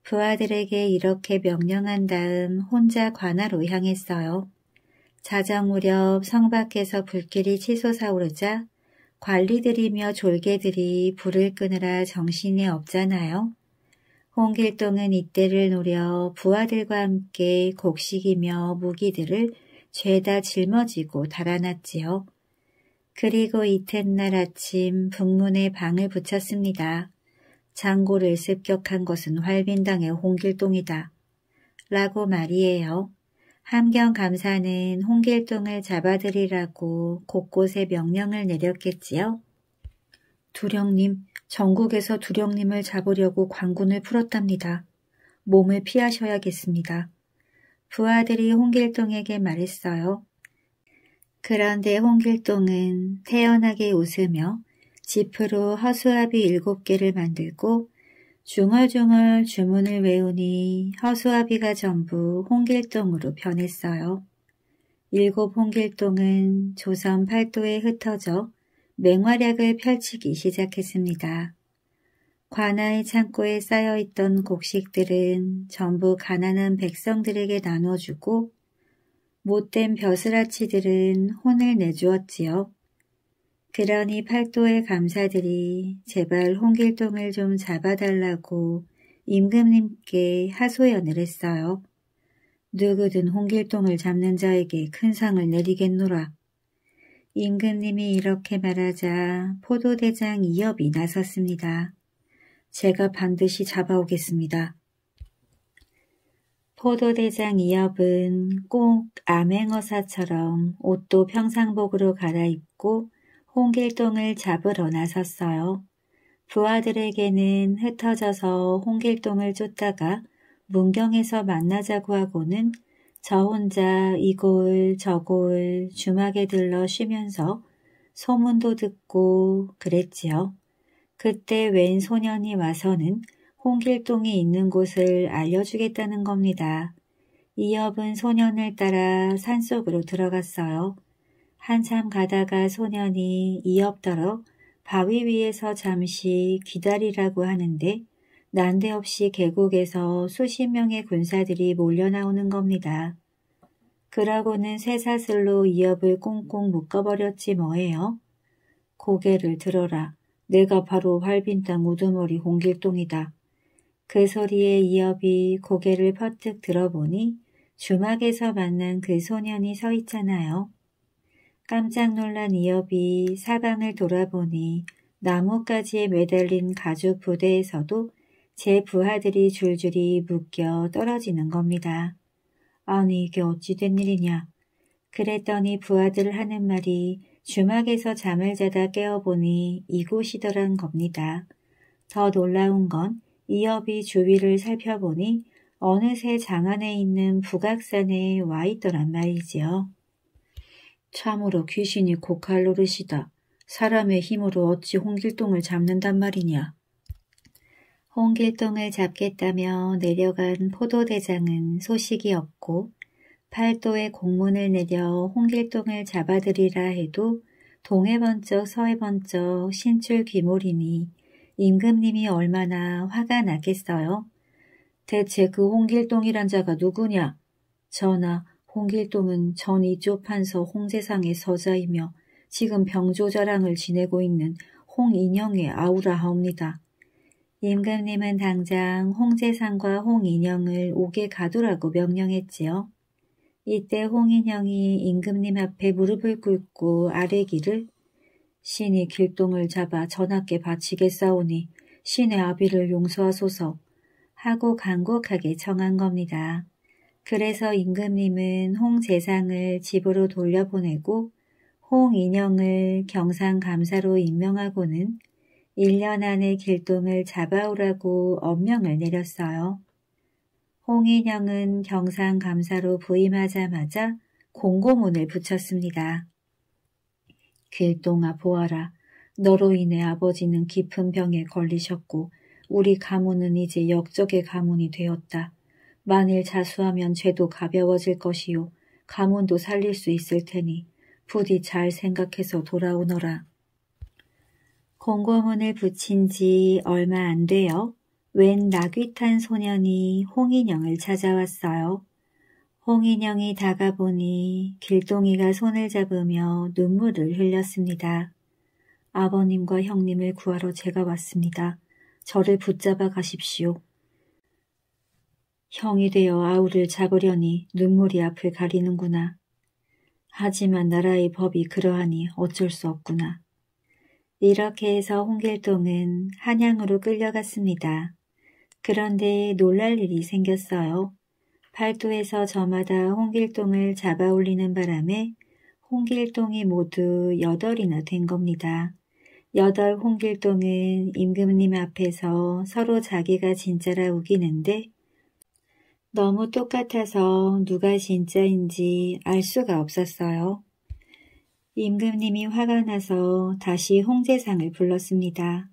부하들에게 그 이렇게 명령한 다음 혼자 관하로 향했어요. 자정 무렵 성 밖에서 불길이 치솟아오르자 관리들이며 졸개들이 불을 끄느라 정신이 없잖아요. 홍길동은 이때를 노려 부하들과 함께 곡식이며 무기들을 죄다 짊어지고 달아났지요. 그리고 이튿날 아침 북문에 방을 붙였습니다. 장고를 습격한 것은 활빈당의 홍길동이다. 라고 말이에요. 함경감사는 홍길동을 잡아들이라고 곳곳에 명령을 내렸겠지요. 두령님, 전국에서 두령님을 잡으려고 관군을 풀었답니다. 몸을 피하셔야겠습니다. 부하들이 홍길동에게 말했어요. 그런데 홍길동은 태연하게 웃으며 지프로 허수아비 일곱 개를 만들고 중얼중얼 주문을 외우니 허수아비가 전부 홍길동으로 변했어요. 일곱 홍길동은 조선 팔도에 흩어져 맹활약을 펼치기 시작했습니다. 관아의 창고에 쌓여있던 곡식들은 전부 가난한 백성들에게 나눠주고 못된 벼슬아치들은 혼을 내주었지요. 그러니 팔도의 감사들이 제발 홍길동을 좀 잡아달라고 임금님께 하소연을 했어요. 누구든 홍길동을 잡는 자에게 큰 상을 내리겠노라. 임금님이 이렇게 말하자 포도대장 이엽이 나섰습니다. 제가 반드시 잡아오겠습니다. 포도대장 이엽은 꼭 암행어사처럼 옷도 평상복으로 갈아입고 홍길동을 잡으러 나섰어요. 부하들에게는 흩어져서 홍길동을 쫓다가 문경에서 만나자고 하고는 저 혼자 이골 저골 주막에 들러 쉬면서 소문도 듣고 그랬지요. 그때 웬 소년이 와서는 홍길동이 있는 곳을 알려주겠다는 겁니다. 이엽은 소년을 따라 산속으로 들어갔어요. 한참 가다가 소년이 이엽더러 바위 위에서 잠시 기다리라고 하는데 난데없이 계곡에서 수십 명의 군사들이 몰려나오는 겁니다. 그러고는 쇠사슬로 이엽을 꽁꽁 묶어버렸지 뭐예요. 고개를 들어라. 내가 바로 활빈땅 우두머리 홍길동이다. 그 소리에 이업이 고개를 퍼뜩 들어보니 주막에서 만난 그 소년이 서 있잖아요. 깜짝 놀란 이업이 사방을 돌아보니 나뭇가지에 매달린 가죽 부대에서도 제 부하들이 줄줄이 묶여 떨어지는 겁니다. 아니 이게 어찌 된 일이냐. 그랬더니 부하들 하는 말이 주막에서 잠을 자다 깨어보니 이곳이더란 겁니다. 더 놀라운 건 이업이 주위를 살펴보니 어느새 장안에 있는 북악산에 와 있더란 말이지요. 참으로 귀신이 고칼로르시다. 사람의 힘으로 어찌 홍길동을 잡는단 말이냐. 홍길동을 잡겠다며 내려간 포도대장은 소식이 없고 팔도에 공문을 내려 홍길동을 잡아들이라 해도 동해 번쩍 서해 번쩍 신출 귀몰이니 임금님이 얼마나 화가 났겠어요. 대체 그 홍길동이란 자가 누구냐? 전하, 홍길동은 전 이쪽 판서 홍재상의 서자이며 지금 병조자랑을 지내고 있는 홍인영의 아우라하옵니다. 임금님은 당장 홍재상과 홍인영을 옥에 가두라고 명령했지요. 이때 홍인영이 임금님 앞에 무릎을 꿇고 아래기를 신이 길동을 잡아 전하께 바치게 싸우니 신의 아비를 용서하소서 하고 간곡하게 청한 겁니다. 그래서 임금님은 홍재상을 집으로 돌려보내고 홍인영을 경상감사로 임명하고는 1년 안에 길동을 잡아오라고 엄명을 내렸어요. 홍인영은 경상감사로 부임하자마자 공고문을 붙였습니다. 길동아 보아라. 너로 인해 아버지는 깊은 병에 걸리셨고 우리 가문은 이제 역적의 가문이 되었다. 만일 자수하면 죄도 가벼워질 것이요. 가문도 살릴 수 있을 테니 부디 잘 생각해서 돌아오너라. 공고문을 붙인 지 얼마 안되요웬 나귀탄 소년이 홍인영을 찾아왔어요. 홍인영이 다가보니 길동이가 손을 잡으며 눈물을 흘렸습니다. 아버님과 형님을 구하러 제가 왔습니다. 저를 붙잡아 가십시오. 형이 되어 아우를 잡으려니 눈물이 앞을 가리는구나. 하지만 나라의 법이 그러하니 어쩔 수 없구나. 이렇게 해서 홍길동은 한양으로 끌려갔습니다. 그런데 놀랄 일이 생겼어요. 팔도에서 저마다 홍길동을 잡아 올리는 바람에 홍길동이 모두 여덟이나 된 겁니다. 여덟 홍길동은 임금님 앞에서 서로 자기가 진짜라 우기는데 너무 똑같아서 누가 진짜인지 알 수가 없었어요. 임금님이 화가 나서 다시 홍제상을 불렀습니다.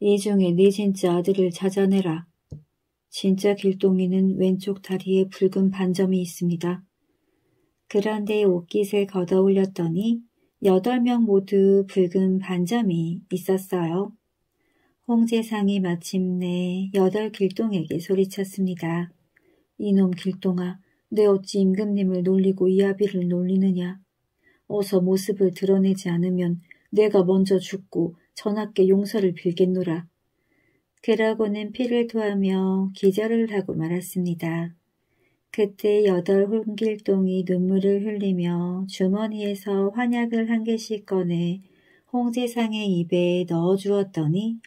이 중에 네 진짜 아들을 찾아내라. 진짜 길동이는 왼쪽 다리에 붉은 반점이 있습니다. 그런데 옷깃을 걷어올렸더니 여덟 명 모두 붉은 반점이 있었어요. 홍재상이 마침내 여덟 길동에게 소리쳤습니다. 이놈 길동아, 내 어찌 임금님을 놀리고 이아비를 놀리느냐. 어서 모습을 드러내지 않으면 내가 먼저 죽고 전하께 용서를 빌겠노라. 그러고는 피를 토하며 기절을 하고 말았습니다. 그때 여덟 홍길동이 눈물을 흘리며 주머니에서 환약을 한 개씩 꺼내 홍제상의 입에 넣어주었더니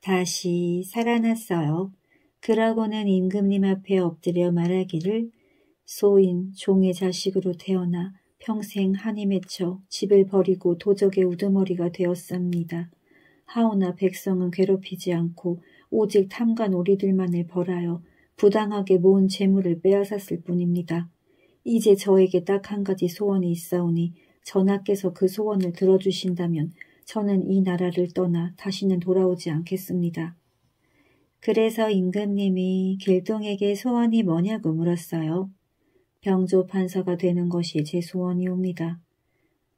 다시 살아났어요. 그러고는 임금님 앞에 엎드려 말하기를 소인 종의 자식으로 태어나 평생 한이 맺혀 집을 버리고 도적의 우두머리가 되었습니다. 하오나 백성은 괴롭히지 않고 오직 탐관오리들만을 벌하여 부당하게 모은 재물을 빼앗았을 뿐입니다. 이제 저에게 딱 한 가지 소원이 있사오니 전하께서 그 소원을 들어주신다면 저는 이 나라를 떠나 다시는 돌아오지 않겠습니다. 그래서 임금님이 길동에게 소원이 뭐냐고 물었어요. 병조 판사가 되는 것이 제 소원이옵니다.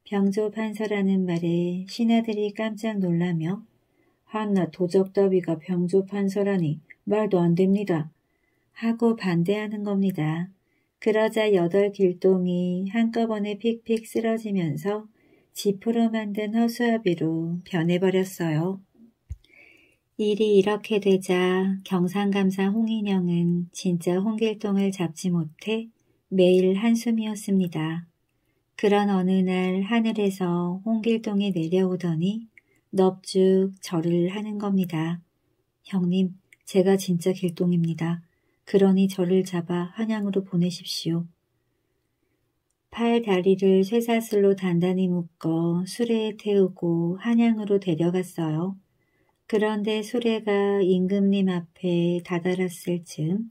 병조 판사라는 말에 신하들이 깜짝 놀라며 한나 도적더비가 병조 판서라니 말도 안 됩니다. 하고 반대하는 겁니다. 그러자 여덟 길동이 한꺼번에 픽픽 쓰러지면서 지푸로 만든 허수아비로 변해버렸어요. 일이 이렇게 되자 경상감사 홍인영은 진짜 홍길동을 잡지 못해 매일 한숨이었습니다. 그런 어느 날 하늘에서 홍길동이 내려오더니 넙죽 절을 하는 겁니다. 형님, 제가 진짜 길동입니다. 그러니 저를 잡아 한양으로 보내십시오. 팔 다리를 쇠사슬로 단단히 묶어 수레에 태우고 한양으로 데려갔어요. 그런데 수레가 임금님 앞에 다다랐을 즈음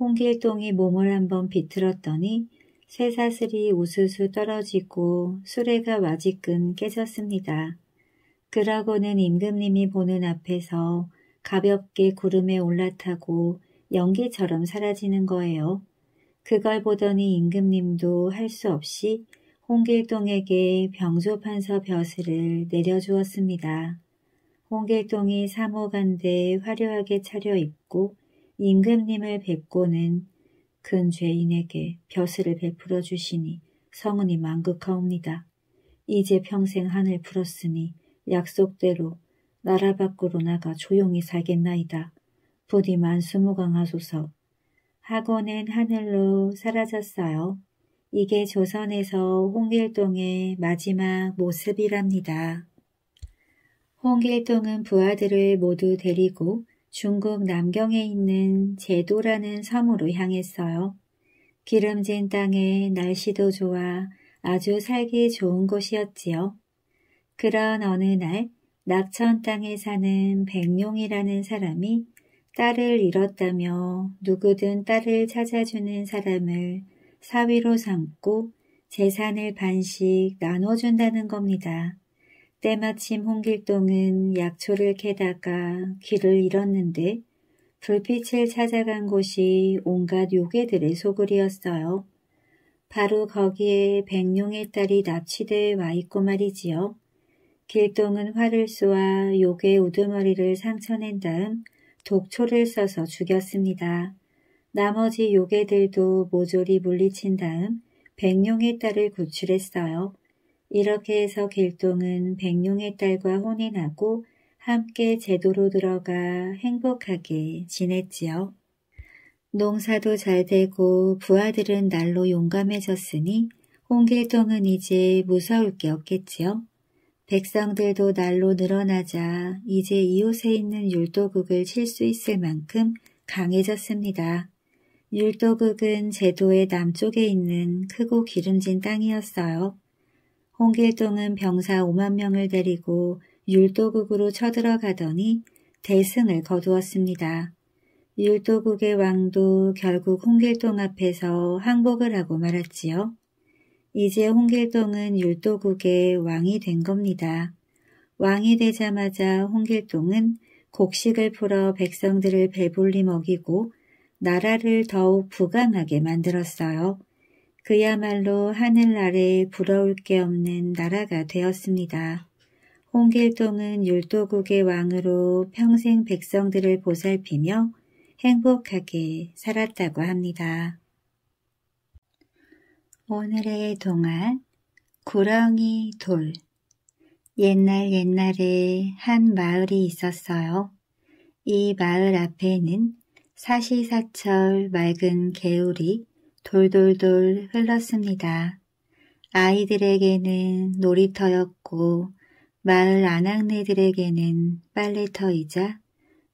홍길동이 몸을 한번 비틀었더니 쇠사슬이 우수수 떨어지고 수레가 와지끈 깨졌습니다. 그러고는 임금님이 보는 앞에서 가볍게 구름에 올라타고 연기처럼 사라지는 거예요. 그걸 보더니 임금님도 할 수 없이 홍길동에게 병조판서 벼슬을 내려주었습니다. 홍길동이 사모간데 화려하게 차려입고 임금님을 뵙고는 근 죄인에게 벼슬을 베풀어 주시니 성은이 만극하옵니다. 이제 평생 한을 풀었으니 약속대로 나라 밖으로 나가 조용히 살겠나이다. 부디 만수무강하소서. 학원은 하늘로 사라졌어요. 이게 조선에서 홍길동의 마지막 모습이랍니다. 홍길동은 부하들을 모두 데리고 중국 남경에 있는 제도라는 섬으로 향했어요. 기름진 땅에 날씨도 좋아 아주 살기 좋은 곳이었지요. 그런 어느 날 낙천 땅에 사는 백룡이라는 사람이 딸을 잃었다며 누구든 딸을 찾아주는 사람을 사위로 삼고 재산을 반씩 나눠준다는 겁니다. 때마침 홍길동은 약초를 캐다가 귀를 잃었는데 불빛을 찾아간 곳이 온갖 요괴들의 소굴이었어요. 바로 거기에 백룡의 딸이 납치돼 와 있고 말이지요. 길동은 활을 쏘아 욕의 우두머리를 상처낸 다음 독초를 써서 죽였습니다. 나머지 요괴들도 모조리 물리친 다음 백룡의 딸을 구출했어요. 이렇게 해서 길동은 백룡의 딸과 혼인하고 함께 제도로 들어가 행복하게 지냈지요. 농사도 잘 되고 부하들은 날로 용감해졌으니 홍길동은 이제 무서울 게 없겠지요. 백성들도 날로 늘어나자 이제 이웃에 있는 율도극을 칠 수 있을 만큼 강해졌습니다. 율도극은 제도의 남쪽에 있는 크고 기름진 땅이었어요. 홍길동은 병사 5만 명을 데리고 율도국으로 쳐들어가더니 대승을 거두었습니다. 율도국의 왕도 결국 홍길동 앞에서 항복을 하고 말았지요. 이제 홍길동은 율도국의 왕이 된 겁니다. 왕이 되자마자 홍길동은 곡식을 풀어 백성들을 배불리 먹이고 나라를 더욱 부강하게 만들었어요. 그야말로 하늘 아래 부러울 게 없는 나라가 되었습니다. 홍길동은 율도국의 왕으로 평생 백성들을 보살피며 행복하게 살았다고 합니다. 오늘의 동안 구렁이 돌 옛날 옛날에 한 마을이 있었어요. 이 마을 앞에는 사시사철 맑은 개울이 돌돌돌 흘렀습니다. 아이들에게는 놀이터였고 마을 아낙네들에게는 빨래터이자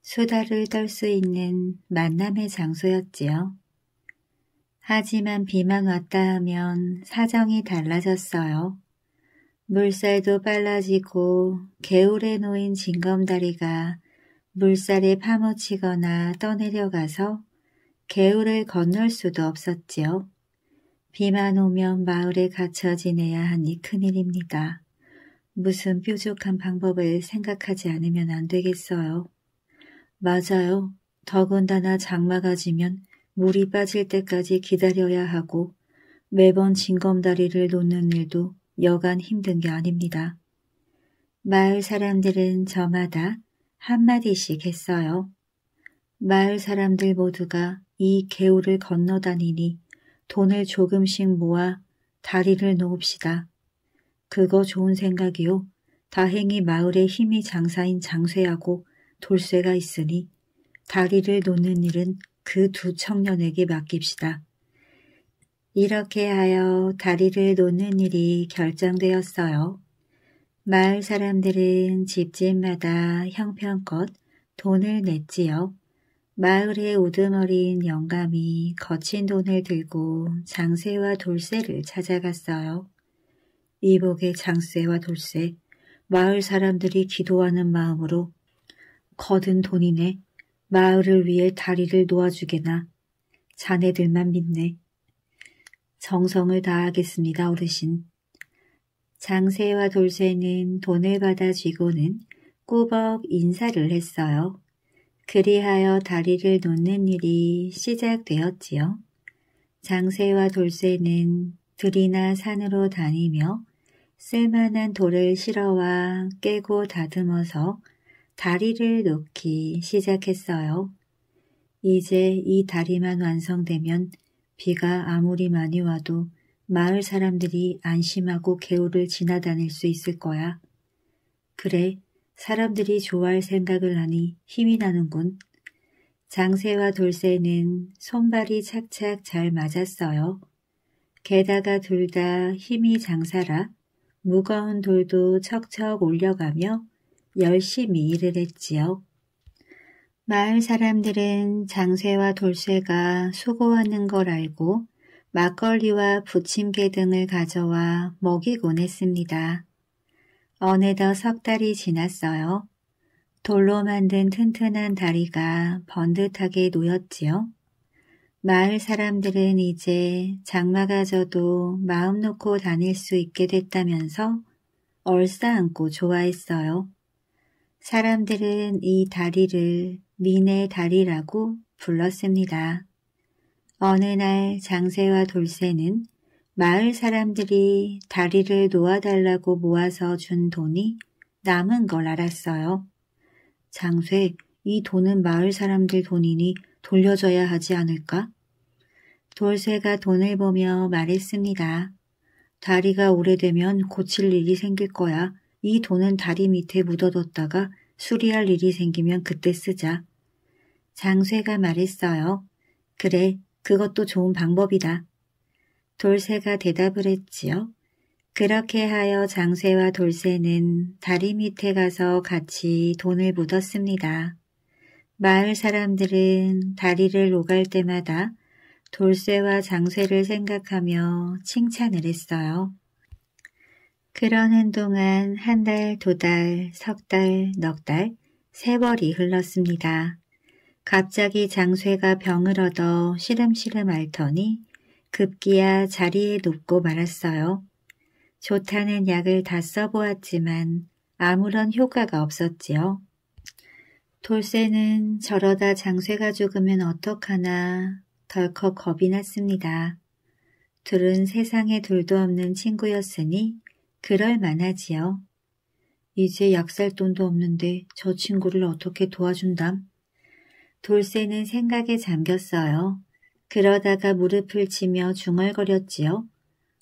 수다를 떨 수 있는 만남의 장소였지요. 하지만 비만 왔다 하면 사정이 달라졌어요. 물살도 빨라지고 개울에 놓인 징검다리가 물살에 파묻히거나 떠내려가서 개울을 건널 수도 없었지요. 비만 오면 마을에 갇혀 지내야 하니 큰일입니다. 무슨 뾰족한 방법을 생각하지 않으면 안 되겠어요. 맞아요. 더군다나 장마가 지면 물이 빠질 때까지 기다려야 하고 매번 징검다리를 놓는 일도 여간 힘든 게 아닙니다. 마을 사람들은 저마다 한마디씩 했어요. 마을 사람들 모두가 이 개울을 건너다니니 돈을 조금씩 모아 다리를 놓읍시다. 그거 좋은 생각이요. 다행히 마을의 힘이 장사인 장쇠하고 돌쇠가 있으니 다리를 놓는 일은 그두 청년에게 맡깁시다. 이렇게 하여 다리를 놓는 일이 결정되었어요. 마을 사람들은 집집마다 형편껏 돈을 냈지요. 마을의 우두머리인 영감이 거친 돈을 들고 장쇠와 돌쇠를 찾아갔어요. 이복의 장쇠와 돌쇠, 마을 사람들이 기도하는 마음으로 거든 돈이네 마을을 위해 다리를 놓아주게나 자네들만 믿네. 정성을 다하겠습니다, 어르신. 장세와 돌쇠는 돈을 받아 쥐고는 꾸벅 인사를 했어요. 그리하여 다리를 놓는 일이 시작되었지요. 장세와 돌쇠는 들이나 산으로 다니며 쓸만한 돌을 실어와 깨고 다듬어서 다리를 놓기 시작했어요. 이제 이 다리만 완성되면 비가 아무리 많이 와도 마을 사람들이 안심하고 개울을 지나다닐 수 있을 거야. 그래, 사람들이 좋아할 생각을 하니 힘이 나는군. 장세와 돌쇠는 손발이 착착 잘 맞았어요. 게다가 둘 다 힘이 장사라 무거운 돌도 척척 올려가며 열심히 일을 했지요. 마을 사람들은 장쇠와 돌쇠가 수고하는 걸 알고 막걸리와 부침개 등을 가져와 먹이곤 했습니다. 어느덧 석 달이 지났어요. 돌로 만든 튼튼한 다리가 번듯하게 놓였지요. 마을 사람들은 이제 장마가 져도 마음 놓고 다닐 수 있게 됐다면서 얼싸안고 좋아했어요. 사람들은 이 다리를 민의 다리라고 불렀습니다. 어느 날 장세와 돌세는 마을 사람들이 다리를 놓아달라고 모아서 준 돈이 남은 걸 알았어요. 장쇠, 이 돈은 마을 사람들 돈이니 돌려줘야 하지 않을까? 돌쇠가 돈을 보며 말했습니다. 다리가 오래되면 고칠 일이 생길 거야. 이 돈은 다리 밑에 묻어뒀다가 수리할 일이 생기면 그때 쓰자. 장쇠가 말했어요. 그래, 그것도 좋은 방법이다. 돌쇠가 대답을 했지요. 그렇게 하여 장쇠와 돌쇠는 다리 밑에 가서 같이 돈을 묻었습니다. 마을 사람들은 다리를 오갈 때마다 돌쇠와 장쇠를 생각하며 칭찬을 했어요. 그러는 동안 한 달, 두 달, 석 달, 넉 달, 세월이 흘렀습니다. 갑자기 장쇠가 병을 얻어 시름시름 앓더니 급기야 자리에 눕고 말았어요. 좋다는 약을 다 써보았지만 아무런 효과가 없었지요. 돌쇠는 저러다 장쇠가 죽으면 어떡하나 덜컥 겁이 났습니다. 둘은 세상에 둘도 없는 친구였으니 그럴 만하지요. 이제 약살 돈도 없는데 저 친구를 어떻게 도와준담? 돌쇠는 생각에 잠겼어요. 그러다가 무릎을 치며 중얼거렸지요.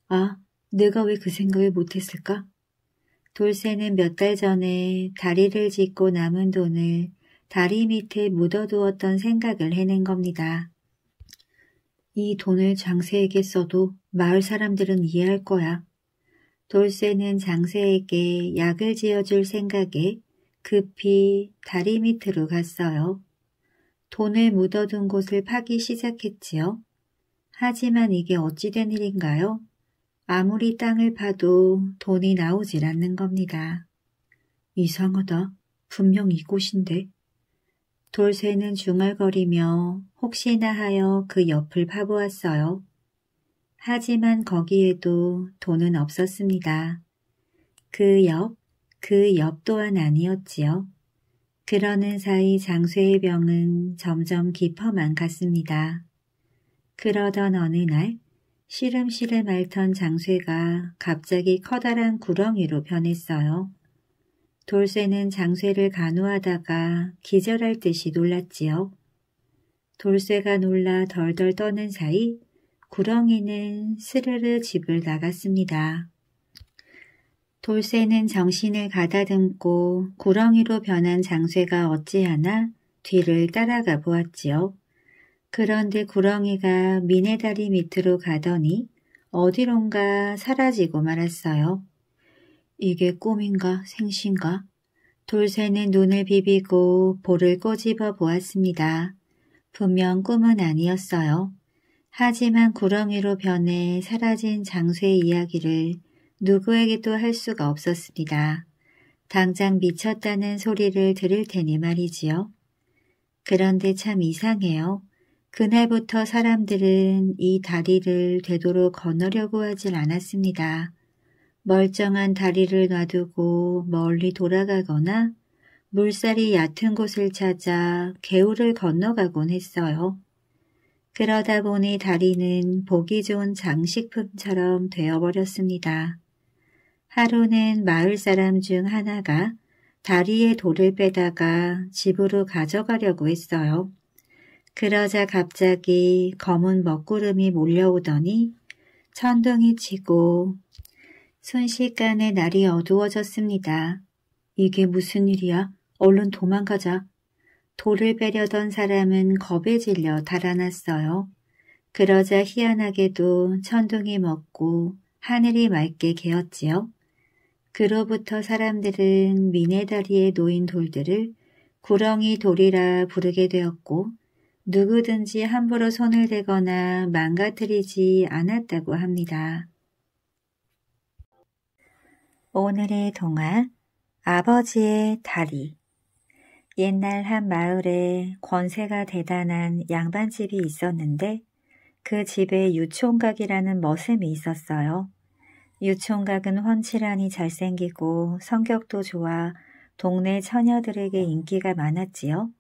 아, 내가 왜 그 생각을 못했을까? 돌쇠는 몇 달 전에 다리를 짓고 남은 돈을 다리 밑에 묻어두었던 생각을 해낸 겁니다. 이 돈을 장세에게 써도 마을 사람들은 이해할 거야. 돌쇠는 장세에게 약을 지어줄 생각에 급히 다리 밑으로 갔어요. 돈을 묻어둔 곳을 파기 시작했지요. 하지만 이게 어찌된 일인가요? 아무리 땅을 파도 돈이 나오질 않는 겁니다. 이상하다. 분명 이곳인데. 돌쇠는 중얼거리며 혹시나 하여 그 옆을 파보았어요. 하지만 거기에도 돈은 없었습니다. 그 옆, 그 옆 또한 아니었지요. 그러는 사이 장쇠의 병은 점점 깊어만 갔습니다. 그러던 어느 날 시름시름 앓던 장쇠가 갑자기 커다란 구렁이로 변했어요. 돌쇠는 장쇠를 간호하다가 기절할 듯이 놀랐지요. 돌쇠가 놀라 덜덜 떠는 사이 구렁이는 스르르 집을 나갔습니다. 돌새는 정신을 가다듬고 구렁이로 변한 장쇠가 어찌하나 뒤를 따라가 보았지요. 그런데 구렁이가 미네 다리 밑으로 가더니 어디론가 사라지고 말았어요. 이게 꿈인가 생신가? 돌새는 눈을 비비고 볼을 꼬집어 보았습니다. 분명 꿈은 아니었어요. 하지만 구렁이로 변해 사라진 장수의 이야기를 누구에게도 할 수가 없었습니다. 당장 미쳤다는 소리를 들을 테니 말이지요. 그런데 참 이상해요. 그날부터 사람들은 이 다리를 되도록 건너려고 하질 않았습니다. 멀쩡한 다리를 놔두고 멀리 돌아가거나 물살이 얕은 곳을 찾아 개울을 건너가곤 했어요. 그러다 보니 다리는 보기 좋은 장식품처럼 되어버렸습니다. 하루는 마을 사람 중 하나가 다리에 돌을 빼다가 집으로 가져가려고 했어요. 그러자 갑자기 검은 먹구름이 몰려오더니 천둥이 치고 순식간에 날이 어두워졌습니다. 이게 무슨 일이야? 얼른 도망가자. 돌을 빼려던 사람은 겁에 질려 달아났어요. 그러자 희한하게도 천둥이 먹고 하늘이 맑게 개었지요. 그로부터 사람들은 미네다리에 놓인 돌들을 구렁이 돌이라 부르게 되었고 누구든지 함부로 손을 대거나 망가뜨리지 않았다고 합니다. 오늘의 동화 아버지의 다리 옛날 한 마을에 권세가 대단한 양반집이 있었는데 그 집에 유총각이라는 머슴이 있었어요. 유총각은 훤칠하니 잘생기고 성격도 좋아 동네 처녀들에게 인기가 많았지요.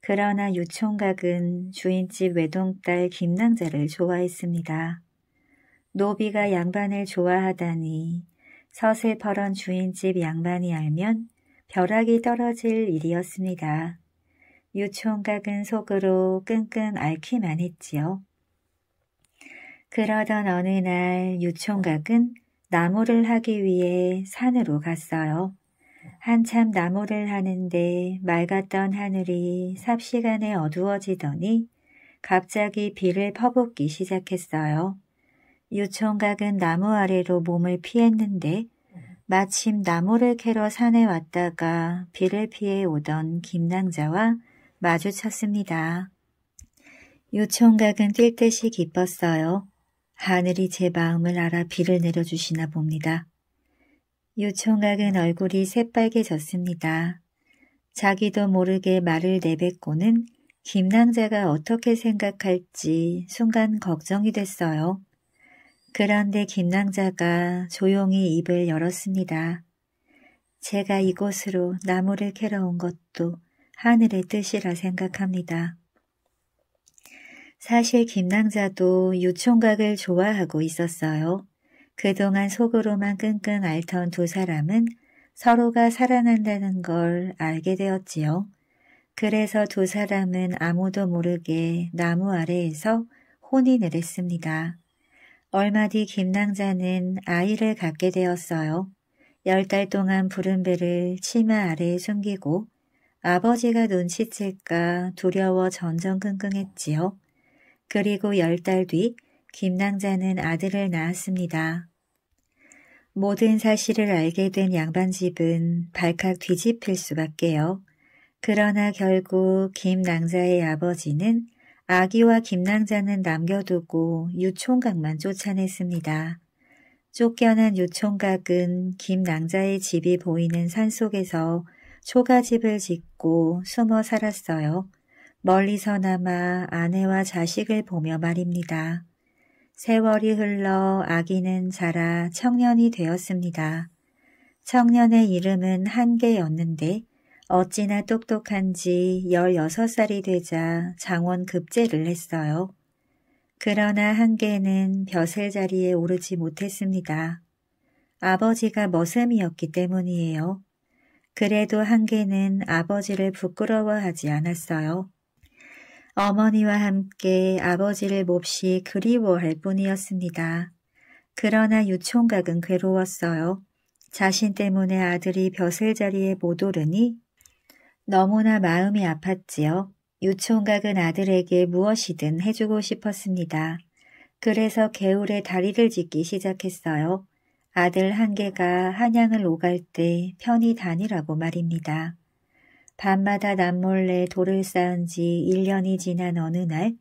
그러나 유총각은 주인집 외동딸 김낭자를 좋아했습니다. 노비가 양반을 좋아하다니 서슬퍼런 주인집 양반이 알면 벼락이 떨어질 일이었습니다. 유총각은 속으로 끙끙 앓기만 했지요. 그러던 어느 날 유총각은 나무를 하기 위해 산으로 갔어요. 한참 나무를 하는데 맑았던 하늘이 삽시간에 어두워지더니 갑자기 비를 퍼붓기 시작했어요. 유총각은 나무 아래로 몸을 피했는데 마침 나무를 캐러 산에 왔다가 비를 피해 오던 김낭자와 마주쳤습니다. 요청각은 뛸 듯이 기뻤어요. 하늘이 제 마음을 알아 비를 내려주시나 봅니다. 요청각은 얼굴이 새빨개졌습니다. 자기도 모르게 말을 내뱉고는 김낭자가 어떻게 생각할지 순간 걱정이 됐어요. 그런데 김낭자가 조용히 입을 열었습니다. 제가 이곳으로 나무를 캐러 온 것도 하늘의 뜻이라 생각합니다. 사실 김낭자도 유총각을 좋아하고 있었어요. 그동안 속으로만 끙끙 앓던 두 사람은 서로가 살아난다는 걸 알게 되었지요. 그래서 두 사람은 아무도 모르게 나무 아래에서 혼인을 했습니다. 얼마 뒤 김낭자는 아이를 갖게 되었어요. 열 달 동안 부른 배를 치마 아래에 숨기고 아버지가 눈치챌까 두려워 전전긍긍했지요. 그리고 열 달 뒤 김낭자는 아들을 낳았습니다. 모든 사실을 알게 된 양반집은 발칵 뒤집힐 수밖에요. 그러나 결국 김낭자의 아버지는 아기와 김낭자는 남겨두고 유총각만 쫓아냈습니다. 쫓겨난 유총각은 김낭자의 집이 보이는 산속에서 초가집을 짓고 숨어 살았어요. 멀리서나마 아내와 자식을 보며 말입니다. 세월이 흘러 아기는 자라 청년이 되었습니다. 청년의 이름은 한계였는데 어찌나 똑똑한지 16살이 되자 장원 급제를 했어요. 그러나 한계는 벼슬 자리에 오르지 못했습니다. 아버지가 머슴이었기 때문이에요. 그래도 한계는 아버지를 부끄러워하지 않았어요. 어머니와 함께 아버지를 몹시 그리워할 뿐이었습니다. 그러나 유총각은 괴로웠어요. 자신 때문에 아들이 벼슬 자리에 못 오르니 너무나 마음이 아팠지요. 유치각은 아들에게 무엇이든 해주고 싶었습니다. 그래서 개울에 다리를 짓기 시작했어요. 아들 한 개가 한양을 오갈 때 편히 다니라고 말입니다. 밤마다 남몰래 돌을 쌓은 지 1년이 지난 어느 날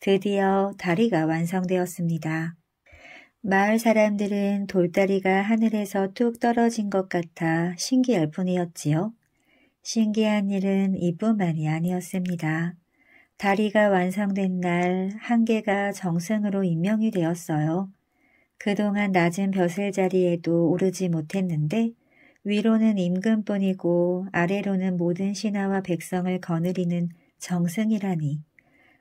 드디어 다리가 완성되었습니다. 마을 사람들은 돌다리가 하늘에서 뚝 떨어진 것 같아 신기할 뿐이었지요. 신기한 일은 이뿐만이 아니었습니다. 다리가 완성된 날한계가 정승으로 임명이 되었어요. 그동안 낮은 벼슬 자리에도 오르지 못했는데 위로는 임금뿐이고 아래로는 모든 신하와 백성을 거느리는 정승이라니.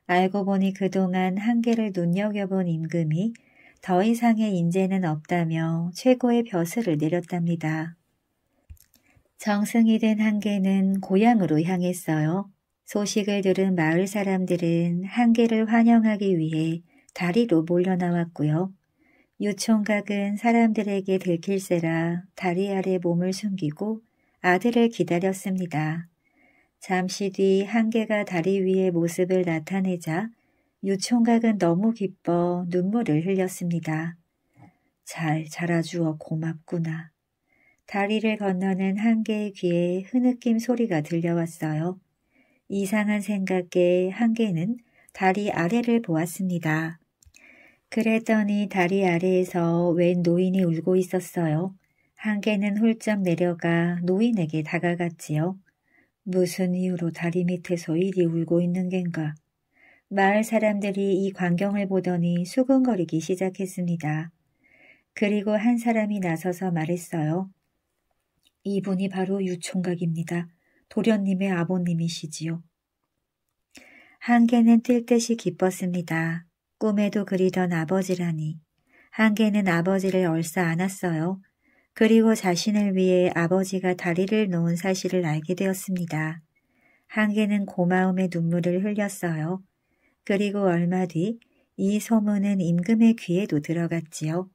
알고 보니 그동안 한계를 눈여겨본 임금이 더 이상의 인재는 없다며 최고의 벼슬을 내렸답니다. 정승이 된한개는 고향으로 향했어요. 소식을 들은 마을 사람들은 한개를 환영하기 위해 다리로 몰려나왔고요. 유총각은 사람들에게 들킬세라 다리 아래 몸을 숨기고 아들을 기다렸습니다. 잠시 뒤 한계가 다리 위에 모습을 나타내자 유총각은 너무 기뻐 눈물을 흘렸습니다. 잘 자라주어 고맙구나. 다리를 건너는 한 개의 귀에 흐느낌 소리가 들려왔어요. 이상한 생각에 한 개는 다리 아래를 보았습니다. 그랬더니 다리 아래에서 웬 노인이 울고 있었어요. 한 개는 훌쩍 내려가 노인에게 다가갔지요. 무슨 이유로 다리 밑에서 일이 울고 있는 겐가. 마을 사람들이 이 광경을 보더니 수근거리기 시작했습니다. 그리고 한 사람이 나서서 말했어요. 이분이 바로 유총각입니다. 도련님의 아버님이시지요. 한개는 뛸 듯이 기뻤습니다. 꿈에도 그리던 아버지라니. 한개는 아버지를 얼싸 안았어요. 그리고 자신을 위해 아버지가 다리를 놓은 사실을 알게 되었습니다. 한개는 고마움의 눈물을 흘렸어요. 그리고 얼마 뒤 이 소문은 임금의 귀에도 들어갔지요.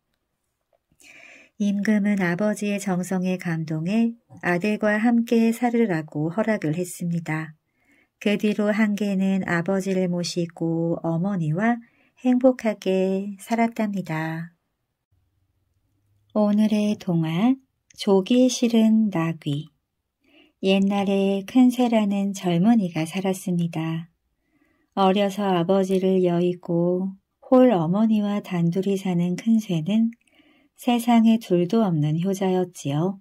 임금은 아버지의 정성에 감동해 아들과 함께 살으라고 허락을 했습니다. 그 뒤로 한계는 아버지를 모시고 어머니와 행복하게 살았답니다. 오늘의 동화 조기 실은 나귀 옛날에 큰새라는 젊은이가 살았습니다. 어려서 아버지를 여의고 홀 어머니와 단둘이 사는 큰새는 세상에 둘도 없는 효자였지요.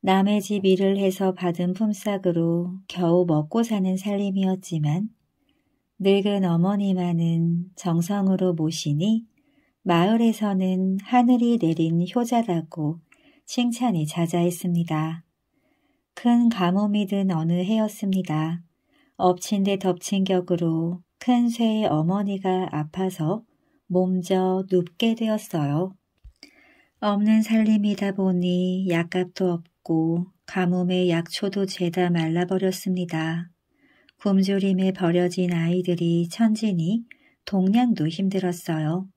남의 집 일을 해서 받은 품삯으로 겨우 먹고 사는 살림이었지만 늙은 어머니만은 정성으로 모시니 마을에서는 하늘이 내린 효자라고 칭찬이 자자했습니다. 큰 가뭄이 든 어느 해였습니다. 엎친 데 덮친 격으로 큰 쇠의 어머니가 아파서 몸져 눕게 되었어요. 없는 살림이다 보니 약값도 없고 가뭄에 약초도 죄다 말라버렸습니다. 굶주림에 버려진 아이들이 천진히 동냥도 힘들었어요.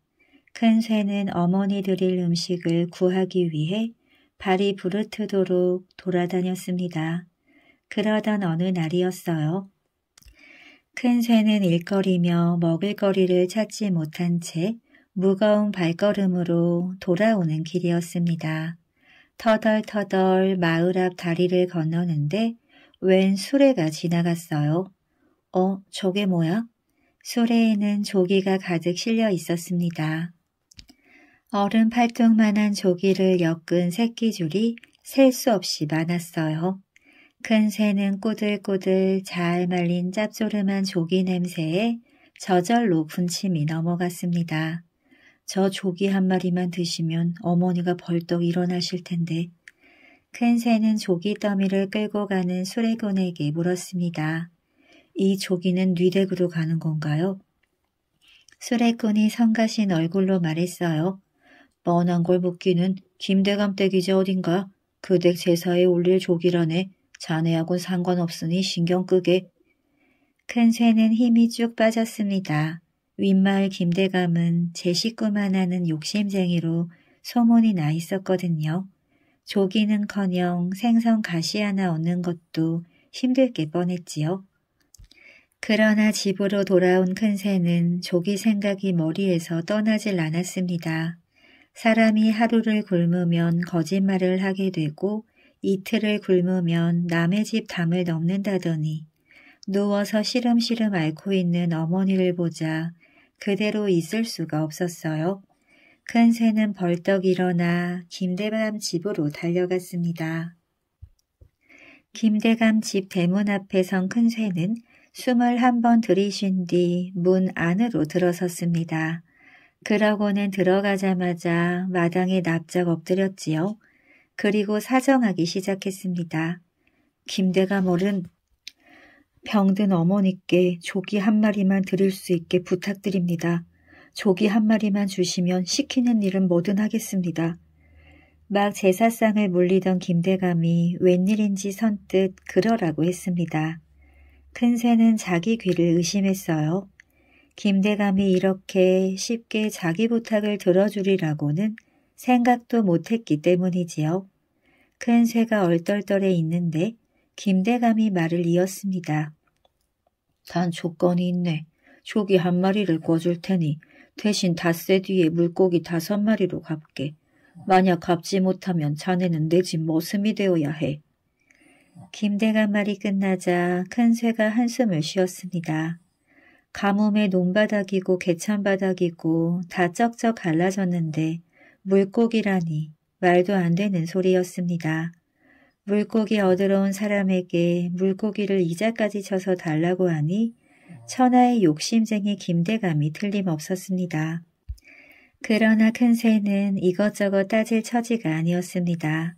큰 쇠는 어머니 드릴 음식을 구하기 위해 발이 부르트도록 돌아다녔습니다. 그러던 어느 날이었어요. 큰 쇠는 일거리며 먹을거리를 찾지 못한 채 무거운 발걸음으로 돌아오는 길이었습니다. 터덜터덜 마을 앞 다리를 건너는데 웬 수레가 지나갔어요. 어, 저게 뭐야? 수레에는 조기가 가득 실려 있었습니다. 얼음 팔뚝만한 조기를 엮은 새끼줄이 셀 수 없이 많았어요. 큰 새는 꼬들꼬들 잘 말린 짭조름한 조기 냄새에 저절로 군침이 넘어갔습니다. 저 조기 한 마리만 드시면 어머니가 벌떡 일어나실 텐데 큰 새는 조기 더미를 끌고 가는 수레군에게 물었습니다. 이 조기는 뉘댁으로 가는 건가요? 수레꾼이 성가신 얼굴로 말했어요. 뻔한 걸 묻기는 김대감 댁이지 어딘가 그댁 제사에 올릴 조기라네 자네하고 상관없으니 신경 끄게. 큰 새는 힘이 쭉 빠졌습니다. 윗마을 김대감은 제 식구만 하는 욕심쟁이로 소문이 나 있었거든요. 조기는커녕 생선 가시 하나 얻는 것도 힘들게 뻔했지요. 그러나 집으로 돌아온 큰새는 조기 생각이 머리에서 떠나질 않았습니다. 사람이 하루를 굶으면 거짓말을 하게 되고 이틀을 굶으면 남의 집 담을 넘는다더니 누워서 시름시름 앓고 있는 어머니를 보자 그대로 있을 수가 없었어요. 큰 새는 벌떡 일어나 김대감 집으로 달려갔습니다. 김대감 집 대문 앞에 선 큰 새는 숨을 한 번 들이쉰 뒤 문 안으로 들어섰습니다. 그러고는 들어가자마자 마당에 납작 엎드렸지요. 그리고 사정하기 시작했습니다. 김대감 어른, 병든 어머니께 조기 한 마리만 드릴 수 있게 부탁드립니다. 조기 한 마리만 주시면 시키는 일은 뭐든 하겠습니다. 막 제사상을 물리던 김대감이 웬일인지 선뜻 그러라고 했습니다. 큰 새는 자기 귀를 의심했어요. 김대감이 이렇게 쉽게 자기 부탁을 들어주리라고는 생각도 못했기 때문이지요. 큰 새가 얼떨떨해 있는데 김대감이 말을 이었습니다. 단 조건이 있네. 조기 한 마리를 꿔줄 테니 대신 닷새 뒤에 물고기 다섯 마리로 갚게. 만약 갚지 못하면 자네는 내 집 머슴이 되어야 해. 김대감 말이 끝나자 큰새가 한숨을 쉬었습니다. 가뭄에 논바닥이고 개천바닥이고다 쩍쩍 갈라졌는데 물고기라니 말도 안 되는 소리였습니다. 물고기 얻으러 온 사람에게 물고기를 이자까지 쳐서 달라고 하니 천하의 욕심쟁이 김대감이 틀림없었습니다. 그러나 큰 새는 이것저것 따질 처지가 아니었습니다.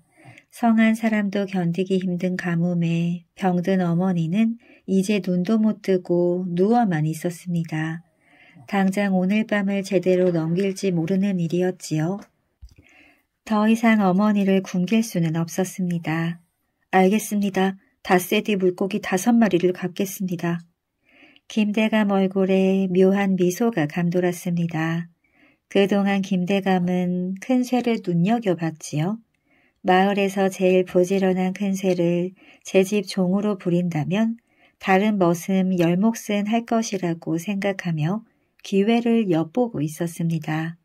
성한 사람도 견디기 힘든 가뭄에 병든 어머니는 이제 눈도 못 뜨고 누워만 있었습니다. 당장 오늘 밤을 제대로 넘길지 모르는 일이었지요. 더 이상 어머니를 굶길 수는 없었습니다. 알겠습니다. 다세디 물고기 다섯 마리를 갚겠습니다. 김대감 얼굴에 묘한 미소가 감돌았습니다. 그동안 김대감은 큰새를 눈여겨봤지요. 마을에서 제일 부지런한 큰새를제 집 종으로 부린다면 다른 머슴 열목은 할 것이라고 생각하며 기회를 엿보고 있었습니다.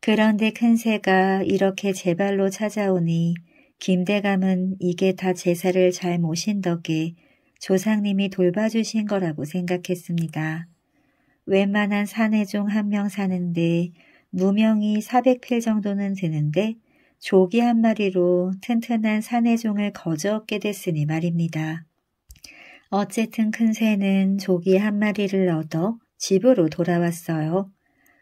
그런데 큰 새가 이렇게 제 발로 찾아오니 김대감은 이게 다 제사를 잘 모신 덕에 조상님이 돌봐주신 거라고 생각했습니다. 웬만한 사내종 한 명 사는데 무명이 400필 정도는 드는데 조기 한 마리로 튼튼한 사내종을 거저 얻게 됐으니 말입니다. 어쨌든 큰 새는 조기 한 마리를 얻어 집으로 돌아왔어요.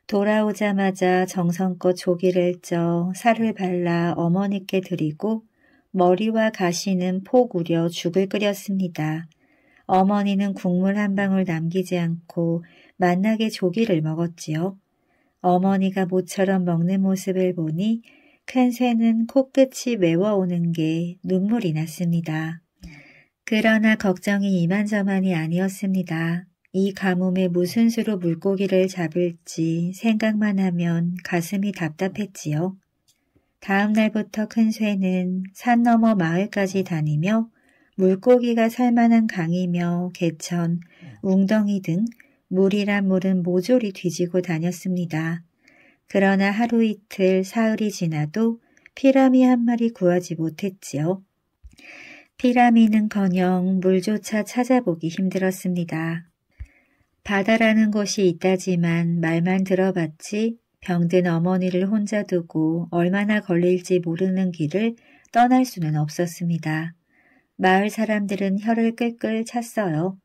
돌아오자마자 정성껏 조기를 쪄 살을 발라 어머니께 드리고 머리와 가시는 폭 우려 죽을 끓였습니다. 어머니는 국물 한 방울 남기지 않고 만나게 조기를 먹었지요. 어머니가 모처럼 먹는 모습을 보니 큰 새는 코끝이 메워오는 게 눈물이 났습니다. 그러나 걱정이 이만저만이 아니었습니다. 이 가뭄에 무슨 수로 물고기를 잡을지 생각만 하면 가슴이 답답했지요. 다음 날부터 큰 쇠는 산 너머 마을까지 다니며 물고기가 살만한 강이며 개천, 웅덩이 등 물이란 물은 모조리 뒤지고 다녔습니다. 그러나 하루 이틀 사흘이 지나도 피라미 한 마리 구하지 못했지요. 피라미는커녕 물조차 찾아보기 힘들었습니다. 바다라는 곳이 있다지만 말만 들어봤지 병든 어머니를 혼자 두고 얼마나 걸릴지 모르는 길을 떠날 수는 없었습니다. 마을 사람들은 혀를 끌끌 찼어요.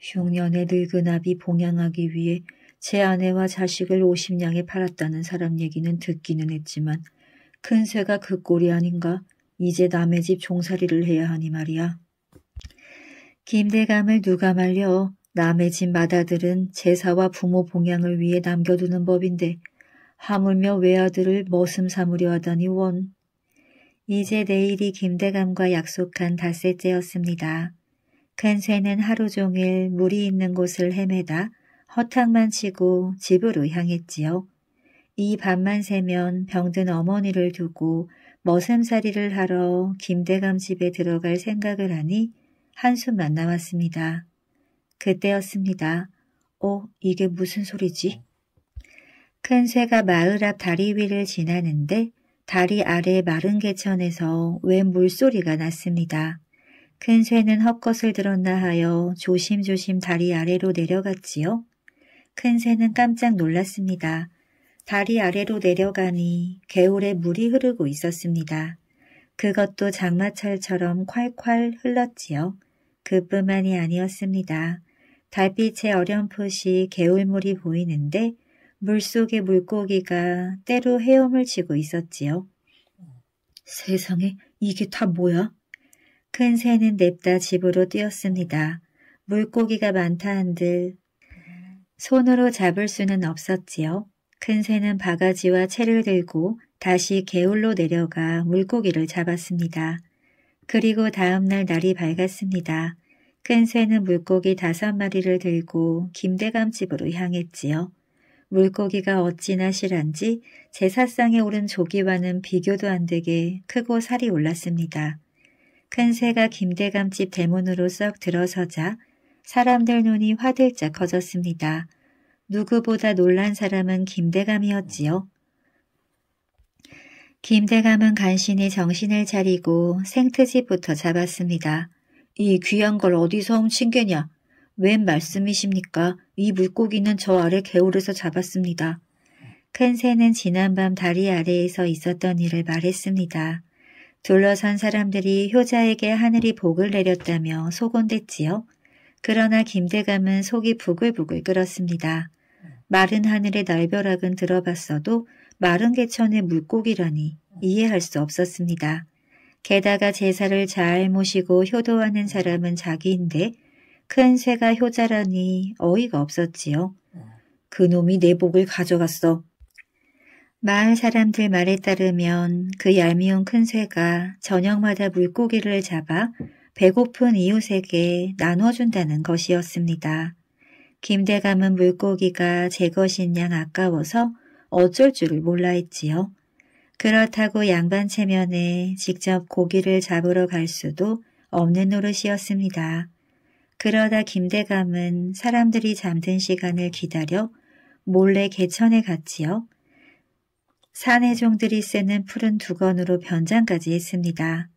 흉년의 늙은 아비 봉양하기 위해 제 아내와 자식을 50냥에 팔았다는 사람 얘기는 듣기는 했지만 큰 새가 그 꼴이 아닌가 이제 남의 집 종살이를 해야 하니 말이야. 김대감을 누가 말려 남의 집 맏아들은 제사와 부모 봉양을 위해 남겨두는 법인데 하물며 외아들을 머슴 삼으려 하다니 원. 이제 내일이 김대감과 약속한 닷새째였습니다. 큰쇠는 하루 종일 물이 있는 곳을 헤매다 허탕만 치고 집으로 향했지요. 이 밤만 새면 병든 어머니를 두고 머슴살이를 하러 김대감 집에 들어갈 생각을 하니 한숨만 남았습니다. 그때였습니다. 어, 이게 무슨 소리지? 큰 쇠가 마을 앞 다리 위를 지나는데 다리 아래 마른 개천에서 웬 물소리가 났습니다. 큰 쇠는 헛것을 들었나 하여 조심조심 다리 아래로 내려갔지요. 큰 새는 깜짝 놀랐습니다. 다리 아래로 내려가니 개울에 물이 흐르고 있었습니다. 그것도 장마철처럼 콸콸 흘렀지요. 그뿐만이 아니었습니다. 달빛에 어렴풋이 개울물이 보이는데 물속에 물고기가 때로 헤엄을 치고 있었지요. 세상에 이게 다 뭐야? 큰 새는 냅다 집으로 뛰었습니다. 물고기가 많다 한들 손으로 잡을 수는 없었지요. 큰 새는 바가지와 채를 들고 다시 개울로 내려가 물고기를 잡았습니다. 그리고 다음날 날이 밝았습니다. 큰 새는 물고기 다섯 마리를 들고 김대감 집으로 향했지요. 물고기가 어찌나 실한지 제사상에 오른 조기와는 비교도 안 되게 크고 살이 올랐습니다. 큰 새가 김대감 집 대문으로 썩 들어서자 사람들 눈이 화들짝 커졌습니다. 누구보다 놀란 사람은 김대감이었지요. 김대감은 간신히 정신을 차리고 생트집부터 잡았습니다. 이 귀한 걸 어디서 훔친 게냐? 웬 말씀이십니까? 이 물고기는 저 아래 개울에서 잡았습니다. 큰 새는 지난밤 다리 아래에서 있었던 일을 말했습니다. 둘러선 사람들이 효자에게 하늘이 복을 내렸다며 속온댔지요. 그러나 김대감은 속이 부글부글 끓었습니다. 마른 하늘의 날벼락은 들어봤어도 마른 개천의 물고기라니 이해할 수 없었습니다. 게다가 제사를 잘 모시고 효도하는 사람은 자기인데 큰 쇠가 효자라니 어이가 없었지요. 그놈이 내 복을 가져갔어. 마을 사람들 말에 따르면 그 얄미운 큰 쇠가 저녁마다 물고기를 잡아 배고픈 이웃에게 나눠준다는 것이었습니다. 김대감은 물고기가 제 것인 양 아까워서 어쩔 줄을 몰라 했지요. 그렇다고 양반 체면에 직접 고기를 잡으러 갈 수도 없는 노릇이었습니다. 그러다 김대감은 사람들이 잠든 시간을 기다려 몰래 개천에 갔지요. 사내종들이 쓰는 푸른 두건으로 변장까지 했습니다.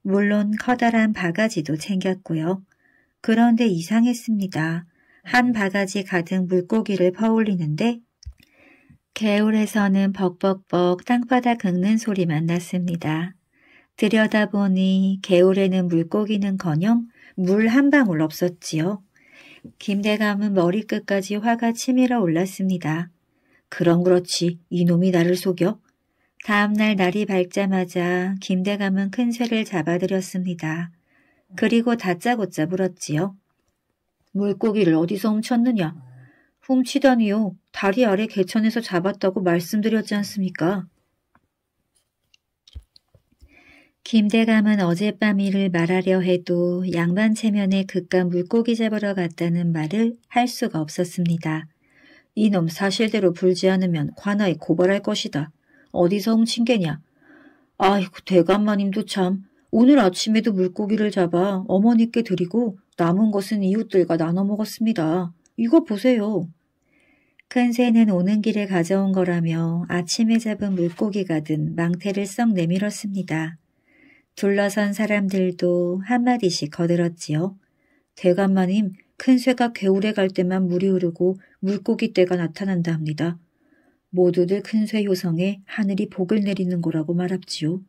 물론 커다란 바가지도 챙겼고요. 그런데 이상했습니다. 한 바가지 가득 물고기를 퍼올리는데 개울에서는 벅벅벅 땅바닥 긁는 소리만 났습니다. 들여다보니 개울에는 물고기는커녕 물 한 방울 없었지요. 김대감은 머리끝까지 화가 치밀어 올랐습니다. 그럼 그렇지 이놈이 나를 속여? 다음날 날이 밝자마자 김대감은 큰 쇠를 잡아들였습니다. 그리고 다짜고짜 물었지요. 물고기를 어디서 훔쳤느냐? 훔치다니요. 다리 아래 개천에서 잡았다고 말씀드렸지 않습니까? 김대감은 어젯밤 일을 말하려 해도 양반 체면에 그깟 물고기 잡으러 갔다는 말을 할 수가 없었습니다. 이놈 사실대로 불지 않으면 관아에 고발할 것이다. 어디서 훔친 게냐? 아이고 대감마님도 참 오늘 아침에도 물고기를 잡아 어머니께 드리고 남은 것은 이웃들과 나눠 먹었습니다. 이거 보세요. 큰 새는 오는 길에 가져온 거라며 아침에 잡은 물고기 가든 망태를 썩 내밀었습니다. 둘러선 사람들도 한 마디씩 거들었지요. 대감마님 큰 새가 개울에 갈 때만 물이 흐르고 물고기 때가 나타난다 합니다. 모두들 큰새 효성에 하늘이 복을 내리는 거라고 말합지요.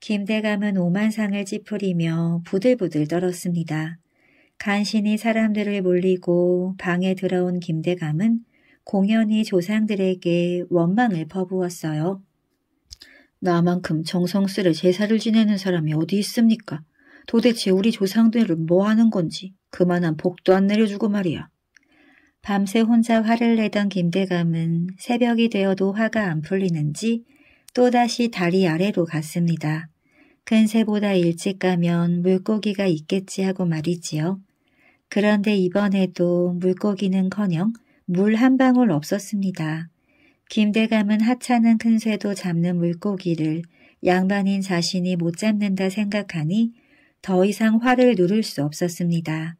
김대감은 오만상을 찌푸리며 부들부들 떨었습니다. 간신히 사람들을 몰리고 방에 들어온 김대감은 공연히 조상들에게 원망을 퍼부었어요. 나만큼 정성스레 제사를 지내는 사람이 어디 있습니까? 도대체 우리 조상들은뭐 하는 건지 그만한 복도 안 내려주고 말이야. 밤새 혼자 화를 내던 김대감은 새벽이 되어도 화가 안 풀리는지 또다시 다리 아래로 갔습니다. 근세보다 일찍 가면 물고기가 있겠지 하고 말이지요. 그런데 이번에도 물고기는커녕 물한 방울 없었습니다. 김대감은 하찮은 큰 새도 잡는 물고기를 양반인 자신이 못 잡는다 생각하니 더 이상 화를 누를 수 없었습니다.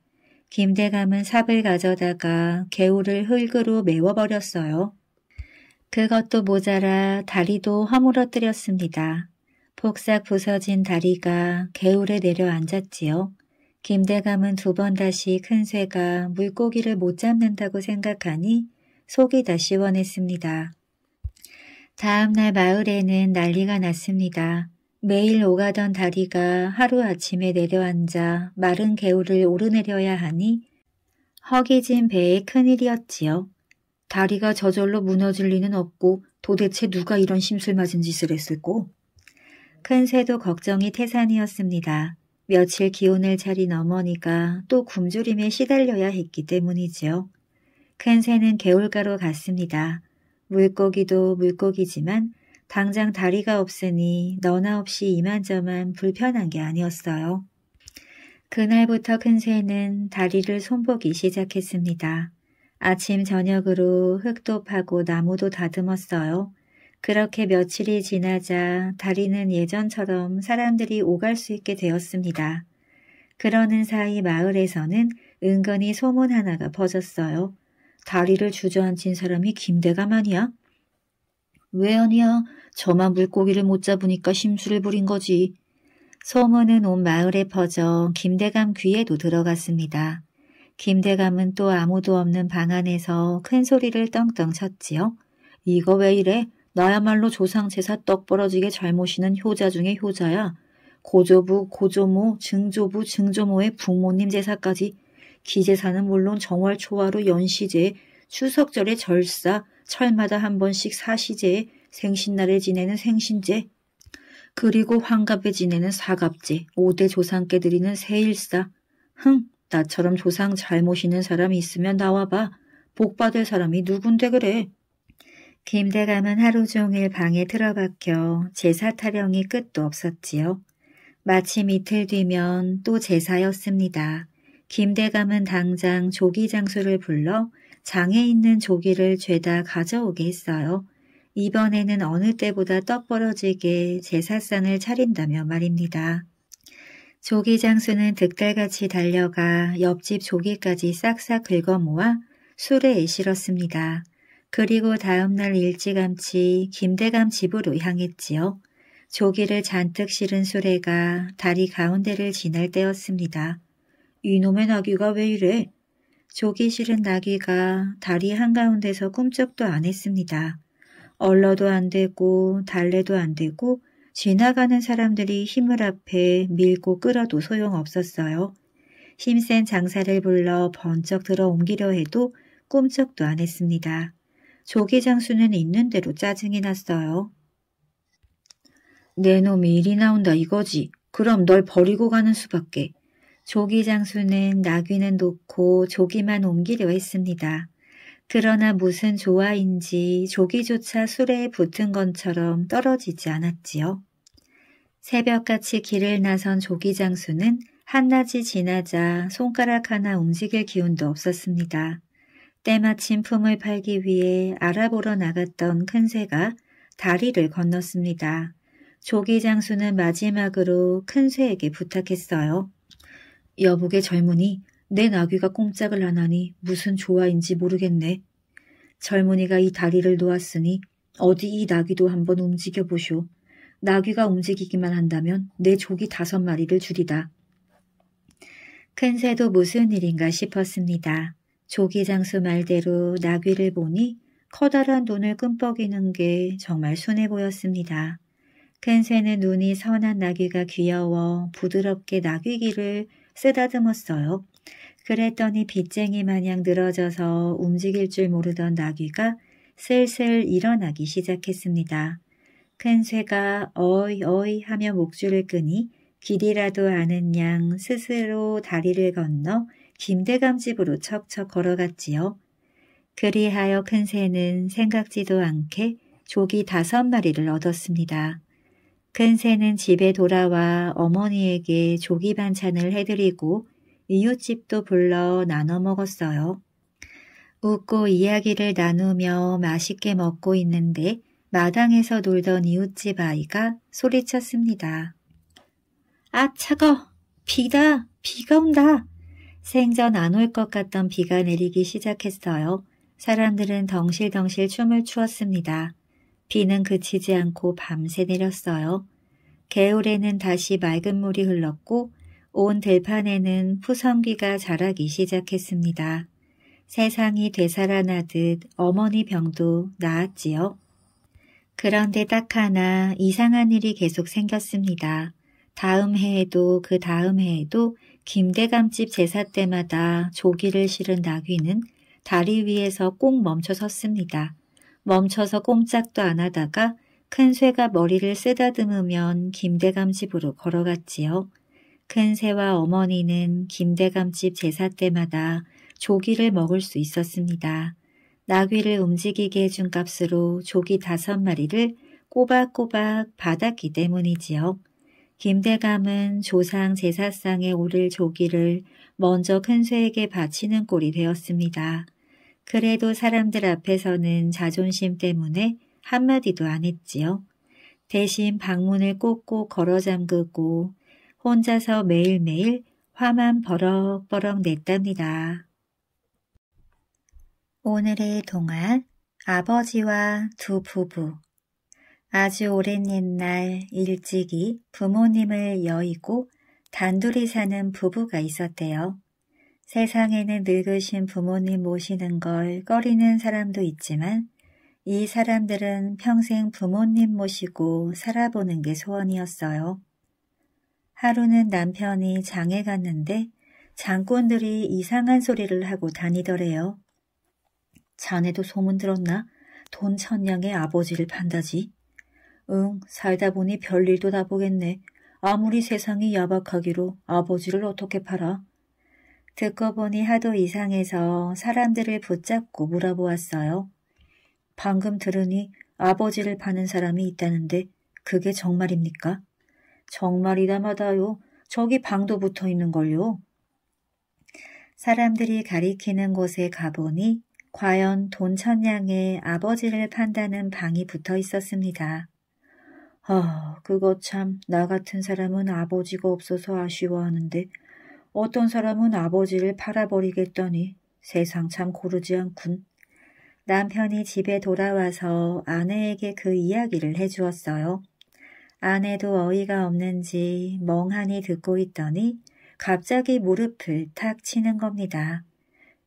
김대감은 삽을 가져다가 개울을 흙으로 메워버렸어요. 그것도 모자라 다리도 허물어뜨렸습니다. 폭삭 부서진 다리가 개울에 내려앉았지요. 김대감은 두 번 다시 큰 쇠가 물고기를 못 잡는다고 생각하니 속이 다 시원했습니다. 다음날 마을에는 난리가 났습니다. 매일 오가던 다리가 하루아침에 내려앉아 마른 개울을 오르내려야 하니 허기진 배에 큰일이었지요. 다리가 저절로 무너질 리는 없고 도대체 누가 이런 심술 맞은 짓을 했을꼬? 큰 새도 걱정이 태산이었습니다. 며칠 기운을 차린 어머니가 또 굶주림에 시달려야 했기 때문이지요. 큰 새는 개울가로 갔습니다. 물고기도 물고기지만 당장 다리가 없으니 너나 없이 이만저만 불편한 게 아니었어요. 그날부터 큰 새는 다리를 손보기 시작했습니다. 아침 저녁으로 흙도 파고 나무도 다듬었어요. 그렇게 며칠이 지나자 다리는 예전처럼 사람들이 오갈 수 있게 되었습니다. 그러는 사이 마을에서는 은근히 소문 하나가 퍼졌어요. 다리를 주저앉힌 사람이 김대감 아니야? 왜 아니야? 저만 물고기를 못 잡으니까 심술을 부린 거지. 소문은 온 마을에 퍼져 김대감 귀에도 들어갔습니다. 김대감은 또 아무도 없는 방 안에서 큰 소리를 떵떵 쳤지요. 이거 왜 이래? 나야말로 조상 제사 떡 벌어지게 잘 모시는 효자 중에 효자야. 고조부, 고조모, 증조부, 증조모의 부모님 제사까지 기제사는 물론 정월 초하루 연시제, 추석절에 절사, 철마다 한 번씩 사시제, 생신날에 지내는 생신제, 그리고 환갑에 지내는 사갑제, 5대 조상께 드리는 세일사. 흥, 나처럼 조상 잘 모시는 사람이 있으면 나와봐. 복 받을 사람이 누군데 그래. 김대감은 하루 종일 방에 틀어박혀 제사 타령이 끝도 없었지요. 마침 이틀 뒤면 또 제사였습니다. 김대감은 당장 조기 장수를 불러 장에 있는 조기를 죄다 가져오게 했어요. 이번에는 어느 때보다 떡벌어지게 제사상을 차린다며 말입니다. 조기 장수는 득달같이 달려가 옆집 조기까지 싹싹 긁어모아 술에 실었습니다. 그리고 다음날 일찌감치 김대감 집으로 향했지요. 조기를 잔뜩 실은 수레가 다리 가운데를 지날 때였습니다. 이놈의 나귀가 왜 이래? 조기 실은 나귀가 다리 한가운데서 꿈쩍도 안 했습니다. 얼러도 안 되고 달래도 안 되고 지나가는 사람들이 힘을 앞에 밀고 끌어도 소용없었어요. 힘센 장사를 불러 번쩍 들어 옮기려 해도 꿈쩍도 안 했습니다. 조기 장수는 있는 대로 짜증이 났어요. 내 놈이 일이 나온다 이거지. 그럼 널 버리고 가는 수밖에. 조기 장수는 나귀는 놓고 조기만 옮기려 했습니다. 그러나 무슨 조화인지 조기조차 수레에 붙은 것처럼 떨어지지 않았지요. 새벽같이 길을 나선 조기 장수는 한낮이 지나자 손가락 하나 움직일 기운도 없었습니다. 때마침 품을 팔기 위해 알아보러 나갔던 큰새가 다리를 건넜습니다. 조기 장수는 마지막으로 큰새에게 부탁했어요. 여보게 젊은이, 내 나귀가 꼼짝을 안 하니 무슨 조화인지 모르겠네. 젊은이가 이 다리를 놓았으니 어디 이 나귀도 한번 움직여 보쇼. 나귀가 움직이기만 한다면 내 조기 다섯 마리를 줄이다. 큰 새도 무슨 일인가 싶었습니다. 조기장수 말대로 나귀를 보니 커다란 눈을 끔뻑이는 게 정말 순해 보였습니다. 켄세는 눈이 선한 나귀가 귀여워 부드럽게 나귀귀를 쓰다듬었어요. 그랬더니 빗쟁이 마냥 늘어져서 움직일 줄 모르던 나귀가 슬슬 일어나기 시작했습니다. 큰쇠가 어이 어이 하며 목줄을 끄니 귀이라도 아는 양 스스로 다리를 건너 김대감 집으로 척척 걸어갔지요. 그리하여 큰 새는 생각지도 않게 조기 다섯 마리를 얻었습니다. 큰 새는 집에 돌아와 어머니에게 조기 반찬을 해드리고 이웃집도 불러 나눠 먹었어요. 웃고 이야기를 나누며 맛있게 먹고 있는데 마당에서 놀던 이웃집 아이가 소리쳤습니다. 아 차거! 비다! 비가 온다! 생전 안 올 것 같던 비가 내리기 시작했어요. 사람들은 덩실덩실 춤을 추었습니다. 비는 그치지 않고 밤새 내렸어요. 개울에는 다시 맑은 물이 흘렀고 온 들판에는 푸성귀가 자라기 시작했습니다. 세상이 되살아나듯 어머니 병도 나았지요. 그런데 딱 하나 이상한 일이 계속 생겼습니다. 다음 해에도 그 다음 해에도 김대감집 제사 때마다 조기를 실은 나귀는 다리 위에서 꼭 멈춰 섰습니다. 멈춰서 꼼짝도 안 하다가 큰 새가 머리를 쓰다듬으면 김대감 집으로 걸어갔지요. 큰 새와 어머니는 김대감 집 제사 때마다 조기를 먹을 수 있었습니다. 나귀를 움직이게 해준 값으로 조기 다섯 마리를 꼬박꼬박 받았기 때문이지요. 김대감은 조상 제사상에 오를 조기를 먼저 큰쇠에게 바치는 꼴이 되었습니다. 그래도 사람들 앞에서는 자존심 때문에 한마디도 안 했지요. 대신 방문을 꽂고 걸어 잠그고 혼자서 매일매일 화만 버럭버럭 냈답니다. 오늘의 동안 아버지와 두 부부 아주 오랜 옛날 일찍이 부모님을 여의고 단둘이 사는 부부가 있었대요. 세상에는 늙으신 부모님 모시는 걸 꺼리는 사람도 있지만 이 사람들은 평생 부모님 모시고 살아보는 게 소원이었어요. 하루는 남편이 장에 갔는데 장꾼들이 이상한 소리를 하고 다니더래요. 자네도 소문 들었나? 돈 천냥의 아버지를 판다지. 응, 살다 보니 별일도 다 보겠네. 아무리 세상이 야박하기로 아버지를 어떻게 팔아? 듣고 보니 하도 이상해서 사람들을 붙잡고 물어보았어요. 방금 들으니 아버지를 파는 사람이 있다는데 그게 정말입니까? 정말이다마다요. 저기 방도 붙어 있는걸요. 사람들이 가리키는 곳에 가보니 과연 돈천냥의 아버지를 판다는 방이 붙어 있었습니다. 아, 그거 참, 나 같은 사람은 아버지가 없어서 아쉬워하는데, 어떤 사람은 아버지를 팔아버리겠더니 세상 참 고르지 않군. 남편이 집에 돌아와서 아내에게 그 이야기를 해주었어요. 아내도 어이가 없는지 멍하니 듣고 있더니 갑자기 무릎을 탁 치는 겁니다.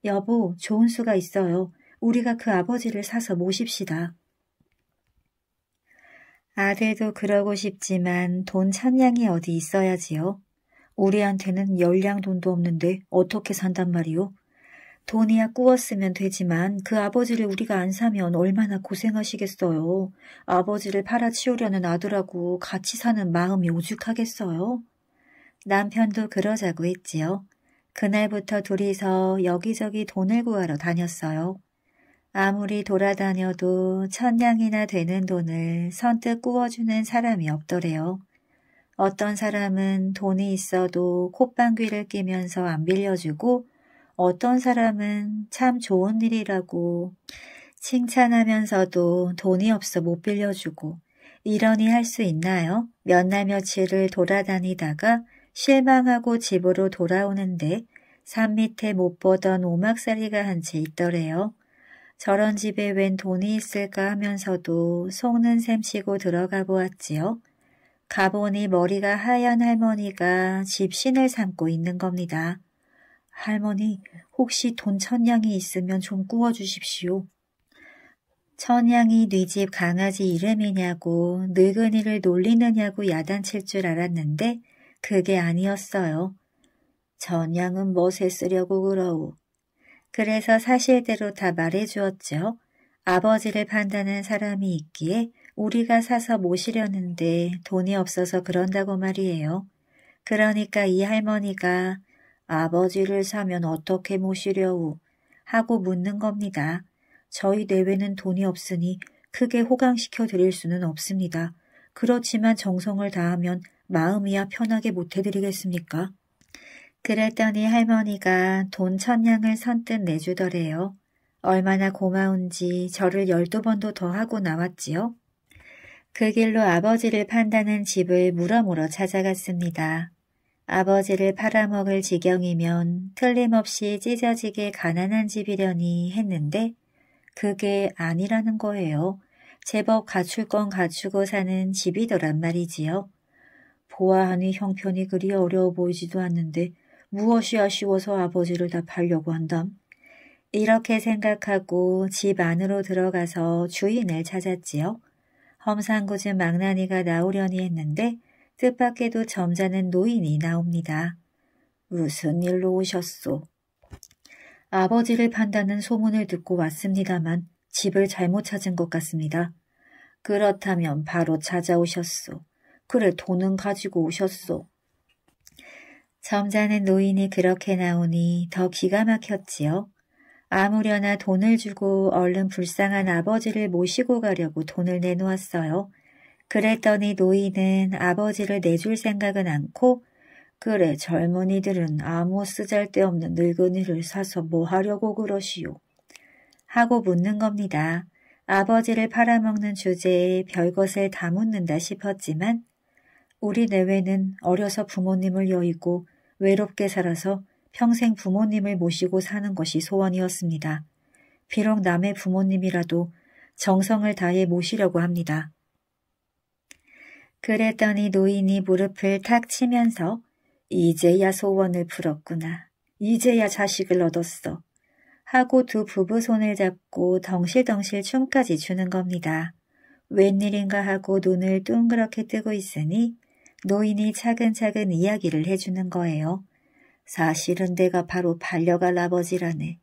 여보, 좋은 수가 있어요. 우리가 그 아버지를 사서 모십시다. 아들도 그러고 싶지만 돈 천냥이 어디 있어야지요. 우리한테는 열량 돈도 없는데 어떻게 산단 말이오 돈이야 꾸었으면 되지만 그 아버지를 우리가 안 사면 얼마나 고생하시겠어요. 아버지를 팔아치우려는 아들하고 같이 사는 마음이 오죽하겠어요. 남편도 그러자고 했지요. 그날부터 둘이서 여기저기 돈을 구하러 다녔어요. 아무리 돌아다녀도 천냥이나 되는 돈을 선뜻 꾸어주는 사람이 없더래요. 어떤 사람은 돈이 있어도 콧방귀를 끼면서 안 빌려주고 어떤 사람은 참 좋은 일이라고 칭찬하면서도 돈이 없어 못 빌려주고 이러니 할 수 있나요? 몇 날 며칠을 돌아다니다가 실망하고 집으로 돌아오는데 산 밑에 못 보던 오막살이가 한 채 있더래요. 저런 집에 웬 돈이 있을까 하면서도 속는 셈치고 들어가 보았지요. 가보니 머리가 하얀 할머니가 집신을 삼고 있는 겁니다. 할머니, 혹시 돈 천냥이 있으면 좀 구워주십시오. 천냥이 뉘집 네 강아지 이름이냐고 늙은이를 놀리느냐고 야단칠 줄 알았는데 그게 아니었어요. 전양은 멋에 쓰려고 그러오 그래서 사실대로 다 말해주었죠. 아버지를 판다는 사람이 있기에 우리가 사서 모시려는데 돈이 없어서 그런다고 말이에요. 그러니까 이 할머니가 아버지를 사면 어떻게 모시려우 하고 묻는 겁니다. 저희 내외는 돈이 없으니 크게 호강시켜 드릴 수는 없습니다. 그렇지만 정성을 다하면 마음이야 편하게 못해드리겠습니까? 그랬더니 할머니가 돈 천냥을 선뜻 내주더래요. 얼마나 고마운지 저를 열두 번도 더 하고 나왔지요. 그 길로 아버지를 판다는 집을 물어물어 찾아갔습니다. 아버지를 팔아먹을 지경이면 틀림없이 찢어지게 가난한 집이려니 했는데 그게 아니라는 거예요. 제법 갖출 건 갖추고 사는 집이더란 말이지요. 보아하니 형편이 그리 어려워 보이지도 않는데 무엇이 아쉬워서 아버지를 답하려고 한담? 이렇게 생각하고 집 안으로 들어가서 주인을 찾았지요. 험상궂은 망나니가 나오려니 했는데 뜻밖에도 점잖은 노인이 나옵니다. 무슨 일로 오셨소? 아버지를 판다는 소문을 듣고 왔습니다만 집을 잘못 찾은 것 같습니다. 그렇다면 바로 찾아오셨소. 그래 돈은 가지고 오셨소. 점잖은 노인이 그렇게 나오니 더 기가 막혔지요. 아무려나 돈을 주고 얼른 불쌍한 아버지를 모시고 가려고 돈을 내놓았어요. 그랬더니 노인은 아버지를 내줄 생각은 않고 그래 젊은이들은 아무 쓰잘데없는 늙은이를 사서 뭐 하려고 그러시오. 하고 묻는 겁니다. 아버지를 팔아먹는 주제에 별것을 다 묻는다 싶었지만 우리 내외는 어려서 부모님을 여의고 외롭게 살아서 평생 부모님을 모시고 사는 것이 소원이었습니다. 비록 남의 부모님이라도 정성을 다해 모시려고 합니다. 그랬더니 노인이 무릎을 탁 치면서 이제야 소원을 풀었구나. 이제야 자식을 얻었어. 하고 두 부부 손을 잡고 덩실덩실 춤까지 추는 겁니다. 웬일인가 하고 눈을 둥그렇게 뜨고 있으니 노인이 차근차근 이야기를 해주는 거예요. 사실은 내가 바로 반려갈 아버지라네.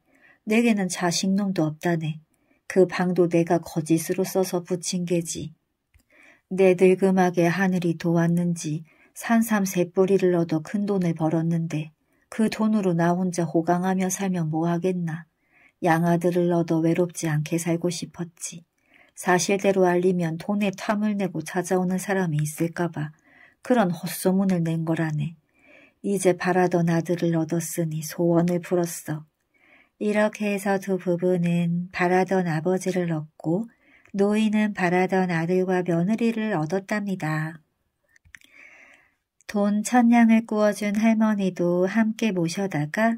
내게는 자식놈도 없다네. 그 방도 내가 거짓으로 써서 붙인 게지. 내 늙음하게 하늘이 도왔는지 산삼세 뿌리를 얻어 큰 돈을 벌었는데 그 돈으로 나 혼자 호강하며 살면 뭐하겠나. 양아들을 얻어 외롭지 않게 살고 싶었지. 사실대로 알리면 돈에 탐을 내고 찾아오는 사람이 있을까봐 그런 헛소문을 낸 거라네. 이제 바라던 아들을 얻었으니 소원을 풀었어. 이렇게 해서 두 부부는 바라던 아버지를 얻고 노인은 바라던 아들과 며느리를 얻었답니다. 돈 천냥을 꾸어준 할머니도 함께 모셔다가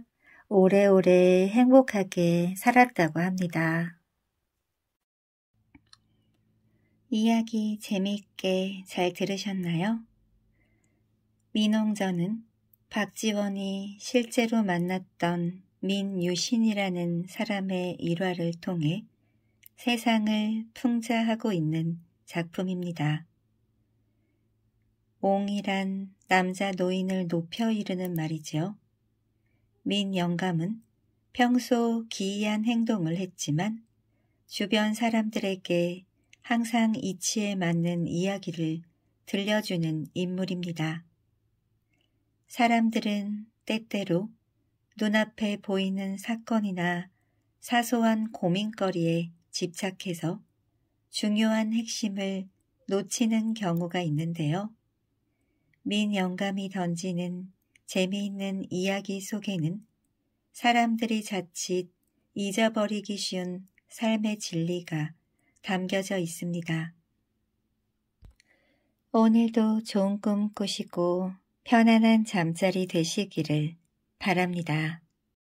오래오래 행복하게 살았다고 합니다. 이야기 재미있게 잘 들으셨나요? 민홍전은 박지원이 실제로 만났던 민유신이라는 사람의 일화를 통해 세상을 풍자하고 있는 작품입니다. 옹이란 남자 노인을 높여 이르는 말이지요. 민 영감은 평소 기이한 행동을 했지만 주변 사람들에게 항상 이치에 맞는 이야기를 들려주는 인물입니다. 사람들은 때때로 눈앞에 보이는 사건이나 사소한 고민거리에 집착해서 중요한 핵심을 놓치는 경우가 있는데요. 민 영감이 던지는 재미있는 이야기 속에는 사람들이 자칫 잊어버리기 쉬운 삶의 진리가 담겨져 있습니다. 오늘도 좋은 꿈 꾸시고 편안한 잠자리 되시기를 바랍니다.